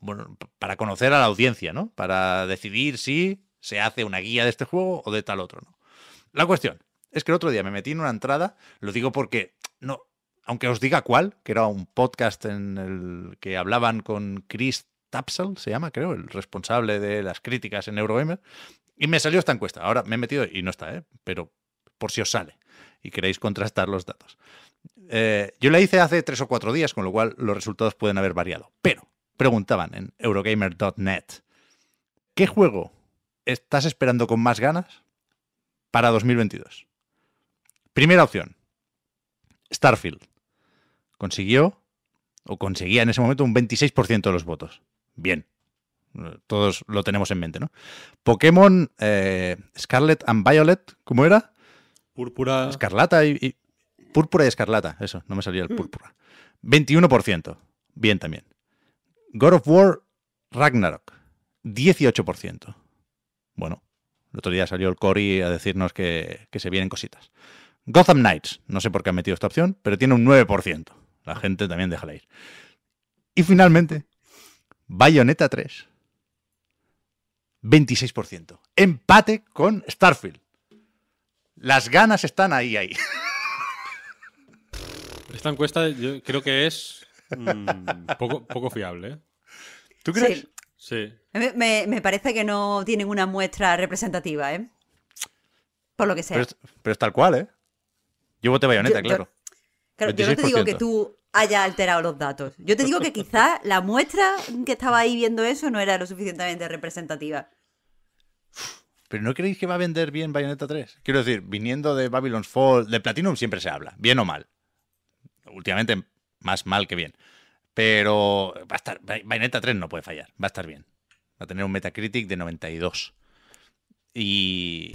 Bueno, para conocer a la audiencia, ¿no? Para decidir si se hace una guía de este juego o de tal otro, ¿no? La cuestión es que el otro día me metí en una entrada, lo digo porque no, aunque os diga cuál, que era un podcast en el que hablaban con Chris Tapsell, se llama, creo, el responsable de las críticas en Eurogamer, y me salió esta encuesta. Ahora me he metido y no está, ¿eh? pero por si os sale y queréis contrastar los datos. Eh, yo la hice hace tres o cuatro días, con lo cual los resultados pueden haber variado. Pero preguntaban en eurogamer.net, ¿qué juego estás esperando con más ganas para 2022? Primera opción, Starfield. Consiguió o conseguía en ese momento un 26% de los votos. Bien, todos lo tenemos en mente, ¿no? Pokémon eh, Scarlet and Violet, ¿cómo era? Púrpura. Escarlata y Púrpura y escarlata, eso, no me salía el mm. púrpura. 21%, bien también. God of War Ragnarok, 18%. Bueno, el otro día salió el Cory a decirnos que, que, se vienen cositas. Gotham Knights, no sé por qué ha metido esta opción, pero tiene un 9%. La gente también déjala ir. Y finalmente, Bayonetta 3, 26%. Empate con Starfield. Las ganas están ahí, ahí. Esta encuesta yo creo que es mm, poco, fiable. ¿eh? ¿Tú crees? Sí. Me, parece que no tienen una muestra representativa, ¿eh? Por lo que sea. Pero es, tal cual, ¿eh? Yo voté bayoneta, claro. yo no te digo que tú haya alterado los datos. Yo te digo que quizás la muestra que estaba ahí viendo eso no era lo suficientemente representativa. Pero ¿no creéis que va a vender bien Bayonetta 3? Quiero decir, viniendo de Babylon's Fall, de Platinum siempre se habla, bien o mal últimamente más mal que bien. Pero va a estar, Bayonetta 3 no puede fallar, va a estar bien. Va a tener un Metacritic de 92. Y...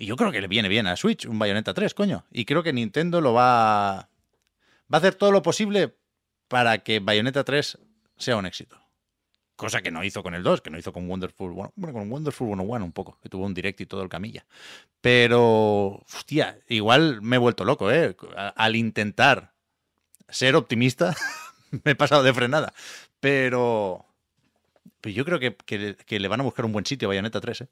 Y yo creo que le viene bien a Switch un Bayonetta 3, coño. Y creo que Nintendo lo va... Va a hacer todo lo posible para que Bayonetta 3 sea un éxito cosa que no hizo con el 2, que no hizo con Wonderful, bueno, bueno con Wonderful 101 un poco, que tuvo un directo y todo el camilla. Pero, hostia, igual me he vuelto loco, ¿eh? Al intentar ser optimista, me he pasado de frenada. Pero, yo creo que, que, le van a buscar un buen sitio a Bayonetta 3, ¿eh?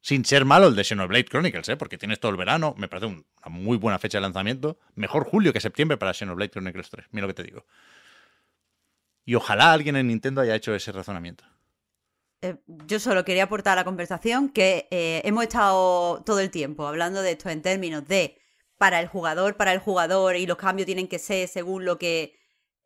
Sin ser malo el de Xenoblade Chronicles, ¿eh? porque tienes todo el verano, me parece una muy buena fecha de lanzamiento. Mejor julio que septiembre para Xenoblade Chronicles 3, mira lo que te digo. Y ojalá alguien en Nintendo haya hecho ese razonamiento. Eh, yo solo quería aportar a la conversación que eh, hemos estado todo el tiempo hablando de esto en términos de para el jugador, para el jugador y los cambios tienen que ser según lo que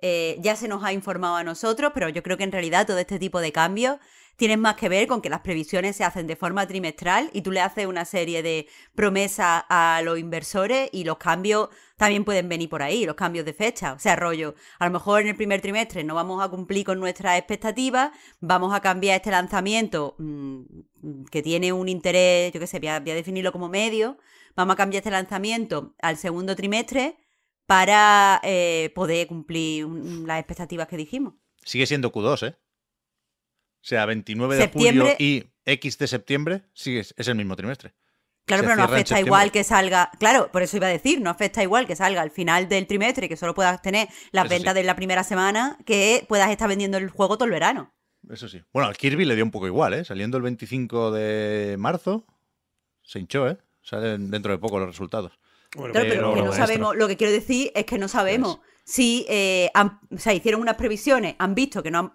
eh, ya se nos ha informado a nosotros, pero yo creo que en realidad todo este tipo de cambios tienen más que ver con que las previsiones se hacen de forma trimestral y tú le haces una serie de promesas a los inversores y los cambios también pueden venir por ahí, los cambios de fecha. O sea, rollo, a lo mejor en el primer trimestre no vamos a cumplir con nuestras expectativas, vamos a cambiar este lanzamiento mm, que tiene un interés, yo qué sé, voy a, definirlo como medio, vamos a cambiar este lanzamiento al segundo trimestre para eh, poder cumplir las expectativas que dijimos. Sigue siendo Q2, ¿eh? sea, 29 de julio y X de septiembre, sigues es, el mismo trimestre. Claro, pero no afecta igual que salga. Claro, por eso iba a decir, no afecta igual que salga al final del trimestre, que solo puedas tener las ventas de la primera semana, que puedas estar vendiendo el juego todo el verano. Eso sí. Bueno, al Kirby le dio un poco igual, ¿eh? Saliendo el 25 de marzo, se hinchó, ¿eh? Salen dentro de poco los resultados. claro, pero, no sabemos. Lo que quiero decir es que no sabemos sí eh, se hicieron unas previsiones, han visto que no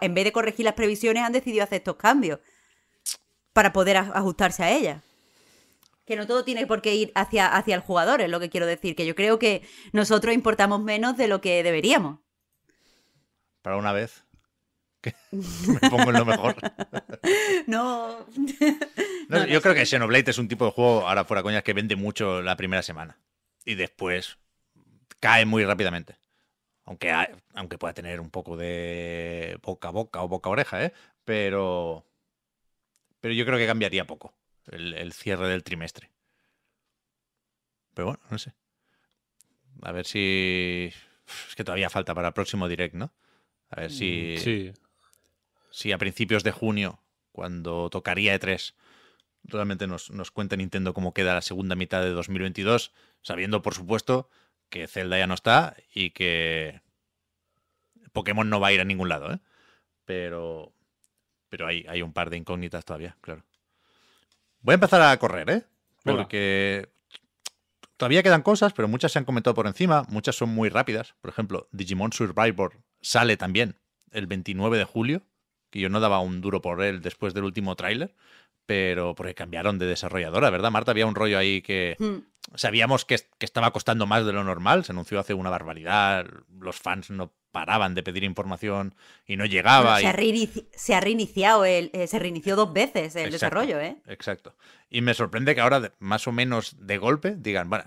en vez de corregir las previsiones han decidido hacer estos cambios para poder ajustarse a ellas. Que no todo tiene por qué ir hacia, hacia el jugador, es lo que quiero decir, que yo creo que nosotros importamos menos de lo que deberíamos. Para una vez. me pongo en lo mejor. no. yo creo que Xenoblade es un tipo de juego, ahora fuera coñas, que vende mucho la primera semana. Y después cae muy rápidamente. Aunque, aunque pueda tener un poco de boca a boca o boca a oreja, ¿eh? Pero, pero yo creo que cambiaría poco el, cierre del trimestre. Pero bueno, no sé. A ver si. Es que todavía falta para el próximo direct, ¿no? A ver si. Mm, sí. Si a principios de junio, cuando tocaría E3, realmente nos, nos cuenta Nintendo cómo queda la segunda mitad de 2022, sabiendo, por supuesto, que Zelda ya no está y que Pokémon no va a ir a ningún lado, ¿eh? Pero, pero hay, hay un par de incógnitas todavía, claro. Voy a empezar a correr, ¿eh? Porque todavía quedan cosas, pero muchas se han comentado por encima, muchas son muy rápidas. Por ejemplo, Digimon Survivor sale también el 29 de julio, que yo no daba un duro por él después del último tráiler, pero porque cambiaron de desarrolladora, ¿verdad, Marta? Había un rollo ahí que hmm sabíamos que, estaba costando más de lo normal, se anunció hace una barbaridad, los fans no paraban de pedir información y no llegaba. se, ha se, ha reiniciado, el, eh, se reinició dos veces el desarrollo, ¿eh? Exacto. Y me sorprende que ahora, más o menos de golpe, digan, bueno,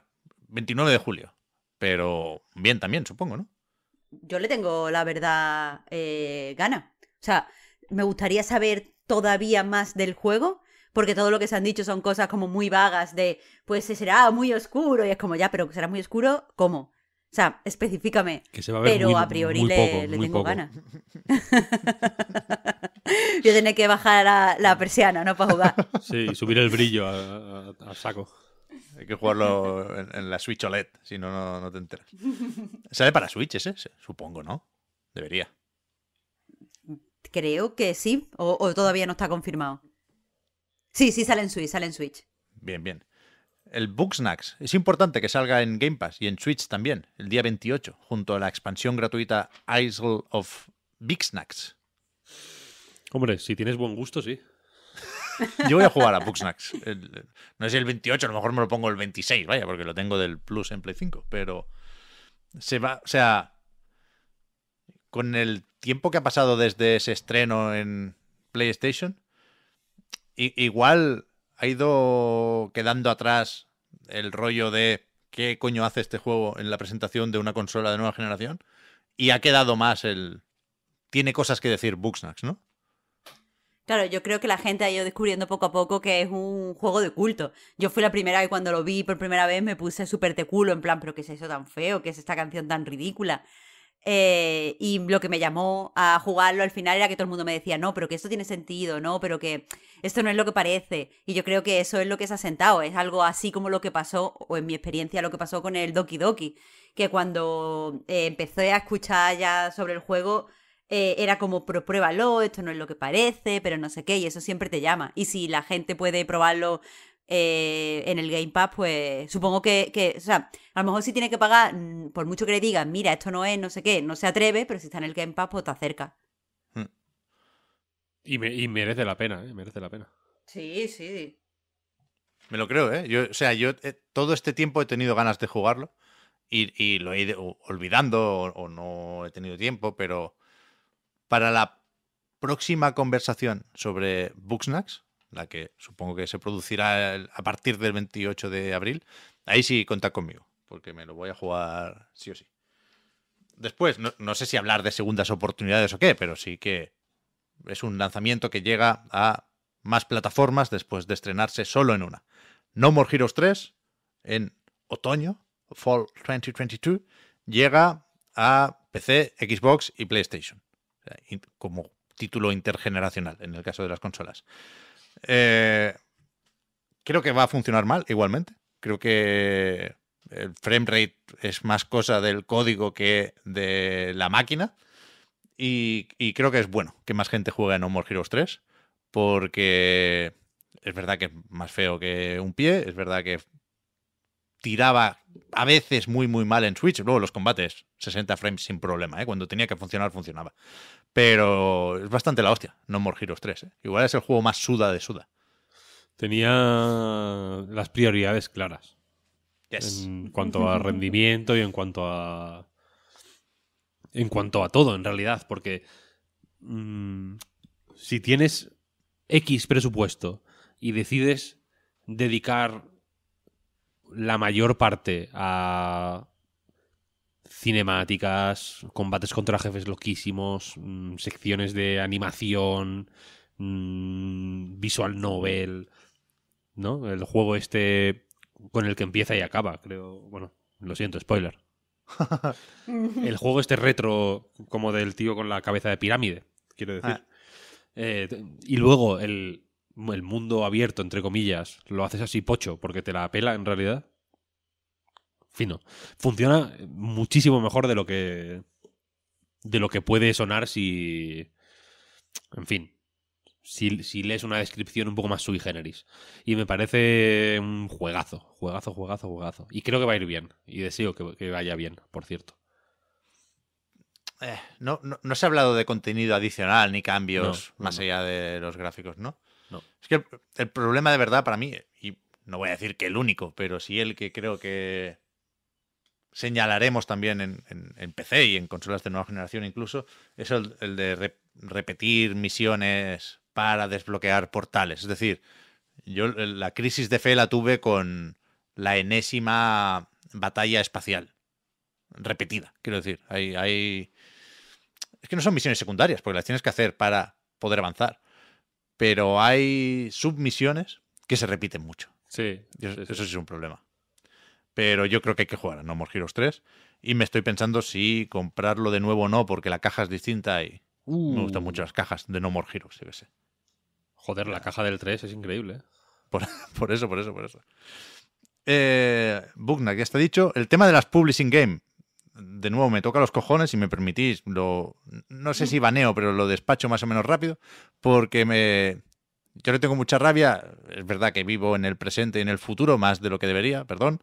29 de julio, pero bien también, supongo, ¿no? Yo le tengo, la verdad, eh, gana. O sea, me gustaría saber todavía más del juego porque todo lo que se han dicho son cosas como muy vagas de, pues será muy oscuro, y es como, ya, pero será muy oscuro, ¿cómo? O sea, específicame. pero a priori le, tengo ganas. Yo tiene que bajar a la persiana, ¿no? Para jugar. Sí, subir el brillo al saco. Hay que jugarlo en, la Switch OLED, si no, no, te enteras. ¿Sale para Switch ese? Supongo, ¿no? Debería. Creo que sí, o todavía no está confirmado. Sí, sí, sale en Switch, sale Switch. Bien, bien. El Booksnacks. Es importante que salga en Game Pass y en Switch también, el día 28, junto a la expansión gratuita Isle of Big Snacks. Hombre, si tienes buen gusto, sí. Yo voy a jugar a Booksnacks. No no es el 28, a lo mejor me lo pongo el 26, vaya, porque lo tengo del Plus en Play 5. Pero se va, o sea, con el tiempo que ha pasado desde ese estreno en PlayStation, igual ha ido quedando atrás el rollo de qué coño hace este juego en la presentación de una consola de nueva generación y ha quedado más el... Tiene cosas que decir Bugsnax, ¿no? Claro, yo creo que la gente ha ido descubriendo poco a poco que es un juego de culto. Yo fui la primera que cuando lo vi por primera vez me puse súper teculo en plan, pero ¿qué es eso tan feo? ¿Qué es esta canción tan ridícula? Eh, y lo que me llamó a jugarlo al final era que todo el mundo me decía, no, pero que esto tiene sentido, no, pero que esto no es lo que parece. Y yo creo que eso es lo que se ha sentado, es algo así como lo que pasó, o en mi experiencia, lo que pasó con el Doki Doki, que cuando eh, empecé a escuchar ya sobre el juego, eh, era como, pero pruébalo, esto no es lo que parece, pero no sé qué, y eso siempre te llama. Y si la gente puede probarlo eh, en el Game Pass, pues supongo que, o sea, a lo mejor si tiene que pagar, mm, por mucho que le digan, mira, esto no es, no sé qué, no se atreve, pero si está en el Game Pass, pues está cerca. Hmm. Y, merece la pena, ¿eh? merece la pena. Sí, sí. Me lo creo, ¿eh? Yo, o sea, yo eh, todo este tiempo he tenido ganas de jugarlo y, lo he ido olvidando o, o no he tenido tiempo, pero para la próxima conversación sobre Booksnacks, la que supongo que se producirá a partir del 28 de abril, ahí sí contad conmigo, porque me lo voy a jugar sí o sí. Después, no, sé si hablar de segundas oportunidades o qué, pero sí que es un lanzamiento que llega a más plataformas después de estrenarse solo en una. No More Heroes 3 en otoño, Fall 2022, llega a PC, Xbox y PlayStation, como título intergeneracional en el caso de las consolas. Eh, creo que va a funcionar mal igualmente. Creo que el frame rate es más cosa del código que de la máquina. Y, creo que es bueno que más gente juegue en No More Heroes 3 porque es verdad que es más feo que un pie, es verdad que tiraba a veces muy muy mal en Switch, luego los combates 60 frames sin problema, ¿eh? cuando tenía que funcionar funcionaba. Pero es bastante la hostia, No More Heroes 3. ¿eh? Igual es el juego más suda de suda. Tenía las prioridades claras. En cuanto a rendimiento y en cuanto a. En cuanto a todo, en realidad, porque. Mm, si tienes X presupuesto y decides dedicar la mayor parte a cinemáticas, combates contra jefes loquísimos, mm, secciones de animación, mm, visual novel, ¿no? El juego este con el que empieza y acaba, creo. Bueno, lo siento, spoiler. el juego este retro, como del tío con la cabeza de pirámide, quiero decir. Ah. Eh, y luego el, el mundo abierto, entre comillas, lo haces así pocho, porque te la apela en realidad fino. Funciona muchísimo mejor de lo que. de lo que puede sonar si. En fin. Si, lees una descripción un poco más sui generis. Y me parece un juegazo. Juegazo, juegazo, juegazo. Y creo que va a ir bien. Y deseo que, vaya bien, por cierto. Eh, no, se ha hablado de contenido adicional ni cambios más allá de los gráficos, ¿no? No. Es que el problema de verdad para mí, y no voy a decir que el único, pero sí el que creo que señalaremos también en, PC y en consolas de nueva generación incluso, es el, de repetir misiones para desbloquear portales. Es decir, yo la crisis de fe la tuve con la enésima batalla espacial. Repetida, quiero decir. Hay, hay... Es que no son misiones secundarias, porque las tienes que hacer para poder avanzar. Pero hay submisiones que se repiten mucho. Sí. eso sí es un problema pero yo creo que hay que jugar a No More Heroes 3 y me estoy pensando si comprarlo de nuevo o no, porque la caja es distinta y me gustan uh. mucho las cajas de No More Heroes, Joder, la caja del 3 es increíble. ¿eh? Por, por, eso, por eso, por eso. Eh, Bugna, ya está dicho. El tema de las publishing game. De nuevo, me toca los cojones y me permitís. Lo, no sé si baneo, pero lo despacho más o menos rápido. Porque me, yo le tengo mucha rabia. Es verdad que vivo en el presente y en el futuro más de lo que debería, perdón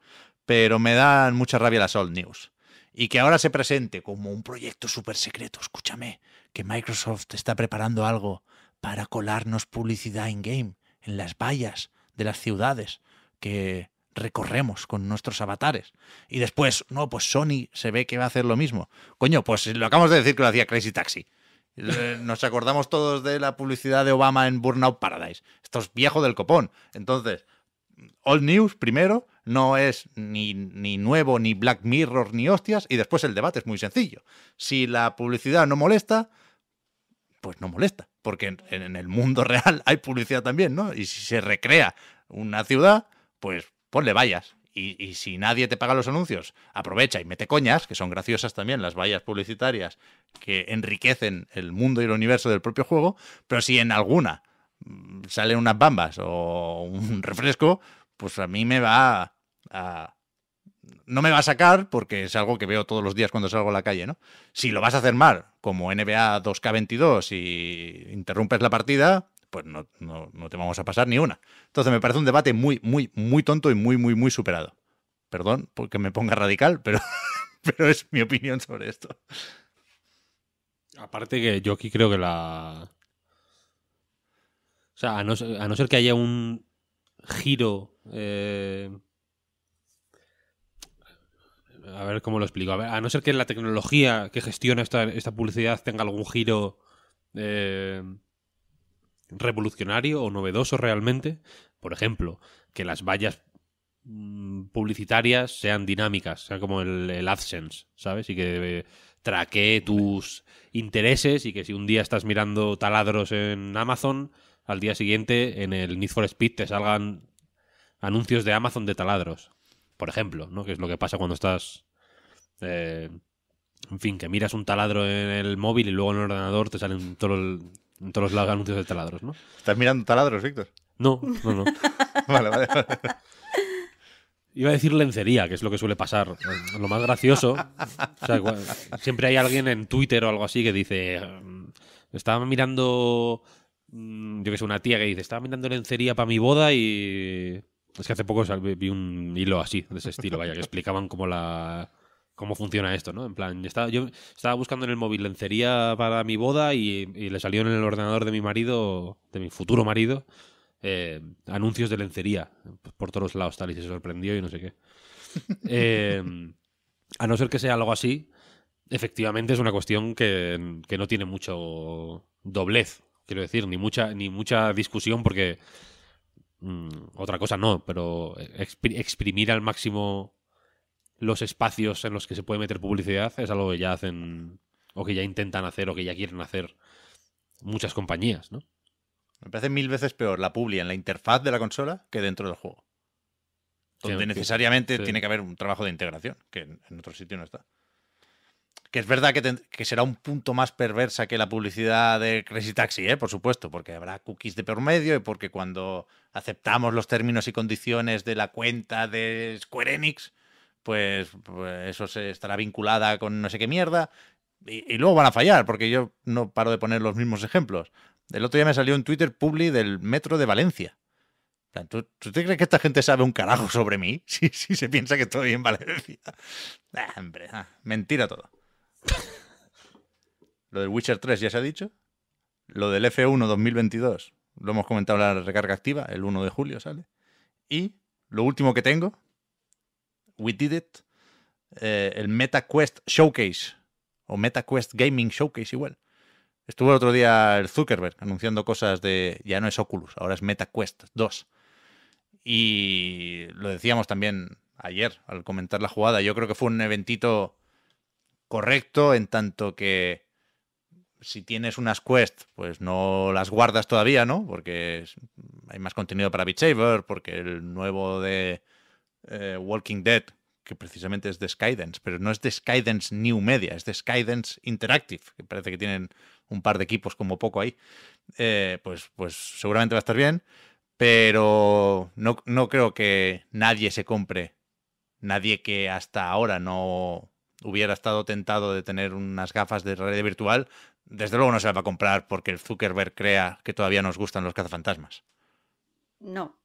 pero me dan mucha rabia las old news. Y que ahora se presente como un proyecto súper secreto, escúchame, que Microsoft está preparando algo para colarnos publicidad in-game, en las vallas de las ciudades que recorremos con nuestros avatares. Y después, no, pues Sony se ve que va a hacer lo mismo. Coño, pues lo acabamos de decir que lo hacía Crazy Taxi. Nos acordamos todos de la publicidad de Obama en Burnout Paradise. Esto es viejo del copón. Entonces, Old News primero, no es ni, nuevo, ni Black Mirror, ni hostias, y después el debate es muy sencillo. Si la publicidad no molesta, pues no molesta, porque en, el mundo real hay publicidad también, ¿no? Y si se recrea una ciudad, pues ponle vallas. Y, y, si nadie te paga los anuncios, aprovecha y mete coñas, que son graciosas también las vallas publicitarias que enriquecen el mundo y el universo del propio juego, pero si en alguna salen unas bambas o un refresco, pues a mí me va a... No me va a sacar porque es algo que veo todos los días cuando salgo a la calle, ¿no? Si lo vas a hacer mal, como NBA 2K22 y interrumpes la partida, pues no, no, no te vamos a pasar ni una. Entonces me parece un debate muy, muy, muy tonto y muy, muy, muy superado. Perdón porque me ponga radical, pero, pero es mi opinión sobre esto. Aparte que yo aquí creo que la, o sea, a no, ser que haya un giro. Eh, a ver cómo lo explico. A, no ser que la tecnología que gestiona esta, publicidad tenga algún giro eh, revolucionario o novedoso realmente. Por ejemplo, que las vallas mm, publicitarias sean dinámicas, sean como el, AdSense, ¿sabes? Y que eh, traquee tus intereses y que si un día estás mirando taladros en Amazon, al día siguiente en el Need for Speed te salgan anuncios de Amazon de taladros, por ejemplo, ¿no? Que es lo que pasa cuando estás... Eh, en fin, que miras un taladro en el móvil y luego en el ordenador te salen todos los anuncios de taladros, ¿no? ¿Estás mirando taladros, Víctor? No, no, no. vale, vale, Iba a decir lencería, que es lo que suele pasar. Lo más gracioso. siempre hay alguien en Twitter o algo así que dice. Em, estaba mirando Mm, yo que sé, una tía que dice, estaba mirando lencería para mi boda y... Es que hace poco vi un hilo así, de ese estilo, vaya, que explicaban cómo la... Cómo funciona esto, ¿no? En plan, estaba, yo estaba buscando en el móvil lencería para mi boda y, le salió en el ordenador de mi marido, de mi futuro marido, eh, anuncios de lencería por todos lados, tal, y se sorprendió y no sé qué. Eh, a no ser que sea algo así, efectivamente es una cuestión que, que no tiene mucho doblez Quiero decir, ni mucha, ni mucha discusión porque mm, otra cosa no, pero exprimir al máximo los espacios en los que se puede meter publicidad es algo que ya hacen o que ya intentan hacer o que ya quieren hacer muchas compañías, ¿no? Me parece mil veces peor la publi en la interfaz de la consola que dentro del juego. Donde necesariamente tiene que haber un trabajo de integración, que en otro sitio no está. Que es verdad que, será un punto más perversa que la publicidad de Crazy Taxi, ¿eh? por supuesto, porque habrá cookies de por medio y porque cuando aceptamos los términos y condiciones de la cuenta de Square Enix, pues, pues eso se estará vinculada con no sé qué mierda. Y, luego van a fallar, porque yo no paro de poner los mismos ejemplos. El otro día me salió un Twitter publi del metro de Valencia. ¿Tú, ¿Tú, crees que esta gente sabe un carajo sobre mí? Si, sí, se piensa que estoy en Valencia. hombre, ah, mentira todo. Lo del Witcher 3 ya se ha dicho. Lo del F1 2022, lo hemos comentado en la recarga activa, el 1 de julio sale. Y lo último que tengo, We Did It, eh, el MetaQuest Showcase, o MetaQuest Gaming Showcase igual. Estuvo el otro día el Zuckerberg anunciando cosas de, ya no es Oculus, ahora es MetaQuest 2. Y lo decíamos también ayer al comentar la jugada, yo creo que fue un eventito correcto en tanto que si tienes unas quests, pues no las guardas todavía, ¿no? Porque hay más contenido para Beat porque el nuevo de eh, Walking Dead, que precisamente es de Skydance, pero no es de Skydance New Media, es de Skydance Interactive, que parece que tienen un par de equipos como poco ahí, eh, pues, pues seguramente va a estar bien, pero no, no creo que nadie se compre, nadie que hasta ahora no hubiera estado tentado de tener unas gafas de realidad virtual, desde luego no se las va a comprar porque el Zuckerberg crea que todavía nos gustan los cazafantasmas. No,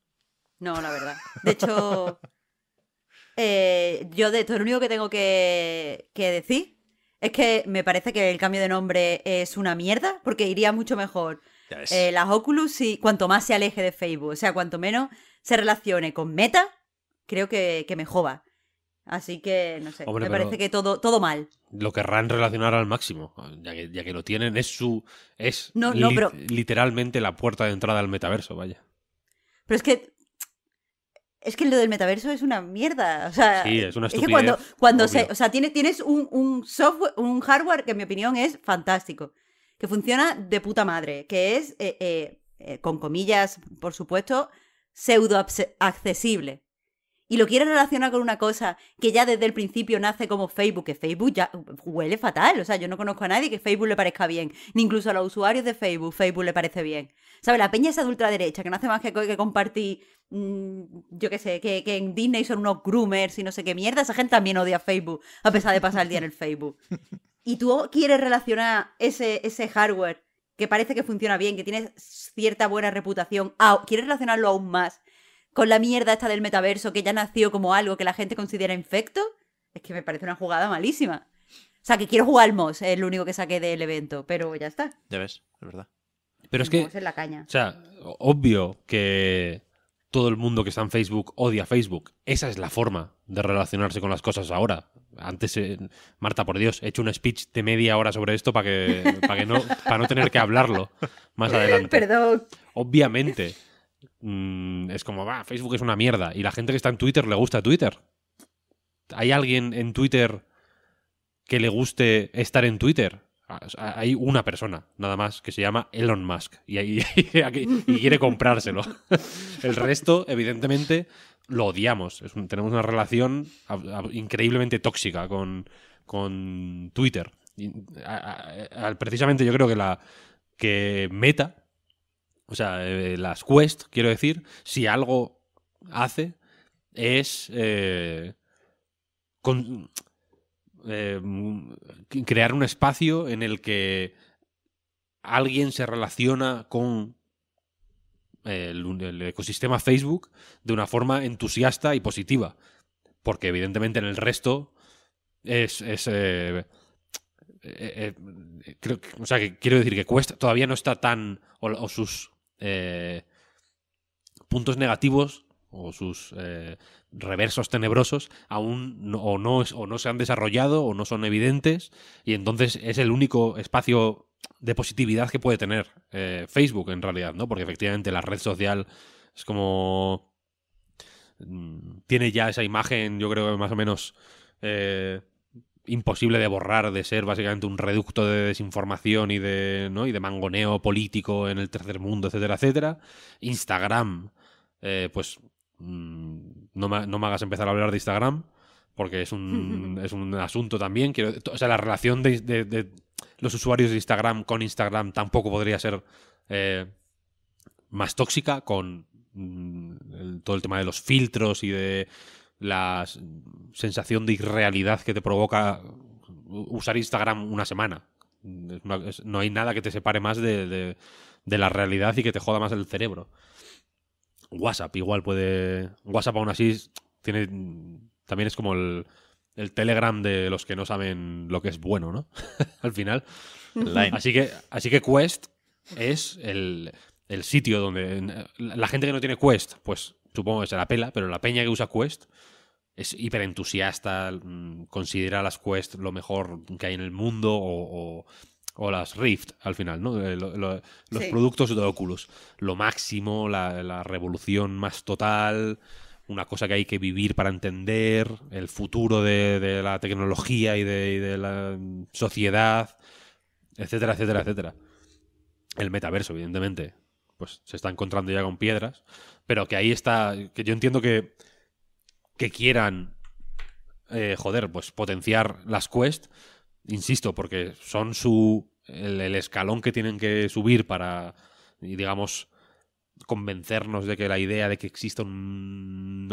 no, la verdad. De hecho, eh, yo de esto lo único que tengo que, decir es que me parece que el cambio de nombre es una mierda porque iría mucho mejor eh, las Oculus y cuanto más se aleje de Facebook, o sea, cuanto menos se relacione con Meta, creo que, que mejor Así que, no sé, me parece que todo, todo mal. Lo querrán relacionar al máximo, ya que, lo tienen, es su. Es literalmente la puerta de entrada al metaverso, vaya. Pero es que. Es que lo del metaverso es una mierda. O sea, es una estupidez. Es que cuando, cuando se, o sea, tienes, un, software, un hardware que en mi opinión es fantástico. Que funciona de puta madre. Que es, eh, eh, eh, con comillas, por supuesto, pseudo accesible y lo quieres relacionar con una cosa que ya desde el principio nace como Facebook, que Facebook ya huele fatal. O sea, yo no conozco a nadie que Facebook le parezca bien, ni incluso a los usuarios de Facebook, Facebook le parece bien. ¿Sabes? La peña esa de ultraderecha que no hace más que, que compartir, mm, yo qué sé, que, en Disney son unos groomers y no sé qué mierda. Esa gente también odia Facebook, a pesar de pasar el día en el Facebook. Y tú quieres relacionar ese, ese hardware que parece que funciona bien, que tiene cierta buena reputación, Ah, quieres relacionarlo aún más con la mierda esta del metaverso que ya nació como algo que la gente considera infecto, es que me parece una jugada malísima. O sea, que quiero jugar al MOS, es lo único que saqué del evento, pero ya está. Ya ves, es verdad. Pero es que. O sea, obvio que todo el mundo que está en Facebook odia Facebook. Esa es la forma de relacionarse con las cosas ahora. Antes, eh, Marta, por Dios, he hecho un speech de media hora sobre esto para que, no, para no tener que hablarlo más adelante. Perdón. Obviamente. Mm, es como, va, Facebook es una mierda. Y la gente que está en Twitter le gusta Twitter. ¿Hay alguien en Twitter que le guste estar en Twitter? Ah, hay una persona, nada más, que se llama Elon Musk y, quiere comprárselo. El resto, evidentemente, lo odiamos. tenemos una relación increíblemente tóxica con, Twitter. precisamente yo creo que la que Meta o sea, eh, las quest, quiero decir, si algo hace es eh, eh, mm, crear un espacio en el que alguien se relaciona con el, ecosistema Facebook de una forma entusiasta y positiva. Porque evidentemente en el resto es... creo, o sea, que quiero decir que Quest todavía no está tan... o sus eh, puntos negativos o sus eh, reversos tenebrosos aún o, no, se han desarrollado o no son evidentes y entonces es el único espacio de positividad que puede tener eh, Facebook en realidad, ¿no? Porque efectivamente la red social es como mm, tiene ya esa imagen, yo creo que más o menos eh, imposible de borrar, de ser básicamente un reducto de desinformación y de, y de mangoneo político en el tercer mundo, etcétera, etcétera. Instagram, eh, pues mm, no me, hagas empezar a hablar de Instagram, porque es un, es un asunto también. Quiero, o sea, la relación de, los usuarios de Instagram con Instagram tampoco podría ser eh, más tóxica con mm, todo el tema de los filtros y de la sensación de irrealidad que te provoca usar Instagram una semana. No hay nada que te separe más de, la realidad y que te joda más el cerebro. WhatsApp igual puede... WhatsApp aún así tiene... También es como el, Telegram de los que no saben lo que es bueno, ¿no? Al final. Así que, así que Quest es el, el, sitio donde la gente que no tiene Quest, pues supongo que se la pela, pero la peña que usa Quest es hiperentusiasta, mm, considera las Quest lo mejor que hay en el mundo o, o, las Rift al final, ¿no? Eh, los productos de Oculus, lo máximo, la, revolución más total, una cosa que hay que vivir para entender, el futuro de, la tecnología y de, y de, la sociedad, etcétera, etcétera, etcétera. El metaverso, evidentemente, pues se está encontrando ya con piedras, pero que ahí está, que yo entiendo que que quieran, eh, joder, pues potenciar las quests, insisto, porque son su el, escalón que tienen que subir para, digamos, convencernos de que la idea de que exista un,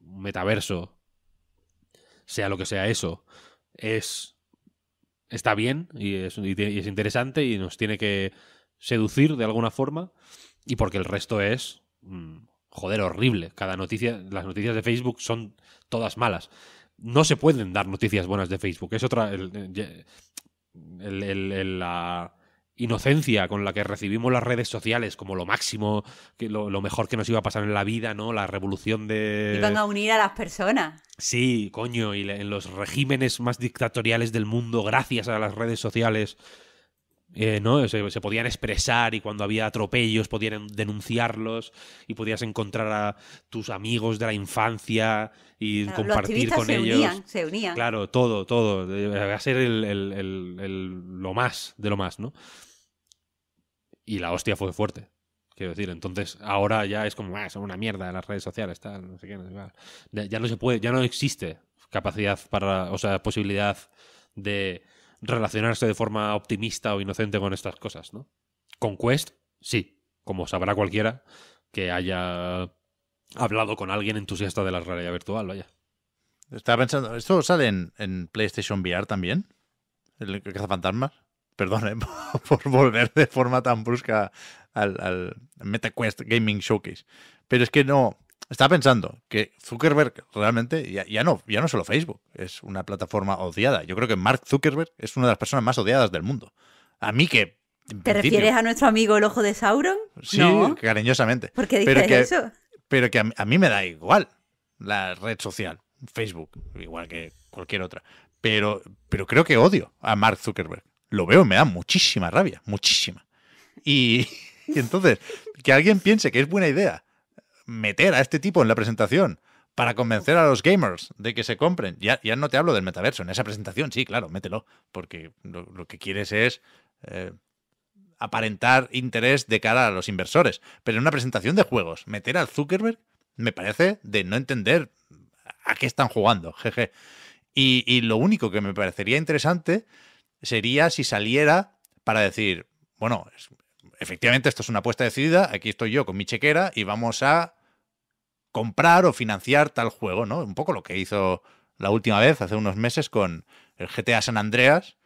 metaverso, sea lo que sea eso, es está bien y es interesante y nos tiene que seducir de alguna forma y porque el resto es mm, joder, horrible. Cada noticia, las noticias de Facebook son todas malas. No se pueden dar noticias buenas de Facebook. Es otra. la inocencia con la que recibimos las redes sociales como lo máximo, lo, mejor que nos iba a pasar en la vida, ¿no? La revolución de... Iban a unir a las personas. Sí, coño, y en los regímenes más dictatoriales del mundo, gracias a las redes sociales, eh, ¿no? Se, podían expresar y cuando había atropellos podían denunciarlos y podías encontrar a tus amigos de la infancia y compartir con se ellos. se unían. Claro, todo, todo. Eh, va a ser el, el, lo más de lo más, ¿no? Y la hostia fue fuerte. Quiero decir, entonces ahora ya es como, ah, una mierda las redes sociales, tal, Ya no se puede, ya no existe capacidad para, o sea, posibilidad de relacionarse de forma optimista o inocente con estas cosas, ¿no? Con Quest, sí, como sabrá cualquiera que haya hablado con alguien entusiasta de la realidad virtual, vaya. Estaba pensando, ¿esto sale en, PlayStation VR también? ¿El cazafantasmas? Perdón ¿eh? por volver de forma tan brusca al, al MetaQuest Gaming Showcase. Pero es que no, estaba pensando que Zuckerberg realmente ya, no, ya no solo Facebook, es una plataforma odiada. Yo creo que Mark Zuckerberg es una de las personas más odiadas del mundo. A mí que. ¿Te refieres a nuestro amigo el ojo de Sauron? Sí, cariñosamente. ¿Por qué dices pero eso? Pero que a, mí me da igual la red social, Facebook, igual que cualquier otra. Pero, pero creo que odio a Mark Zuckerberg. Lo veo y me da muchísima rabia, muchísima. y entonces, que alguien piense que es buena idea meter a este tipo en la presentación para convencer a los gamers de que se compren. Ya, ya no te hablo del metaverso, en esa presentación sí, claro, mételo, porque lo, que quieres es eh, aparentar interés de cara a los inversores. Pero en una presentación de juegos, meter al Zuckerberg me parece de no entender a qué están jugando, jeje. Y, lo único que me parecería interesante sería si saliera para decir, bueno, efectivamente esto es una apuesta decidida, aquí estoy yo con mi chequera y vamos a comprar o financiar tal juego, ¿no? Un poco lo que hizo la última vez, hace unos meses, con el GTA San Andreas,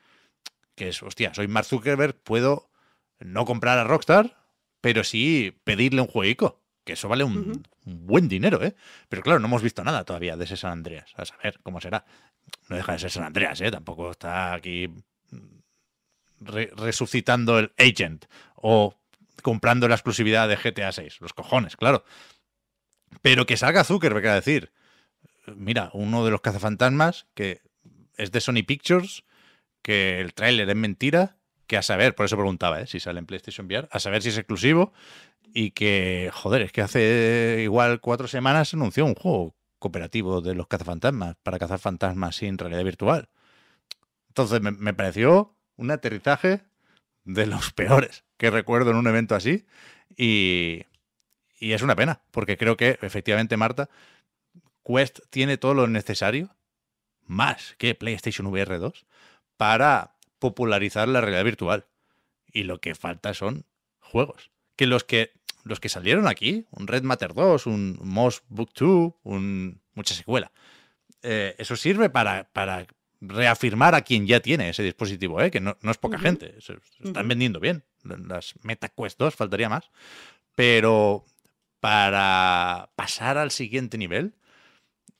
que es, hostia, soy Mark Zuckerberg, puedo no comprar a Rockstar, pero sí pedirle un jueguito que eso vale un, buen dinero, ¿eh? Pero claro, no hemos visto nada todavía de ese San Andreas, a saber cómo será. No deja de ser San Andreas, ¿eh? Tampoco está aquí mm, resucitando el Agent o comprando la exclusividad de GTA 6, los cojones, claro. Pero que salga me queda decir, mira, uno de los cazafantasmas que es de Sony Pictures, que el tráiler es mentira, que a saber, por eso preguntaba, ¿eh? si sale en PlayStation VR, a saber si es exclusivo y que, joder, es que hace igual cuatro semanas se anunció un juego cooperativo de los cazafantasmas para cazar fantasmas sin realidad virtual. Entonces me, me pareció un aterrizaje de los peores que recuerdo en un evento así y, y es una pena, porque creo que efectivamente, Marta, Quest tiene todo lo necesario, más que PlayStation VR 2, para popularizar la realidad virtual. Y lo que falta son juegos. Que los que, los que salieron aquí, un Red Matter 2, un Moss Book 2, un, mucha secuela, eh, eso sirve para, reafirmar a quien ya tiene ese dispositivo, ¿eh? que no, es poca gente. Se, están vendiendo bien. Las Meta Quest 2 faltaría más. Pero para pasar al siguiente nivel,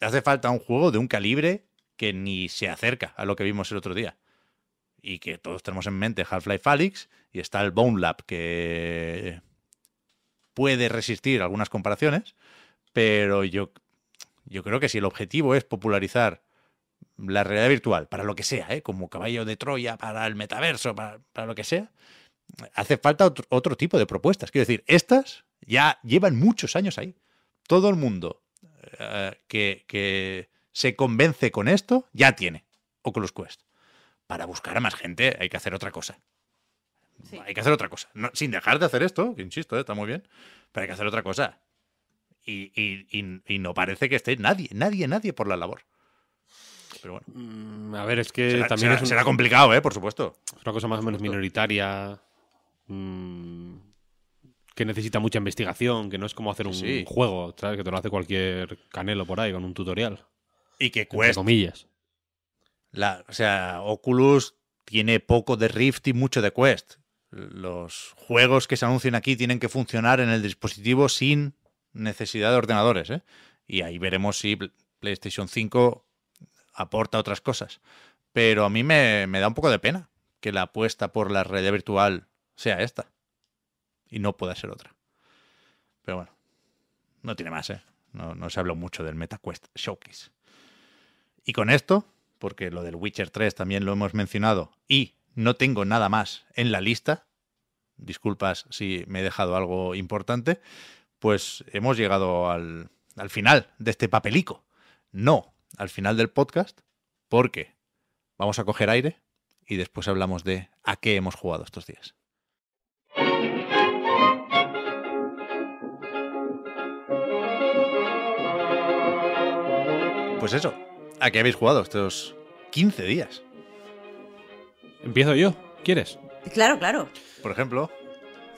hace falta un juego de un calibre que ni se acerca a lo que vimos el otro día. Y que todos tenemos en mente Half-Life Alyx y está el Bone Lab que puede resistir algunas comparaciones, pero yo, yo creo que si el objetivo es popularizar la realidad virtual, para lo que sea, ¿eh? como caballo de Troya, para el metaverso, para, lo que sea, hace falta otro, otro, tipo de propuestas. Quiero decir, estas ya llevan muchos años ahí. Todo el mundo eh, que, se convence con esto ya tiene Oculus Quest. Para buscar a más gente hay que hacer otra cosa. Hay que hacer otra cosa. sin dejar de hacer esto, que insisto, eh, está muy bien, pero hay que hacer otra cosa. Y, no parece que esté nadie, nadie, nadie por la labor. Pero bueno. Mm, a ver, es que será, también será, complicado, ¿eh? por supuesto. Es una cosa más o menos minoritaria. Mm, que necesita mucha investigación, que no es como hacer un juego, Que te lo hace cualquier canelo por ahí con un tutorial. Y que cuesta. o sea, Oculus tiene poco de Rift y mucho de Quest. Los juegos que se anuncian aquí tienen que funcionar en el dispositivo sin necesidad de ordenadores. ¿eh? Y ahí veremos si PlayStation 5 aporta otras cosas. Pero a mí me, me da un poco de pena que la apuesta por la red virtual sea esta y no pueda ser otra. Pero bueno, no tiene más, ¿eh? No, no se habló mucho del MetaQuest Showcase. Y con esto, porque lo del Witcher 3 también lo hemos mencionado y no tengo nada más en la lista, disculpas si me he dejado algo importante, pues hemos llegado al, al final de este papelico. No, al final del podcast, porque vamos a coger aire y después hablamos de a qué hemos jugado estos días. Pues eso, ¿a qué habéis jugado estos 15 días? Empiezo yo, ¿quieres? Claro, claro. Por ejemplo.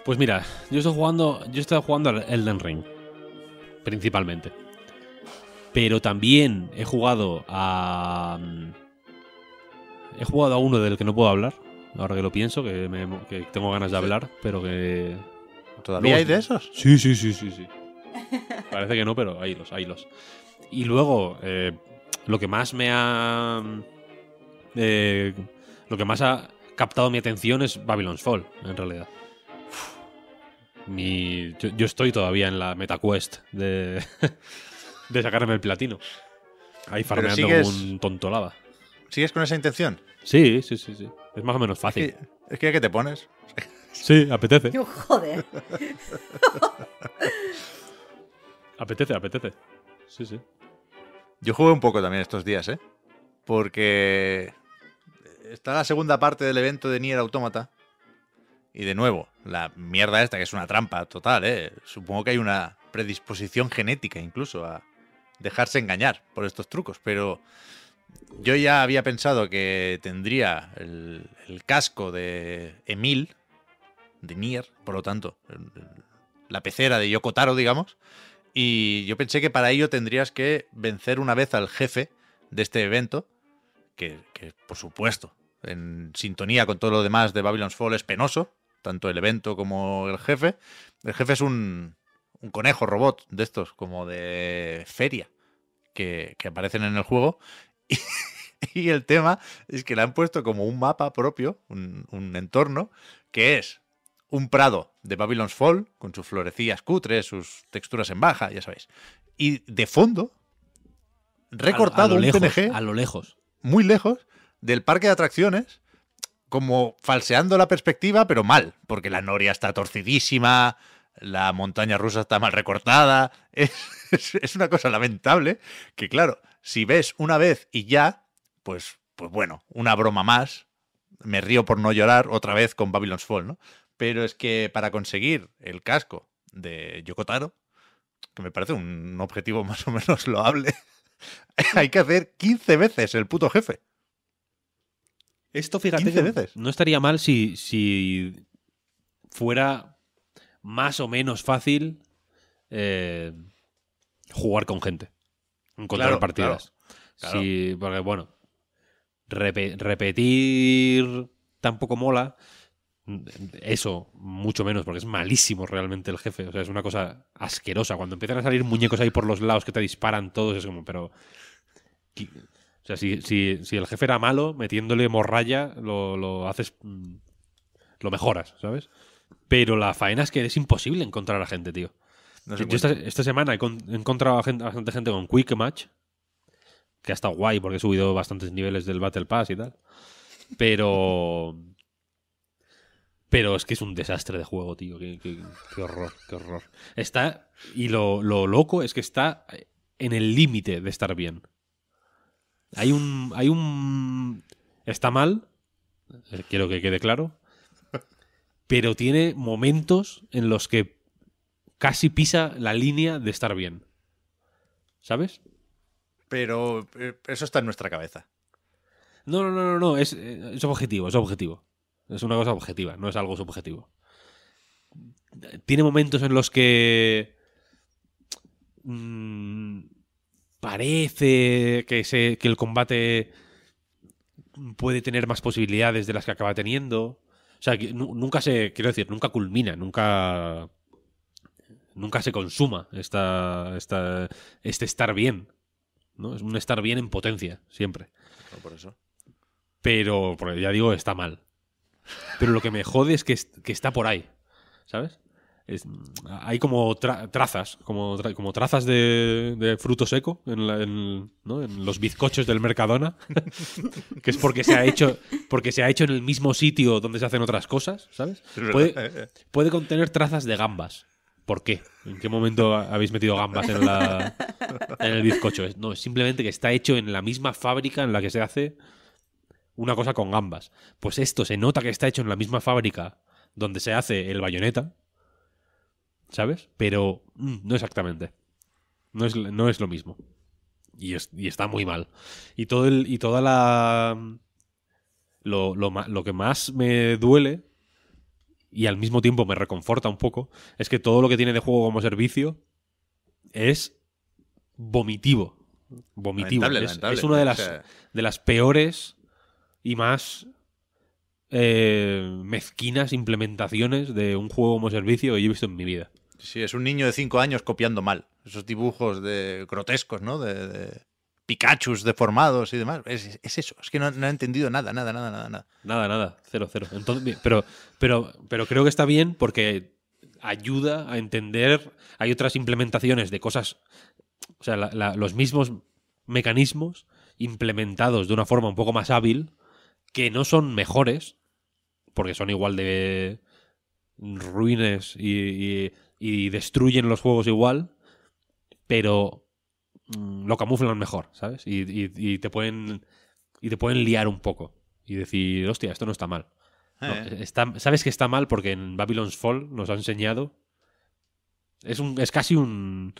Pues mira, yo estoy jugando, yo estaba jugando al Elden Ring, principalmente. Pero también he jugado a. Mm, he jugado a uno del que no puedo hablar. Ahora que lo pienso, que, tengo ganas de hablar, pero que. ¿Todavía hay de esos? Sí, sí, sí, sí, sí. Parece que no, pero ahí los, ahí los. Y luego, eh, lo que más me ha. Eh, lo que más ha captado mi atención es Babylon's Fall, en realidad. yo, estoy todavía en la meta de, de sacarme el platino. Ahí farmeando un tontolaba. ¿Sigues con esa intención? Sí, sí, sí, sí. Es más o menos fácil. Es que, es que te pones. Sí, apetece. joder. apetece, apetece. Sí, sí. Yo jugué un poco también estos días, ¿eh? Porque está la segunda parte del evento de Nier Automata. Y de nuevo, la mierda esta, que es una trampa total, ¿eh? Supongo que hay una predisposición genética incluso a dejarse engañar por estos trucos, pero yo ya había pensado que tendría el, el casco de Emil, de Nier, por lo tanto, la pecera de Yokotaro, digamos, y yo pensé que para ello tendrías que vencer una vez al jefe de este evento, que, por supuesto, en sintonía con todo lo demás de Babylon's Fall, es penoso, tanto el evento como el jefe. El jefe es un, un conejo robot de estos, como de feria, que, aparecen en el juego. Y, el tema es que le han puesto como un mapa propio, un entorno, que es un prado de Babylon's Fall, con sus florecillas cutres, sus texturas en baja, ya sabéis. Y de fondo, recortado a un lejos, A lo lejos. Muy lejos del parque de atracciones, como falseando la perspectiva, pero mal, porque la noria está torcidísima, la montaña rusa está mal recortada. Es, una cosa lamentable que, claro, si ves una vez y ya, pues, pues bueno, una broma más. Me río por no llorar otra vez con Babylon's Fall, ¿no? Pero es que para conseguir el casco de Yokotaro, que me parece un objetivo más o menos loable, hay que hacer 15 veces el puto jefe. Esto, fíjate, veces. no estaría mal si, fuera más o menos fácil eh, jugar con gente, encontrar partidas. porque bueno, repetir tampoco mola eso, mucho menos, porque es malísimo realmente el jefe. O sea, es una cosa asquerosa. Cuando empiezan a salir muñecos ahí por los lados que te disparan todos, es como, pero. O sea, si, el jefe era malo, metiéndole morralla, lo, haces. Mm, lo mejoras, ¿sabes? Pero la faena es que es imposible encontrar a gente, tío. yo esta, semana he, encontrado a gente, bastante gente con Quick Match, que ha estado guay porque he subido bastantes niveles del Battle Pass y tal. Pero. Pero es que es un desastre de juego, tío. Qué, horror, qué horror. Está. Y lo, loco es que está en el límite de estar bien. Hay un. Hay un. Está mal. Quiero que quede claro. Pero tiene momentos en los que casi pisa la línea de estar bien. ¿Sabes? Pero eh, eso está en nuestra cabeza. No, no, no, no, no. Es, eh, es objetivo, es objetivo. Es una cosa objetiva, no es algo subjetivo. Tiene momentos en los que mm, parece que, se, que el combate puede tener más posibilidades de las que acaba teniendo. O sea, nunca se, quiero decir, nunca culmina, nunca, nunca se consuma este estar bien. ¿no? Es un estar bien en potencia, siempre. por eso. Pero, ya digo, está mal. Pero lo que me jode es que, está por ahí, ¿sabes? hay como trazas, como, como trazas de, fruto seco en, los bizcochos del Mercadona, que es porque se, ha hecho, porque se ha hecho en el mismo sitio donde se hacen otras cosas, ¿sabes? Puede, contener trazas de gambas. ¿Por qué? ¿En qué momento habéis metido gambas en, en el bizcocho? No, es simplemente que está hecho en la misma fábrica en la que se hace una cosa con ambas. Pues esto se nota que está hecho en la misma fábrica donde se hace el bayoneta, ¿sabes? Pero no exactamente. No es, lo mismo. Y, es, está muy mal. Y, todo el, y toda la... Lo, que más me duele y al mismo tiempo me reconforta un poco es que todo lo que tiene de juego como servicio es vomitivo vomitivo. es, una de las, de las peores y más eh, mezquinas implementaciones de un juego como servicio que yo he visto en mi vida. Sí, es un niño de 5 años copiando mal. Esos dibujos de grotescos, ¿no? De, de deformados y demás. Es, eso. Es que no, ha he entendido nada, nada, nada, nada, nada. Nada, nada. Cero, cero. Entonces, pero, pero, pero creo que está bien porque ayuda a entender. Hay otras implementaciones de cosas. O sea, los mismos mecanismos implementados de una forma un poco más hábil que no son mejores, porque son igual de ruines y, destruyen los juegos igual, pero mm, lo camuflan mejor, ¿sabes? Y, te pueden y te pueden liar un poco y decir, hostia, esto no está mal. Eh. sabes que está mal porque en Babylon's Fall nos ha enseñado. Es, un, es casi un,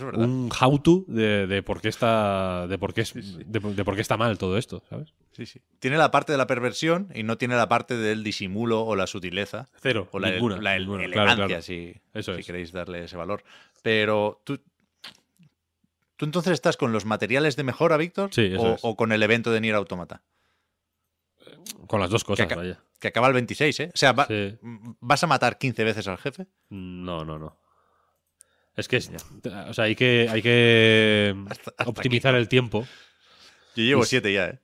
un how-to de, por qué está de por qué es, De, por qué está mal todo esto, ¿sabes? Sí, sí. Tiene la parte de la perversión y no tiene la parte del disimulo o la sutileza. Cero. ninguna, la, claro, si, si queréis darle ese valor. Pero tú, ¿Tú entonces estás con los materiales de mejora, Víctor? o, o, con el evento de Nier Automata? Con las dos cosas, que, que acaba el 26, ¿eh? O sea, ¿vas a matar 15 veces al jefe? No, no, no. Es que hay que, hay que optimizar el tiempo. Yo llevo siete ya, ¿eh?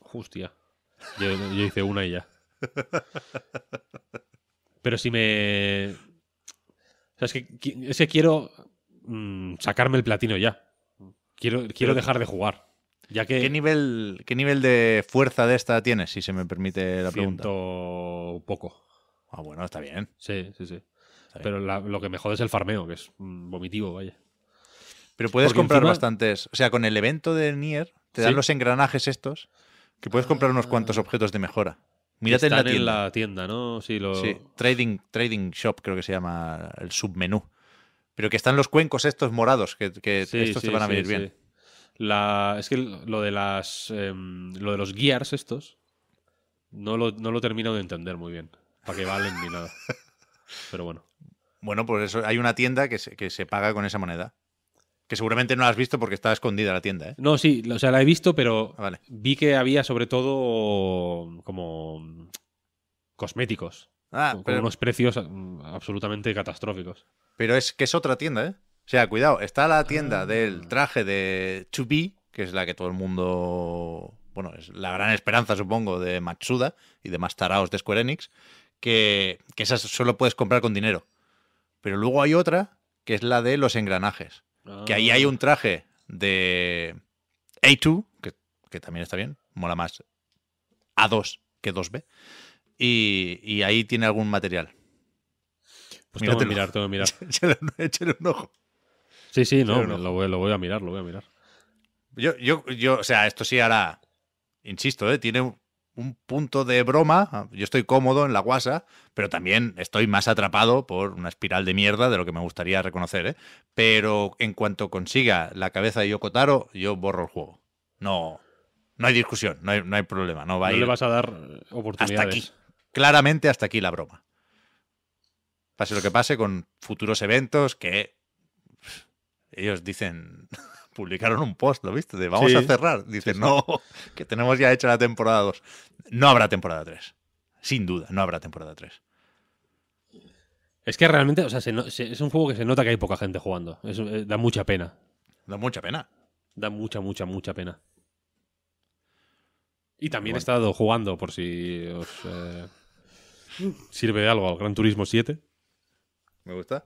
Justia. Yo, yo hice una y ya. Pero si me. O sea, es que, es que quiero mm, sacarme el platino ya. Quiero, quiero dejar de jugar. Ya que... ¿Qué, nivel, ¿Qué nivel de fuerza de esta tienes, si se me permite la pregunta? Siento poco. Ah, bueno, está bien. Sí, sí, sí. Pero lo que me jode es el farmeo, que es mm, vomitivo, vaya. Pero puedes comprar bastantes. O sea, con el evento de Nier, te dan los engranajes estos, que puedes comprar unos cuantos ah. objetos de mejora. Mírate en la tienda. ¿no? Sí, Trading, trading Shop creo que se llama el submenú. Pero que están los cuencos estos morados, que, estos te van a venir bien. La... Es que lo de las em, lo de los gears estos no lo, termino de entender muy bien. Para que valen ni nada. Pero bueno. Bueno, pues eso, hay una tienda que se, que se paga con esa moneda. Que seguramente no la has visto porque está escondida la tienda, ¿eh? No, sí, o sea, la he visto, pero ah, vi que había sobre todo como cosméticos. Ah, con unos precios mm, absolutamente catastróficos. Pero es que es otra tienda, ¿eh? O sea, cuidado, está la tienda ah. del traje de Chupi, que es la que todo el mundo. Bueno, es la gran esperanza, supongo, de Matsuda y de más taraos de Square Enix, que, que esas solo puedes comprar con dinero. Pero luego hay otra que es la de los engranajes. Que ahí hay ah. un traje de A2, que, que, también está bien, mola más A2 que 2B. Y, ahí tiene algún material. Pues tengo que mirar, tengo que mirar. Échale un ojo. Sí, sí, no, lo voy, a mirar, lo voy a mirar. Yo, yo, yo, o sea, esto sí hará, insisto, ¿eh? tiene un punto de broma. Yo estoy cómodo en la guasa, pero también estoy más atrapado por una espiral de mierda de lo que me gustaría reconocer. ¿eh? Pero en cuanto consiga la cabeza de Yokotaro, yo borro el juego. No, no hay discusión, no hay, problema. No, va le vas a dar eh, oportunidades. Hasta aquí. Claramente hasta aquí la broma. Pase lo que pase con futuros eventos que ellos dicen publicaron un post, ¿lo viste? De vamos a cerrar. Dice, no, que tenemos ya hecha la temporada 2. No habrá temporada 3. Sin duda, no habrá temporada 3. Es que realmente, o sea, es un juego que se nota que hay poca gente jugando. Eh, da mucha pena. Da mucha pena. Da mucha, mucha, mucha pena. Y también he estado jugando, por si os eh, sirve de algo, al Gran Turismo 7. Me gusta.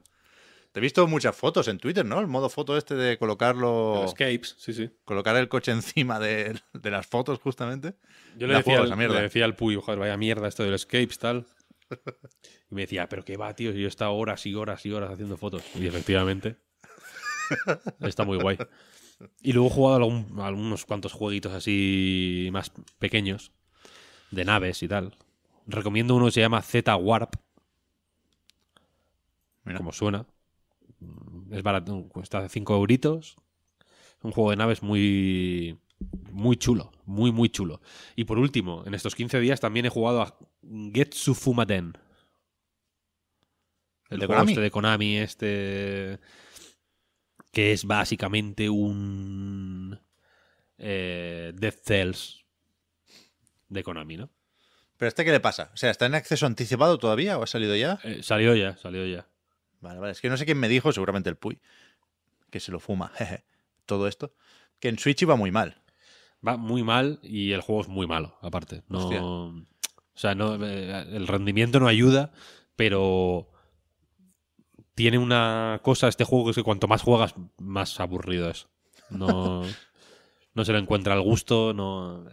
Te he visto muchas fotos en Twitter, ¿no? El modo foto este de colocarlo. Escapes, sí, sí. Colocar el coche encima de, las fotos, justamente. Yo le, decía, al, Puyo, joder, vaya mierda esto del Escapes, tal. Y me decía, pero qué va, tío, yo he estado horas y horas y horas haciendo fotos. Y efectivamente. está muy guay. Y luego he jugado algunos cuantos jueguitos así más pequeños, de naves y tal. Recomiendo uno que se llama Z Warp. Mira. Como suena es barato, cuesta 5 euritos. Un juego de naves muy, muy chulo, muy, muy chulo. Y por último, en estos 15 días también he jugado a Getsu fumaten El de Konami. este de Konami, este. Que es básicamente un. Eh, Death Cells de Konami, ¿no? ¿Pero este qué le pasa? O sea, ¿está en acceso anticipado todavía o ha salido ya? Eh, salió ya, salió ya. Vale, vale. Es que no sé quién me dijo, seguramente el Puy, que se lo fuma. Todo esto. Que en Switch iba muy mal. Va muy mal y el juego es muy malo, aparte. o sea, no, eh, el rendimiento no ayuda, pero tiene una cosa este juego que es que cuanto más juegas, más aburrido es. No, se le encuentra el gusto, no.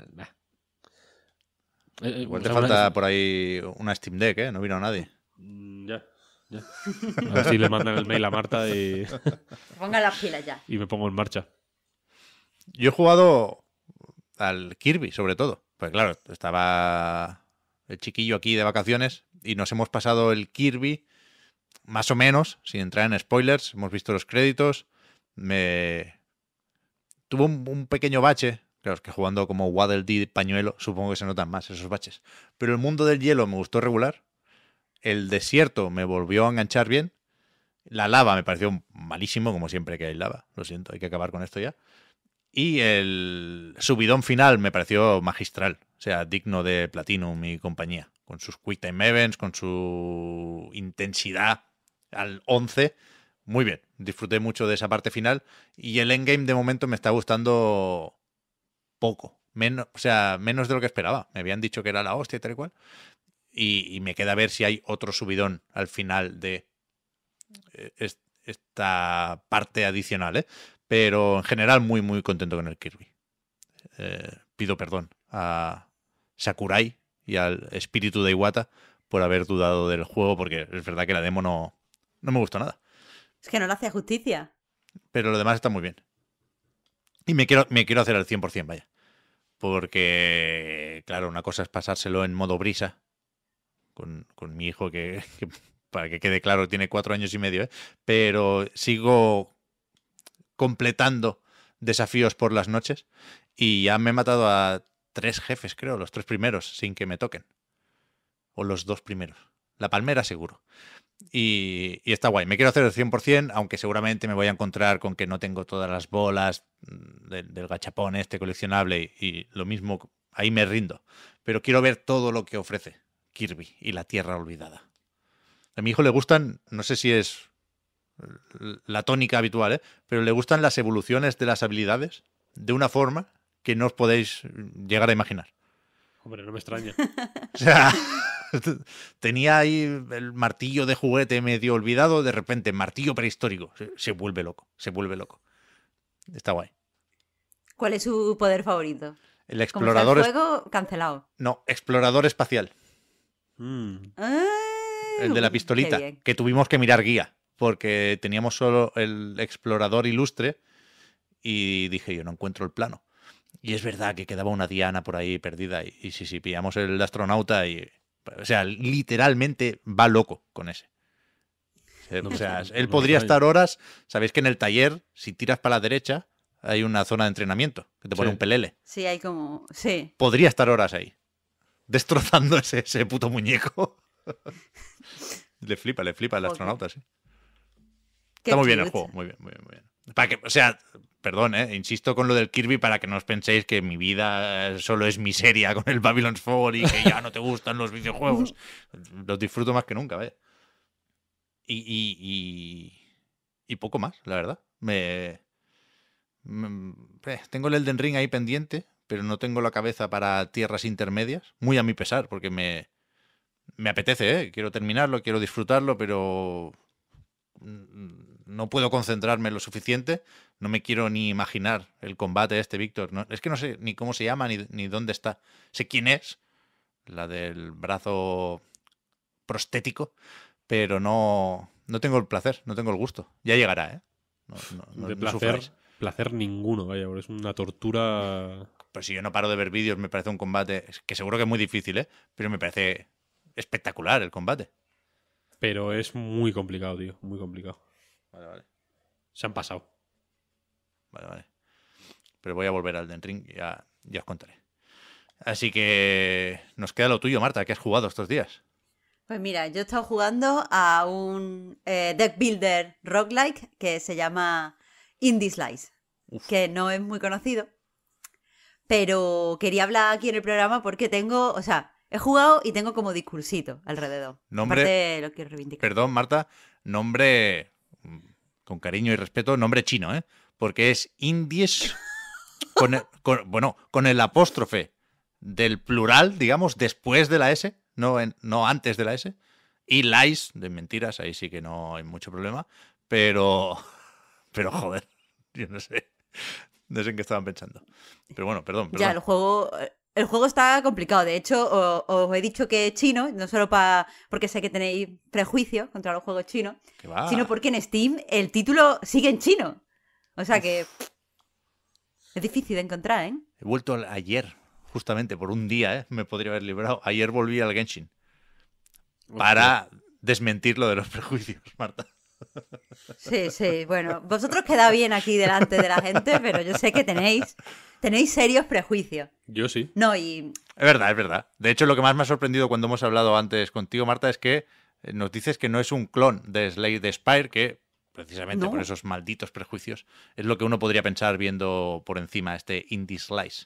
Eh, eh. falta por ahí una Steam Deck, ¿eh? No vino a nadie. Mm, ya. Así le mandan el mail a Marta y. Ponga ya. Y me pongo en marcha. Yo he jugado al Kirby, sobre todo. Pues claro, estaba el chiquillo aquí de vacaciones y nos hemos pasado el Kirby, más o menos, sin entrar en spoilers. Hemos visto los créditos. Me. Tuvo un, pequeño bache Claro, es que jugando como Waddle Dee pañuelo, supongo que se notan más esos baches. Pero el mundo del hielo me gustó regular. El desierto me volvió a enganchar bien. La lava me pareció malísimo, como siempre que hay lava. Lo siento, hay que acabar con esto ya. Y el subidón final me pareció magistral. O sea, digno de platino y compañía. Con sus Quick Events, con su intensidad al 11. Muy bien. Disfruté mucho de esa parte final. Y el endgame de momento me está gustando poco. Menos, o sea, menos de lo que esperaba. Me habían dicho que era la hostia tal y cual. Y, me queda ver si hay otro subidón al final de eh, esta parte adicional, ¿eh? pero en general muy muy contento con el Kirby. Eh, pido perdón a Sakurai y al espíritu de Iwata por haber dudado del juego porque es verdad que la demo no, no me gustó nada. Es que no le hace justicia. Pero lo demás está muy bien. Y me quiero, me quiero hacer al 100%, vaya. Porque, claro, una cosa es pasárselo en modo brisa con, mi hijo que, para que quede claro, tiene cuatro años y medio, ¿eh? pero sigo completando desafíos por las noches y ya me he matado a tres jefes, creo, los tres primeros, sin que me toquen. O los dos primeros. La palmera seguro. Y, está guay. Me quiero hacer el 100%, aunque seguramente me voy a encontrar con que no tengo todas las bolas mm, del, gachapón este coleccionable y, lo mismo, ahí me rindo. Pero quiero ver todo lo que ofrece. Kirby y la Tierra Olvidada. A mi hijo le gustan, no sé si es la tónica habitual, ¿eh? pero le gustan las evoluciones de las habilidades de una forma que no os podéis llegar a imaginar. Hombre, no me extraña. o sea, tenía ahí el martillo de juguete medio olvidado, de repente martillo prehistórico. Se, vuelve loco, se vuelve loco. Está guay. ¿Cuál es su poder favorito? El explorador. El cancelado. No, explorador espacial. Mm. Ah, el de la pistolita, que tuvimos que mirar guía, porque teníamos solo el explorador ilustre y dije yo no encuentro el plano. Y es verdad que quedaba una diana por ahí perdida y, si si pillamos el astronauta y... O sea, literalmente va loco con ese. O sea, él podría estar horas. Sabéis que en el taller, si tiras para la derecha, hay una zona de entrenamiento que te pone un pelele. Sí, hay como. Sí. Podría estar horas ahí destrozando ese, puto muñeco. le flipa, le flipa al astronauta, sí. Está muy bien el juego, muy bien, muy bien, muy bien. o sea, perdón, eh, insisto con lo del Kirby para que no os penséis que mi vida eh, solo es miseria con el Babylon's Fall y que ya no te gustan los videojuegos. Los disfruto más que nunca, vaya. Y, y, y, poco más, la verdad. me, eh, tengo el Elden Ring ahí pendiente, pero no tengo la cabeza para tierras intermedias, muy a mi pesar, porque me, apetece, ¿eh? quiero terminarlo, quiero disfrutarlo, pero no puedo concentrarme lo suficiente, no me quiero ni imaginar el combate este Víctor, es que no sé ni cómo se llama ni, ni dónde está, sé quién es, la del brazo prostético, pero no, no tengo el placer, no tengo el gusto. Ya llegará, ¿eh? de placer, placer ninguno, vaya, es una tortura pero si yo no paro de ver vídeos, me parece un combate que seguro que es muy difícil, ¿eh? Pero me parece espectacular el combate. Pero es muy complicado, tío. Muy complicado. Vale, vale. Se han pasado. Vale, vale. Pero voy a volver al Den Ring, ya, ya os contaré. Así que nos queda lo tuyo, Marta. ¿Qué has jugado estos días? Pues mira, yo he estado jugando a un eh, deck builder roguelike que se llama Indie Slice, que no es muy conocido, pero quería hablar aquí en el programa porque tengo, o sea, he jugado y tengo como discursito alrededor. Nombre, lo Perdón, Marta, nombre, mm, con cariño y respeto, nombre chino, ¿eh? Porque es indies con, bueno, con el apóstrofe del plural, digamos, después de la S, no, no antes de la S. Y lies, de mentiras, ahí sí que no hay mucho problema. Pero, pero joder, yo no sé. No sé en qué estaban pensando. Pero bueno, perdón. Ya, el juego, el juego está complicado. De hecho, os, he dicho que es chino, no solo para porque sé que tenéis prejuicios contra los juegos chinos, sino porque en Steam el título sigue en chino. O sea que es difícil de encontrar, ¿eh? He vuelto ayer, justamente por un día, ¿eh? Me podría haber librado. Ayer volví al Genshin. Para desmentir lo de los prejuicios, Marta. Sí, sí, bueno, vosotros queda bien aquí delante de la gente, pero yo sé que tenéis, tenéis serios prejuicios. Yo sí. No, y... Es verdad, es verdad. De hecho, lo que más me ha sorprendido cuando hemos hablado antes contigo, Marta, es que eh, nos dices que no es un clon de Slade de Spire, que precisamente con por esos malditos prejuicios es lo que uno podría pensar viendo por encima este Indie Slice.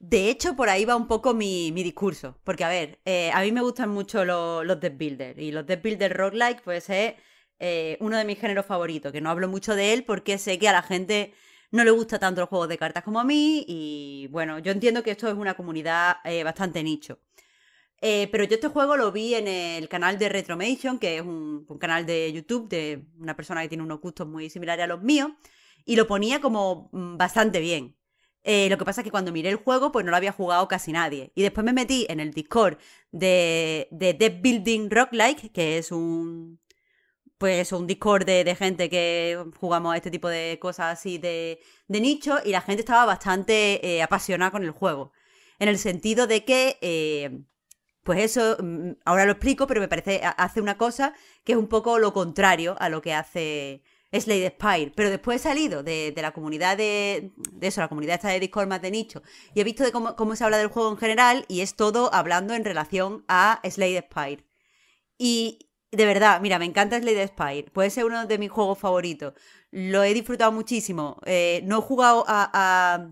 De hecho, por ahí va un poco mi, discurso. Porque, a ver, eh, a mí me gustan mucho los, los Death Builder. Y los Death Builder roguelike, pues es eh, eh, uno de mis géneros favoritos, que no hablo mucho de él porque sé que a la gente no le gusta tanto los juegos de cartas como a mí y bueno, yo entiendo que esto es una comunidad eh, bastante nicho. Eh, pero yo este juego lo vi en el canal de Retromation, que es un, canal de YouTube de una persona que tiene unos gustos muy similares a los míos, y lo ponía como mm, bastante bien. lo que pasa es que cuando miré el juego, pues no lo había jugado casi nadie. Y después me metí en el Discord de, de Death Building Rock que es un, pues un Discord de, gente que jugamos a este tipo de cosas así de, nicho y la gente estaba bastante eh, apasionada con el juego. En el sentido de que, eh, pues eso, mm, ahora lo explico, pero me parece, hace una cosa que es un poco lo contrario a lo que hace Slade Spire. Pero después he salido de, de la comunidad de, de, eso, la comunidad está de Discord más de nicho, y he visto de cómo, cómo se habla del juego en general y es todo hablando en relación a Slade Spire. Y, de verdad, mira, me encanta Slade Spire. Puede ser uno de mis juegos favoritos. Lo he disfrutado muchísimo. Eh, no he jugado a,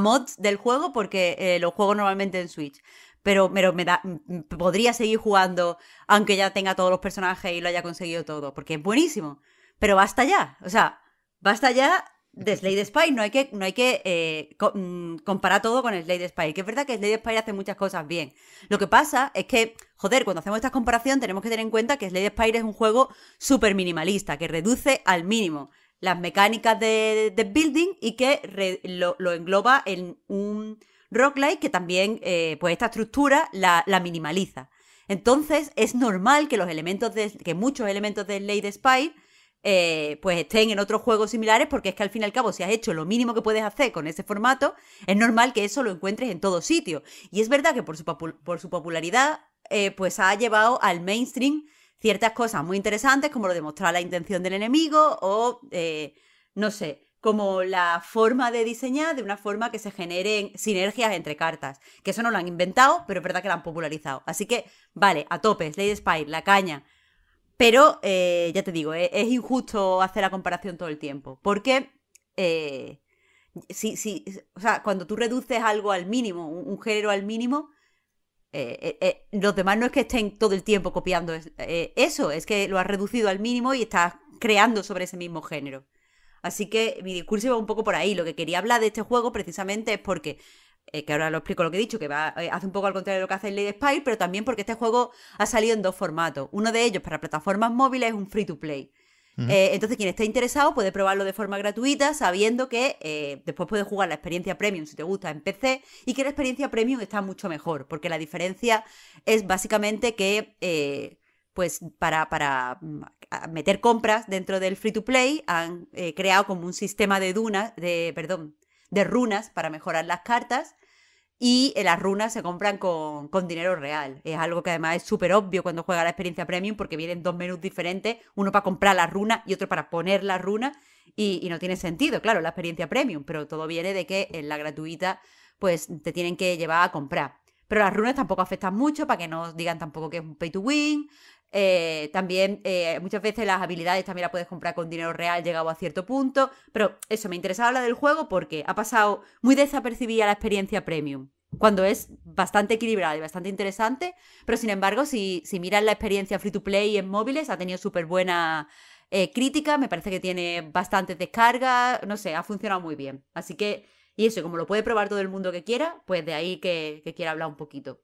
mods del juego porque eh, lo juego normalmente en Switch. Pero, pero me da, podría seguir jugando aunque ya tenga todos los personajes y lo haya conseguido todo. Porque es buenísimo. Pero basta ya. O sea, basta ya de Slade Spy no hay que, no hay que eh, mm, comparar todo con Slade Spy. Que es verdad que Slade Spy hace muchas cosas bien. Lo que pasa es que, joder, cuando hacemos esta comparación tenemos que tener en cuenta que Slade Spy es un juego súper minimalista, que reduce al mínimo las mecánicas de, building y que lo, engloba en un roguelike que también, eh, pues esta estructura la, la, minimaliza. Entonces es normal que los elementos de, que muchos elementos de Slade Spy eh, pues estén en otros juegos similares, porque es que al fin y al cabo, si has hecho lo mínimo que puedes hacer con ese formato, es normal que eso lo encuentres en todo sitio. Y es verdad que por su, por su popularidad, eh, pues ha llevado al mainstream ciertas cosas muy interesantes, como lo de mostrar la intención del enemigo o, eh, no sé, como la forma de diseñar de una forma que se generen sinergias entre cartas. Que eso no lo han inventado, pero es verdad que lo han popularizado. Así que, vale, a tope, lady Spire, la caña. Pero eh, ya te digo, eh, es, injusto hacer la comparación todo el tiempo. Porque eh, si, si, o sea, cuando tú reduces algo al mínimo, un, género al mínimo, los demás no es que estén todo el tiempo copiando eso, es que lo has reducido al mínimo y estás creando sobre ese mismo género. Así que mi discurso iba un poco por ahí. Lo que quería hablar de este juego precisamente es porque eh, que ahora lo explico lo que he dicho, que va, eh, hace un poco al contrario de lo que hace Lady Spire, pero también porque este juego ha salido en dos formatos. Uno de ellos para plataformas móviles es un free to play. Eh, entonces, quien esté interesado puede probarlo de forma gratuita, sabiendo que después puedes jugar la experiencia premium si te gusta en PC y que la experiencia premium está mucho mejor, porque la diferencia es básicamente que, pues, para, para mm, meter compras dentro del free to play han creado como un sistema de dunas, de, perdón, de runas para mejorar las cartas y eh, las runas se compran con, dinero real. Es algo que además es súper obvio cuando juega la experiencia premium porque vienen dos menús diferentes, uno para comprar la runa y otro para poner la runa y, y, no tiene sentido, claro, la experiencia premium, pero todo viene de que en la gratuita pues te tienen que llevar a comprar. Pero las runas tampoco afectan mucho para que no digan tampoco que es un pay to win, eh, también eh, muchas veces las habilidades también las puedes comprar con dinero real llegado a cierto punto. Pero eso, me interesaba hablar del juego porque ha pasado muy desapercibida la experiencia premium. Cuando es bastante equilibrada y bastante interesante. Pero sin embargo, si, miras la experiencia free to play en móviles, ha tenido súper buena eh, crítica. Me parece que tiene bastantes descargas. No sé, ha funcionado muy bien. Así que, y eso, como lo puede probar todo el mundo que quiera, pues de ahí que quiera hablar un poquito.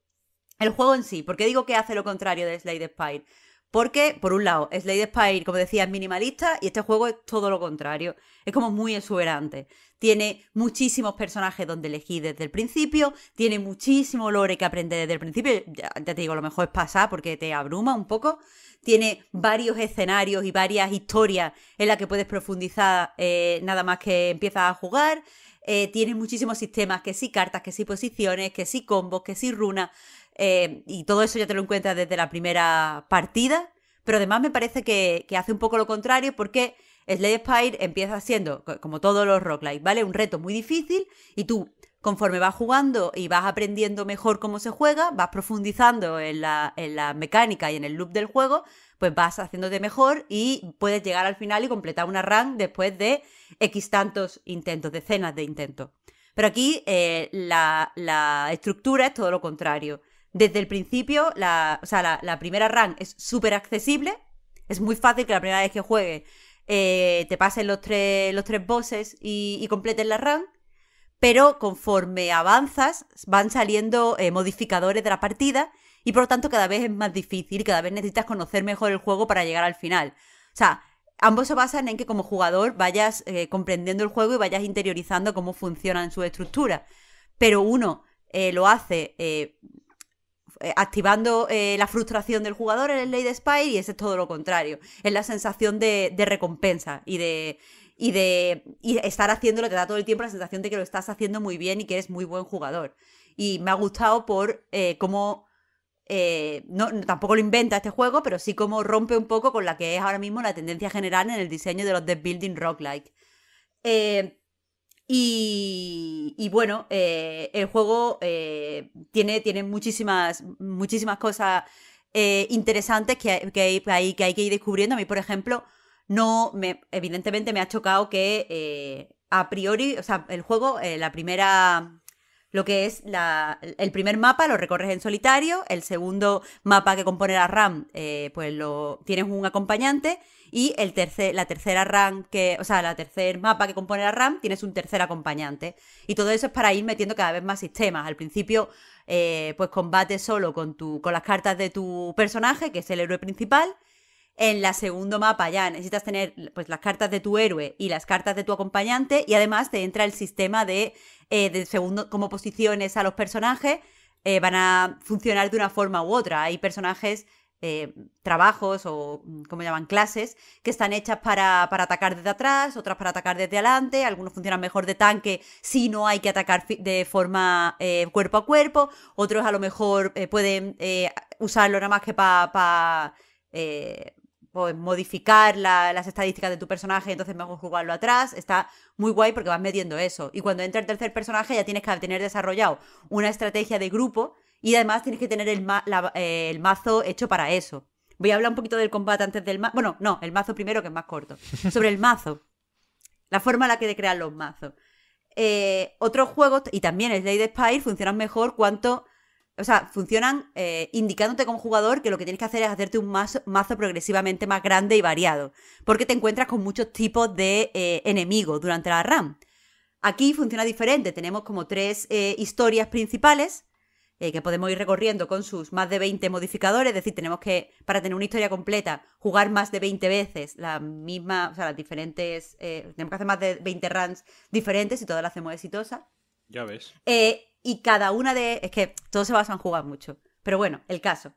El juego en sí, ¿por qué digo que hace lo contrario de Slade Spire? Porque, por un lado, Slade Spire, como decía, es minimalista y este juego es todo lo contrario. Es como muy exuberante. Tiene muchísimos personajes donde elegí desde el principio, tiene muchísimo lore que aprender desde el principio. Ya, te digo, lo mejor es pasar porque te abruma un poco. Tiene varios escenarios y varias historias en las que puedes profundizar eh, nada más que empiezas a jugar. Eh, tiene muchísimos sistemas, que sí cartas, que sí posiciones, que sí combos, que sí runas. Eh, y todo eso ya te lo encuentras desde la primera partida. Pero además me parece que, hace un poco lo contrario porque Slade Spire empieza siendo, como todos los roguelike, ¿vale? Un reto muy difícil y tú, conforme vas jugando y vas aprendiendo mejor cómo se juega, vas profundizando en la, mecánica y en el loop del juego, pues vas haciéndote mejor y puedes llegar al final y completar una run después de X tantos intentos, decenas de intentos. Pero aquí eh, la estructura es todo lo contrario. Desde el principio, la, primera run es súper accesible. Es muy fácil que la primera vez que juegues eh, te pasen los tres, los tres bosses y, y completes la run. Pero conforme avanzas, van saliendo eh, modificadores de la partida y por lo tanto cada vez es más difícil, cada vez necesitas conocer mejor el juego para llegar al final. O sea, ambos se basan en que como jugador vayas eh, comprendiendo el juego y vayas interiorizando cómo funcionan su estructura, Pero uno lo hace eh, activando eh, la frustración del jugador en el Ley de Spy y ese es todo lo contrario. Es la sensación de, recompensa y de, y de y estar haciéndolo, te da todo el tiempo la sensación de que lo estás haciendo muy bien y que eres muy buen jugador. Y me ha gustado por eh, cómo... no, tampoco lo inventa este juego, pero sí como rompe un poco con la que es ahora mismo la tendencia general en el diseño de los Death building rock-like. Eh, y, bueno, eh, el juego eh, tiene, tiene muchísimas, muchísimas cosas eh, interesantes que, hay, que, ir descubriendo. A mí, por ejemplo, no evidentemente me ha chocado que a priori, o sea, el juego, la primera lo que es el primer mapa lo recorres en solitario, el segundo mapa que compone la RAM, pues lo tienes un acompañante y el tercer, la tercera RAM que, o sea, la tercer mapa que compone la RAM, tienes un tercer acompañante. Y todo eso es para ir metiendo cada vez más sistemas. Al principio, eh, pues combate solo con, tu, con las cartas de tu personaje, que es el héroe principal. En la segundo mapa ya necesitas tener pues, las cartas de tu héroe y las cartas de tu acompañante y además te entra el sistema de, eh, segundo, como posiciones a los personajes eh, van a funcionar de una forma u otra. Hay personajes eh, trabajos o, mm, como llaman, clases, que están hechas para, atacar desde atrás, otras para atacar desde adelante, algunos funcionan mejor de tanque si no hay que atacar de forma eh, cuerpo a cuerpo, otros a lo mejor eh, pueden usarlo nada más que para... Pues, modificar las estadísticas de tu personaje, entonces mejor jugarlo atrás. Está muy guay porque vas metiendo eso. Y cuando entra el tercer personaje ya tienes que tener desarrollado una estrategia de grupo y además tienes que tener eh, el, mazo hecho para eso. Voy a hablar un poquito del combate antes del mazo. Bueno, no, el mazo primero, que es más corto. Sobre el mazo. La forma en la que de crean los mazos. Eh, otros juegos, y también el de Spire, funcionan mejor cuanto. O sea, funcionan eh, indicándote como jugador que lo que tienes que hacer es hacerte un mazo, progresivamente más grande y variado. Porque te encuentras con muchos tipos de enemigos durante la RAM. Aquí funciona diferente. Tenemos como tres historias principales eh, que podemos ir recorriendo con sus más de 20 modificadores, es decir, tenemos que, para tener una historia completa, jugar más de 20 veces las mismas, o sea, las diferentes, eh, tenemos que hacer más de 20 runs diferentes y todas las hacemos exitosas. Ya ves. Eh, y cada una de, es que todos se basan en jugar mucho, pero bueno, el caso.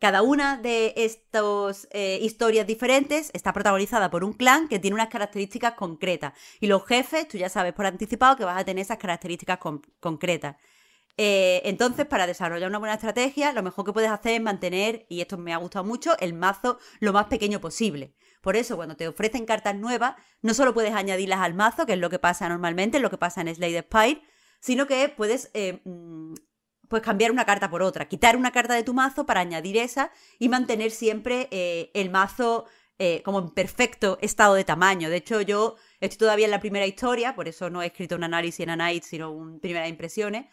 Cada una de estas historias diferentes está protagonizada por un clan que tiene unas características concretas. Y los jefes, tú ya sabes por anticipado que vas a tener esas características concretas. Eh, entonces, para desarrollar una buena estrategia, lo mejor que puedes hacer es mantener, y esto me ha gustado mucho, el mazo lo más pequeño posible. Por eso, cuando te ofrecen cartas nuevas, no solo puedes añadirlas al mazo, que es lo que pasa normalmente, lo que pasa en Slade Spire, sino que puedes eh, mm, pues cambiar una carta por otra, quitar una carta de tu mazo para añadir esa y mantener siempre eh, el mazo como en perfecto estado de tamaño. De hecho, yo estoy todavía en la primera historia, por eso no he escrito un análisis en Anite, sino un primeras impresiones,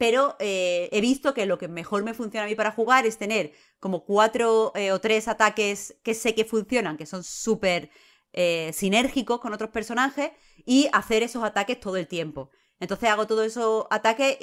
pero eh, he visto que lo que mejor me funciona a mí para jugar es tener como cuatro eh, o tres ataques que sé que funcionan, que son súper eh, sinérgicos con otros personajes, y hacer esos ataques todo el tiempo. Entonces hago todos esos ataques,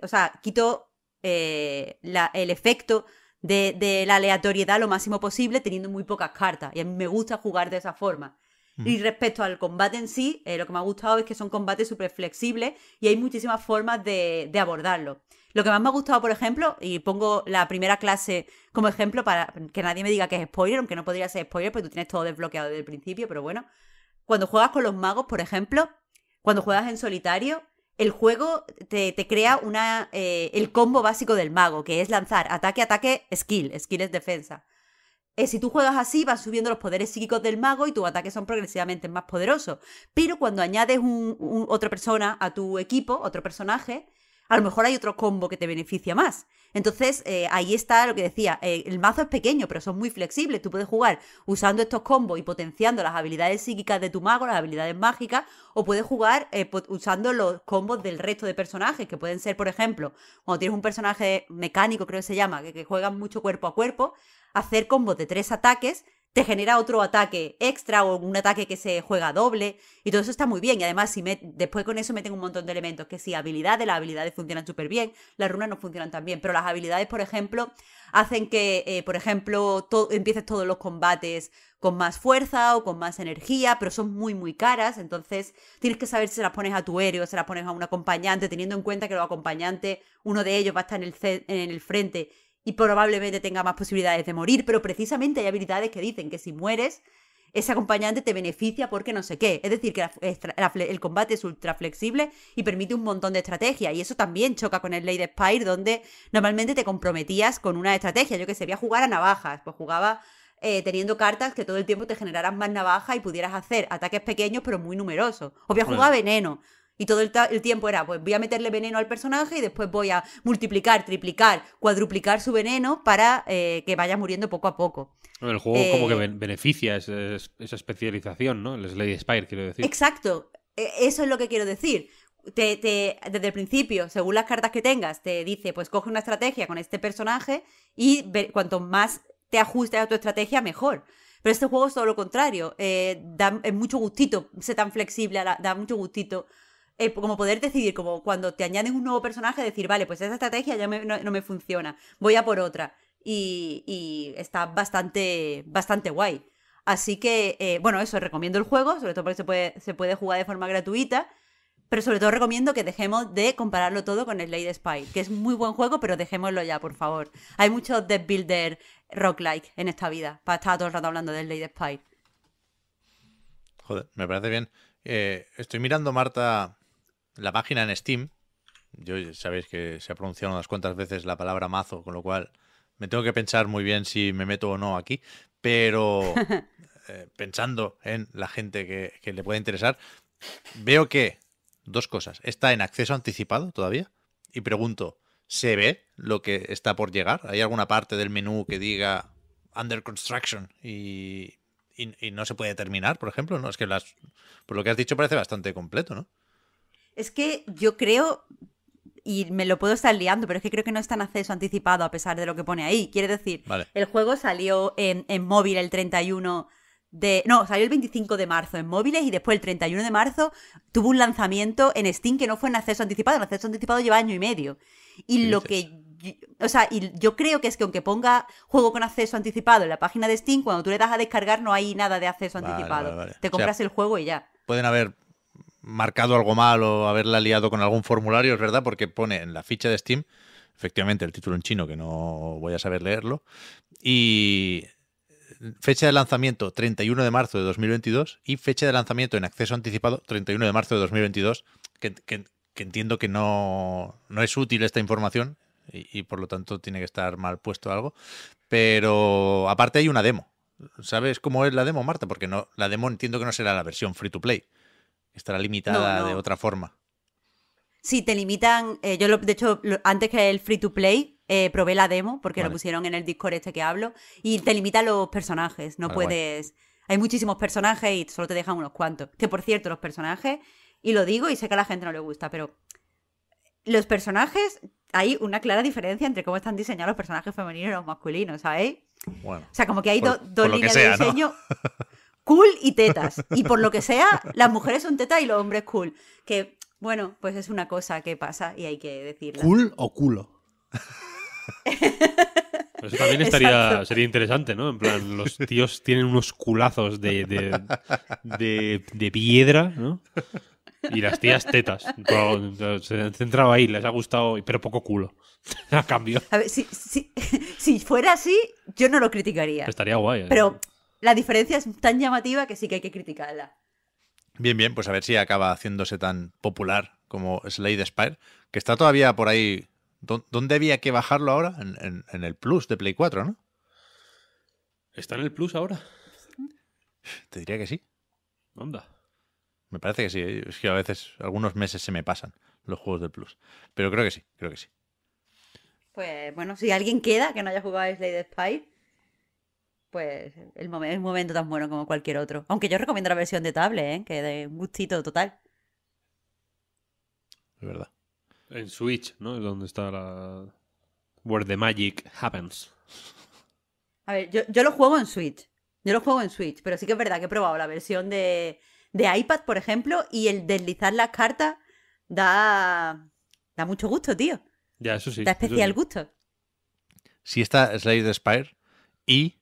o sea, quito el efecto de, de la aleatoriedad lo máximo posible teniendo muy pocas cartas, y a mí me gusta jugar de esa forma. Y respecto al combate en sí, eh, lo que me ha gustado es que son combates súper flexibles y hay muchísimas formas de, de abordarlo. Lo que más me ha gustado, por ejemplo, y pongo la primera clase como ejemplo para que nadie me diga que es spoiler, aunque no podría ser spoiler, porque tú tienes todo desbloqueado desde el principio, pero bueno. Cuando juegas con los magos, por ejemplo, cuando juegas en solitario, el juego te, te crea una, eh, el combo básico del mago, que es lanzar ataque, ataque, skill, skill es defensa. Eh, si tú juegas así, vas subiendo los poderes psíquicos del mago y tus ataques son progresivamente más poderosos. Pero cuando añades un, otra persona a tu equipo, otro personaje, a lo mejor hay otro combo que te beneficia más. Entonces, eh, ahí está lo que decía, eh, el mazo es pequeño, pero son muy flexibles. Tú puedes jugar usando estos combos y potenciando las habilidades psíquicas de tu mago, las habilidades mágicas, o puedes jugar pues, usando los combos del resto de personajes, que pueden ser, por ejemplo, cuando tienes un personaje mecánico, creo que se llama, que, que juegan mucho cuerpo a cuerpo, hacer combos de tres ataques te genera otro ataque extra o un ataque que se juega doble y todo eso está muy bien y además si después con eso meten un montón de elementos que si habilidades, las habilidades funcionan súper bien, las runas no funcionan tan bien, pero las habilidades por ejemplo hacen que eh, por ejemplo empieces todos los combates con más fuerza o con más energía, pero son muy muy caras, entonces tienes que saber si se las pones a tu héroe o se las pones a un acompañante, teniendo en cuenta que los acompañantes, uno de ellos va a estar en el, en el frente y probablemente tenga más posibilidades de morir, pero precisamente hay habilidades que dicen que si mueres, ese acompañante te beneficia porque no sé qué. Es decir, que el combate es ultra flexible y permite un montón de estrategias. Y eso también choca con el ley de Spire, donde normalmente te comprometías con una estrategia. Yo que sé, voy a jugar a navajas, pues jugaba eh, teniendo cartas que todo el tiempo te generaran más navaja y pudieras hacer ataques pequeños pero muy numerosos. O voy a jugar veneno, y todo el, tiempo era, pues voy a meterle veneno al personaje y después voy a multiplicar, triplicar, cuadruplicar su veneno para eh, que vaya muriendo poco a poco. El juego como que eh, beneficia esa especialización, ¿no? El Slade Spire, quiero decir. Exacto, e, eso es lo que quiero decir. Te, desde el principio, según las cartas que tengas, te dice, pues coge una estrategia con este personaje y cuanto más te ajustes a tu estrategia, mejor. Pero este juego es todo lo contrario. Eh, da, es mucho gustito ser tan flexible, da mucho gustito eh, como poder decidir, como cuando te añaden un nuevo personaje, decir, vale, pues esa estrategia ya no, me funciona, voy a por otra. Y, está bastante, bastante guay. Así que, eh, bueno, eso, recomiendo el juego, sobre todo porque se puede, se puede jugar de forma gratuita, pero sobre todo recomiendo que dejemos de compararlo todo con el Lady Spy, que es muy buen juego, pero dejémoslo ya, por favor. Hay muchos Death Builder rock-like en esta vida, para estar todo el rato hablando de Slade Spy. Joder, me parece bien. Eh, estoy mirando, Marta, la página en Steam, yo sabéis que se ha pronunciado unas cuantas veces la palabra mazo, con lo cual me tengo que pensar muy bien si me meto o no aquí, pero eh, pensando en la gente que, le puede interesar, veo que dos cosas, está en acceso anticipado todavía y pregunto, ¿se ve lo que está por llegar? ¿Hay alguna parte del menú que diga under construction y, no se puede terminar, por ejemplo? No, es que las, por lo que has dicho parece bastante completo, ¿no? Es que yo creo, y me lo puedo estar liando, pero es que creo que no está en acceso anticipado a pesar de lo que pone ahí. Quiere decir, el juego salió en, móvil el 31 de... No, salió el 25 de marzo en móviles y después el 31 de marzo tuvo un lanzamiento en Steam que no fue en acceso anticipado. En acceso anticipado lleva año y medio. Y lo que... O sea, y yo creo que es que aunque ponga juego con acceso anticipado en la página de Steam, cuando tú le das a descargar no hay nada de acceso anticipado. Te compras el juego y ya. Pueden haber marcado algo mal o haberla liado con algún formulario, es verdad, porque pone en la ficha de Steam, efectivamente, el título en chino, que no voy a saber leerlo, y fecha de lanzamiento 31 de marzo de 2022 y fecha de lanzamiento en acceso anticipado 31 de marzo de 2022, que, entiendo que no, no, es útil esta información y, y, por lo tanto tiene que estar mal puesto algo, pero aparte hay una demo. ¿Sabes cómo es la demo, Marta? Porque no, la demo entiendo que no será la versión free to play. Estará limitada de otra forma. Sí, te limitan. Eh, yo, lo, de hecho, antes que el free to play, eh, probé la demo porque lo pusieron en el Discord este que hablo. Y te limitan los personajes. No puedes. Hay muchísimos personajes y solo te dejan unos cuantos. Que por cierto, los personajes, y lo digo y sé que a la gente no le gusta, pero los personajes, hay una clara diferencia entre cómo están diseñados los personajes femeninos y los masculinos, ¿sabéis? o sea, como que hay dos líneas de diseño. cool y tetas. Y por lo que sea, las mujeres son tetas y los hombres cool. Que, bueno, pues es una cosa que pasa y hay que decirlo. ¿Cool o culo? Eso también estaría, sería interesante, ¿no? En plan, los tíos tienen unos culazos de, de, de, piedra, ¿no? Y las tías tetas. se centraba centrado ahí, les ha gustado, pero poco culo. A cambio. A ver, si, si fuera así, yo no lo criticaría. Estaría guay. ¿eh? Pero la diferencia es tan llamativa que sí que hay que criticarla. Bien, bien, pues a ver si acaba haciéndose tan popular como Slade Spire, que está todavía por ahí. ¿Dónde había que bajarlo ahora? En, el Plus de Play 4, ¿no? ¿Está en el Plus ahora? Te diría que sí. ¿Onda? Me parece que sí. ¿eh? Es que a veces, algunos meses se me pasan los juegos del Plus. Pero creo que sí, creo que sí. Pues bueno, si alguien queda que no haya jugado a Slade Spire, pues el momento, un momento tan bueno como cualquier otro. Aunque yo recomiendo la versión de tablet, ¿eh? que de un gustito total. Es verdad. En Switch, ¿no? Es donde está la... Where the magic happens. A ver, yo, lo juego en Switch. Yo lo juego en Switch, pero sí que es verdad que he probado la versión de, iPad, por ejemplo, y el deslizar las cartas da, da mucho gusto, tío. Ya, eso sí. Da especial gusto. Si sí, está Slade Spire y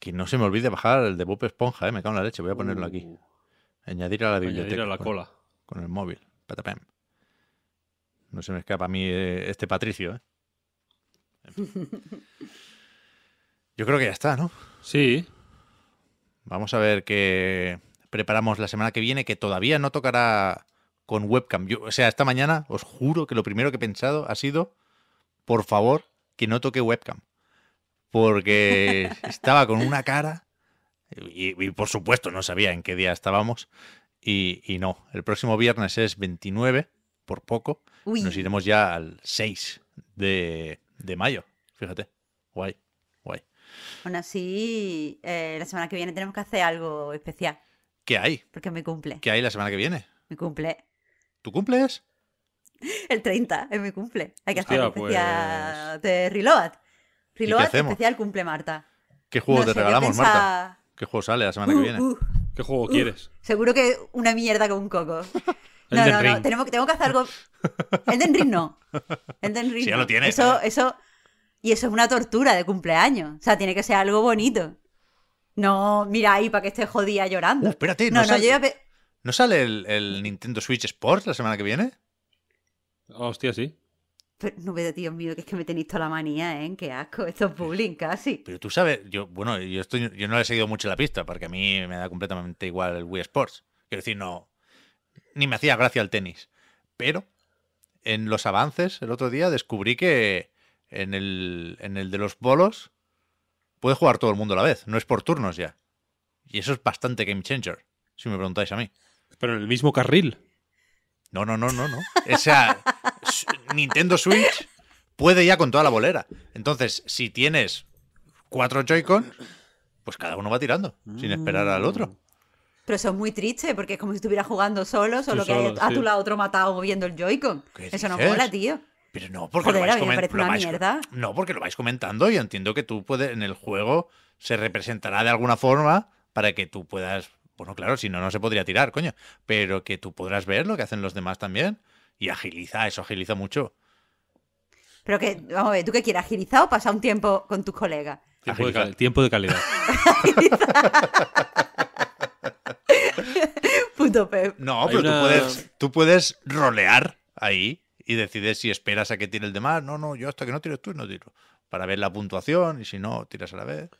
que no se me olvide bajar el de Bob Esponja, eh, me cago en la leche, voy a ponerlo aquí. Uh. Añadir a la biblioteca. Añadir a la cola. Con, el móvil. No se me escapa a mí eh, este Patricio. Eh. Yo creo que ya está, ¿no? Sí. Vamos a ver qué preparamos la semana que viene, que todavía no tocará con webcam. Yo, o sea, esta mañana os juro que lo primero que he pensado ha sido, por favor, que no toque webcam porque estaba con una cara y, por supuesto no sabía en qué día estábamos y, no, el próximo viernes es 29, por poco, nos iremos ya al 6 de, de mayo, fíjate, guay, guay. Bueno, así eh, la semana que viene tenemos que hacer algo especial. ¿Qué hay? Porque me cumple. ¿Qué hay la semana que viene? Me cumple. ¿Tú cumples? El 30 es mi cumple. Hay que hacer especial pues. de Reload. Reload especial cumple Marta. ¿Qué juego te regalamos, Marta? ¿Qué juego sale la semana que uh, viene? Uh, ¿Qué juego uh, quieres? Seguro que una mierda con un coco. No, no, no, tengo que hacer algo. Elden Ring no. Enden Ring. ya lo tienes. Eso, eso, y eso es una tortura de cumpleaños. O sea, tiene que ser algo bonito. No, mira ahí para que esté jodida llorando. espérate, no, no, sale, no, sale el, el, Nintendo Switch Sports la semana que viene? Hostia, sí. Pero no veo, mío, que es que me tenéis toda la manía, ¿eh? Qué asco, esto es bullying casi. Pero tú sabes, yo, bueno, yo, estoy, yo no le he seguido mucho la pista, porque a mí me da completamente igual el Wii Sports. Quiero decir, no, ni me hacía gracia el tenis. Pero en los avances el otro día descubrí que en el, en el de los bolos puede jugar todo el mundo a la vez, no es por turnos ya. Y eso es bastante game changer, si me preguntáis a mí. Pero en el mismo carril. No, no, no, no, no. O sea, Nintendo Switch puede ya con toda la bolera. Entonces, si tienes cuatro joy con pues cada uno va tirando, sin esperar al otro. Mm. Pero eso es muy triste, porque es como si estuviera jugando solo, solo que hay a tu lado otro matado moviendo el Joy-Con. Eso no mola, tío. Pero no, porque lo vais, No, porque lo vais comentando y entiendo que tú puedes, en el juego se representará de alguna forma para que tú puedas. Bueno, claro, si no, no se podría tirar, coño. Pero que tú podrás ver lo que hacen los demás también. Y agiliza, eso agiliza mucho. Pero que, vamos a ver, ¿tú qué quieres? ¿Agilizar o pasar un tiempo con tus colegas? Tiempo, de, calidad. No, pero tú, puedes, tú puedes rolear ahí y decides si esperas a que tire el demás. No, no, yo hasta que no tires tú no tiro. Para ver la puntuación y si no, tiras a la vez.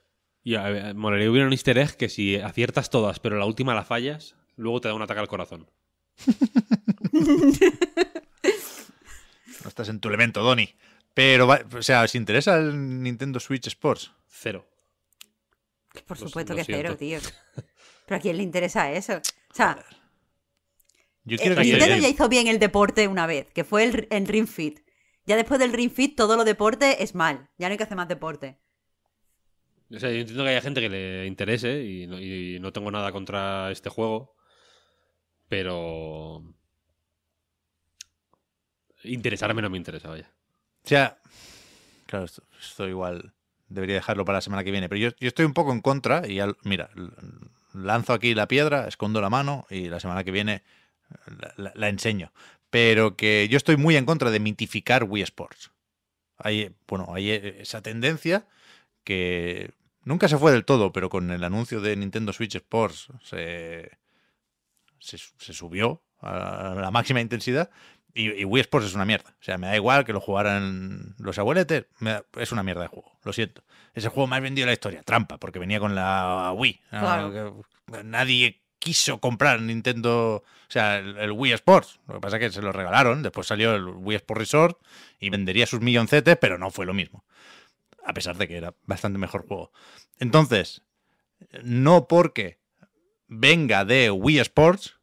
Y a ver, molería hubiera un easter egg que si aciertas todas, pero la última la fallas, luego te da un ataque al corazón. No estás en tu elemento, Donny. Pero, o sea, ¿os interesa el Nintendo Switch Sports? Cero. Por supuesto que cero, tío. Pero a quién le interesa eso. O sea, Yo eh, quiero el, Nintendo ya hizo bien el deporte una vez, que fue el, Ring Fit. Ya después del Ring Fit, todo lo deporte es mal. Ya no hay que hacer más deporte. O sea, yo entiendo que haya gente que le interese y no tengo nada contra este juego, pero interesarme no me interesa, vaya. O sea, claro, esto, igual debería dejarlo para la semana que viene, pero yo, estoy un poco en contra y mira, lanzo aquí la piedra, escondo la mano y la semana que viene la, enseño. Pero que yo estoy muy en contra de mitificar Wii Sports. Hay, bueno, hay e, esa tendencia que nunca se fue del todo, pero con el anuncio de Nintendo Switch Sports se, se subió a la máxima intensidad, y, Wii Sports es una mierda. O sea, me da igual que lo jugaran los abueletes. es una mierda de juego, lo siento. Es el juego más vendido de la historia. Trampa, porque venía con la Wii. Pues, nadie quiso comprar Nintendo, o sea, el, Wii Sports. Lo que pasa es que se lo regalaron. Después salió el Wii Sports Resort y vendería sus milloncetes, pero no fue lo mismo. A pesar de que era bastante mejor juego. Entonces, no porque venga de Wii Sports,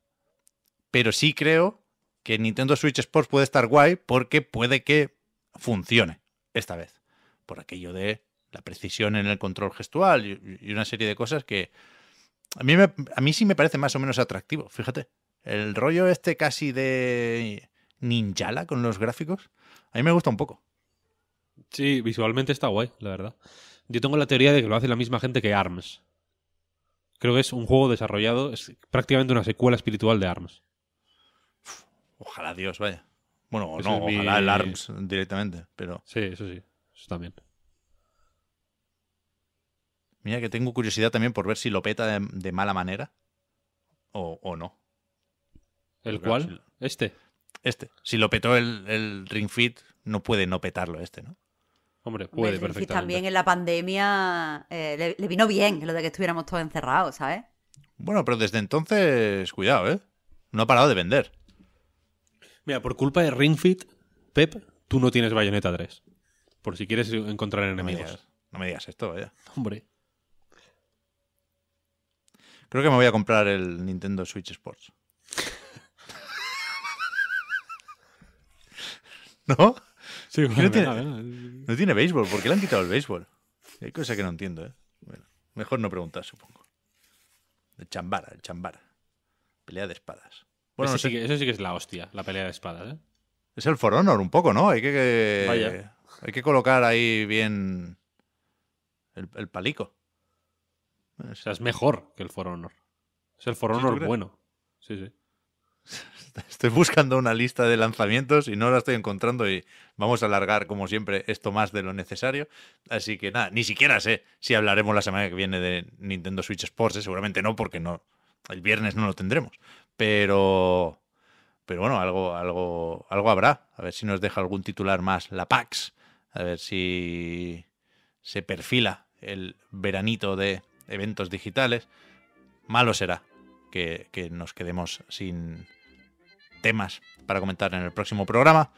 pero sí creo que Nintendo Switch Sports puede estar guay porque puede que funcione esta vez. Por aquello de la precisión en el control gestual y, una serie de cosas que a mí, a mí sí me parece más o menos atractivo, fíjate. El rollo este casi de ninjala con los gráficos, a mí me gusta un poco. Sí, visualmente está guay, la verdad. Yo tengo la teoría de que lo hace la misma gente que ARMS. Creo que es un juego desarrollado, es prácticamente una secuela espiritual de ARMS. Ojalá Dios, vaya. Bueno, o no, ojalá el ARMS directamente, pero... Sí, eso sí, eso también. Mira que tengo curiosidad también por ver si lo peta de, mala manera o, no. ¿El cual? ¿Este? Este. Si lo petó el, Ring Fit, no puede no petarlo este, ¿no? Hombre, puede perfectamente. también en la pandemia eh, le, le vino bien lo de que estuviéramos todos encerrados, ¿sabes? Bueno, pero desde entonces, cuidado, ¿eh? No ha parado de vender. Mira, por culpa de Ringfit, Pep, tú no tienes Bayonetta 3. Por si quieres encontrar enemigos. No me digas, esto, vaya. Hombre. Creo que me voy a comprar el Nintendo Switch Sports. ¿No? no, tiene, béisbol. ¿Por qué le han quitado el béisbol? Hay cosas que no entiendo, ¿eh? mejor no preguntar, supongo. El chambara, el chambara. Pelea de espadas. Bueno, eso sí que es la hostia, la pelea de espadas. ¿eh? Es el For Honor un poco, ¿no? Hay que, hay que colocar ahí bien el, palico. O sea, es mejor que el For Honor. Es el For Honor bueno. Sí, sí. Estoy buscando una lista de lanzamientos y no la estoy encontrando y vamos a alargar, como siempre, esto más de lo necesario. Así que nada, ni siquiera sé si hablaremos la semana que viene de Nintendo Switch Sports, ¿eh? seguramente no, porque no el viernes no lo tendremos. Pero, pero bueno, algo, algo, algo habrá. A ver si nos deja algún titular más. La PAX. A ver si se perfila el veranito de eventos digitales. Malo será que, que nos quedemos sin temas para comentar en el próximo programa.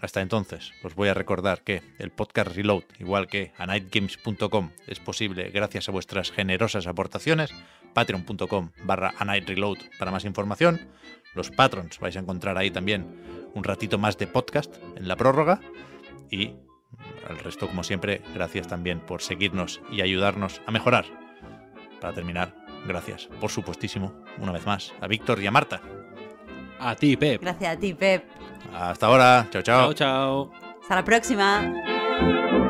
Hasta entonces, os voy a recordar que el podcast Reload, igual que a nightgames.com, es posible gracias a vuestras generosas aportaciones. Patreon.com barra a para más información. Los patrons vais a encontrar ahí también un ratito más de podcast en la prórroga. Y al resto, como siempre, gracias también por seguirnos y ayudarnos a mejorar. Para terminar, gracias, por supuestísimo, una vez más, a Víctor y a Marta a ti, Pep. Gracias a ti, Pep. Hasta ahora. Chao, chao. Chao, chao. Hasta la próxima.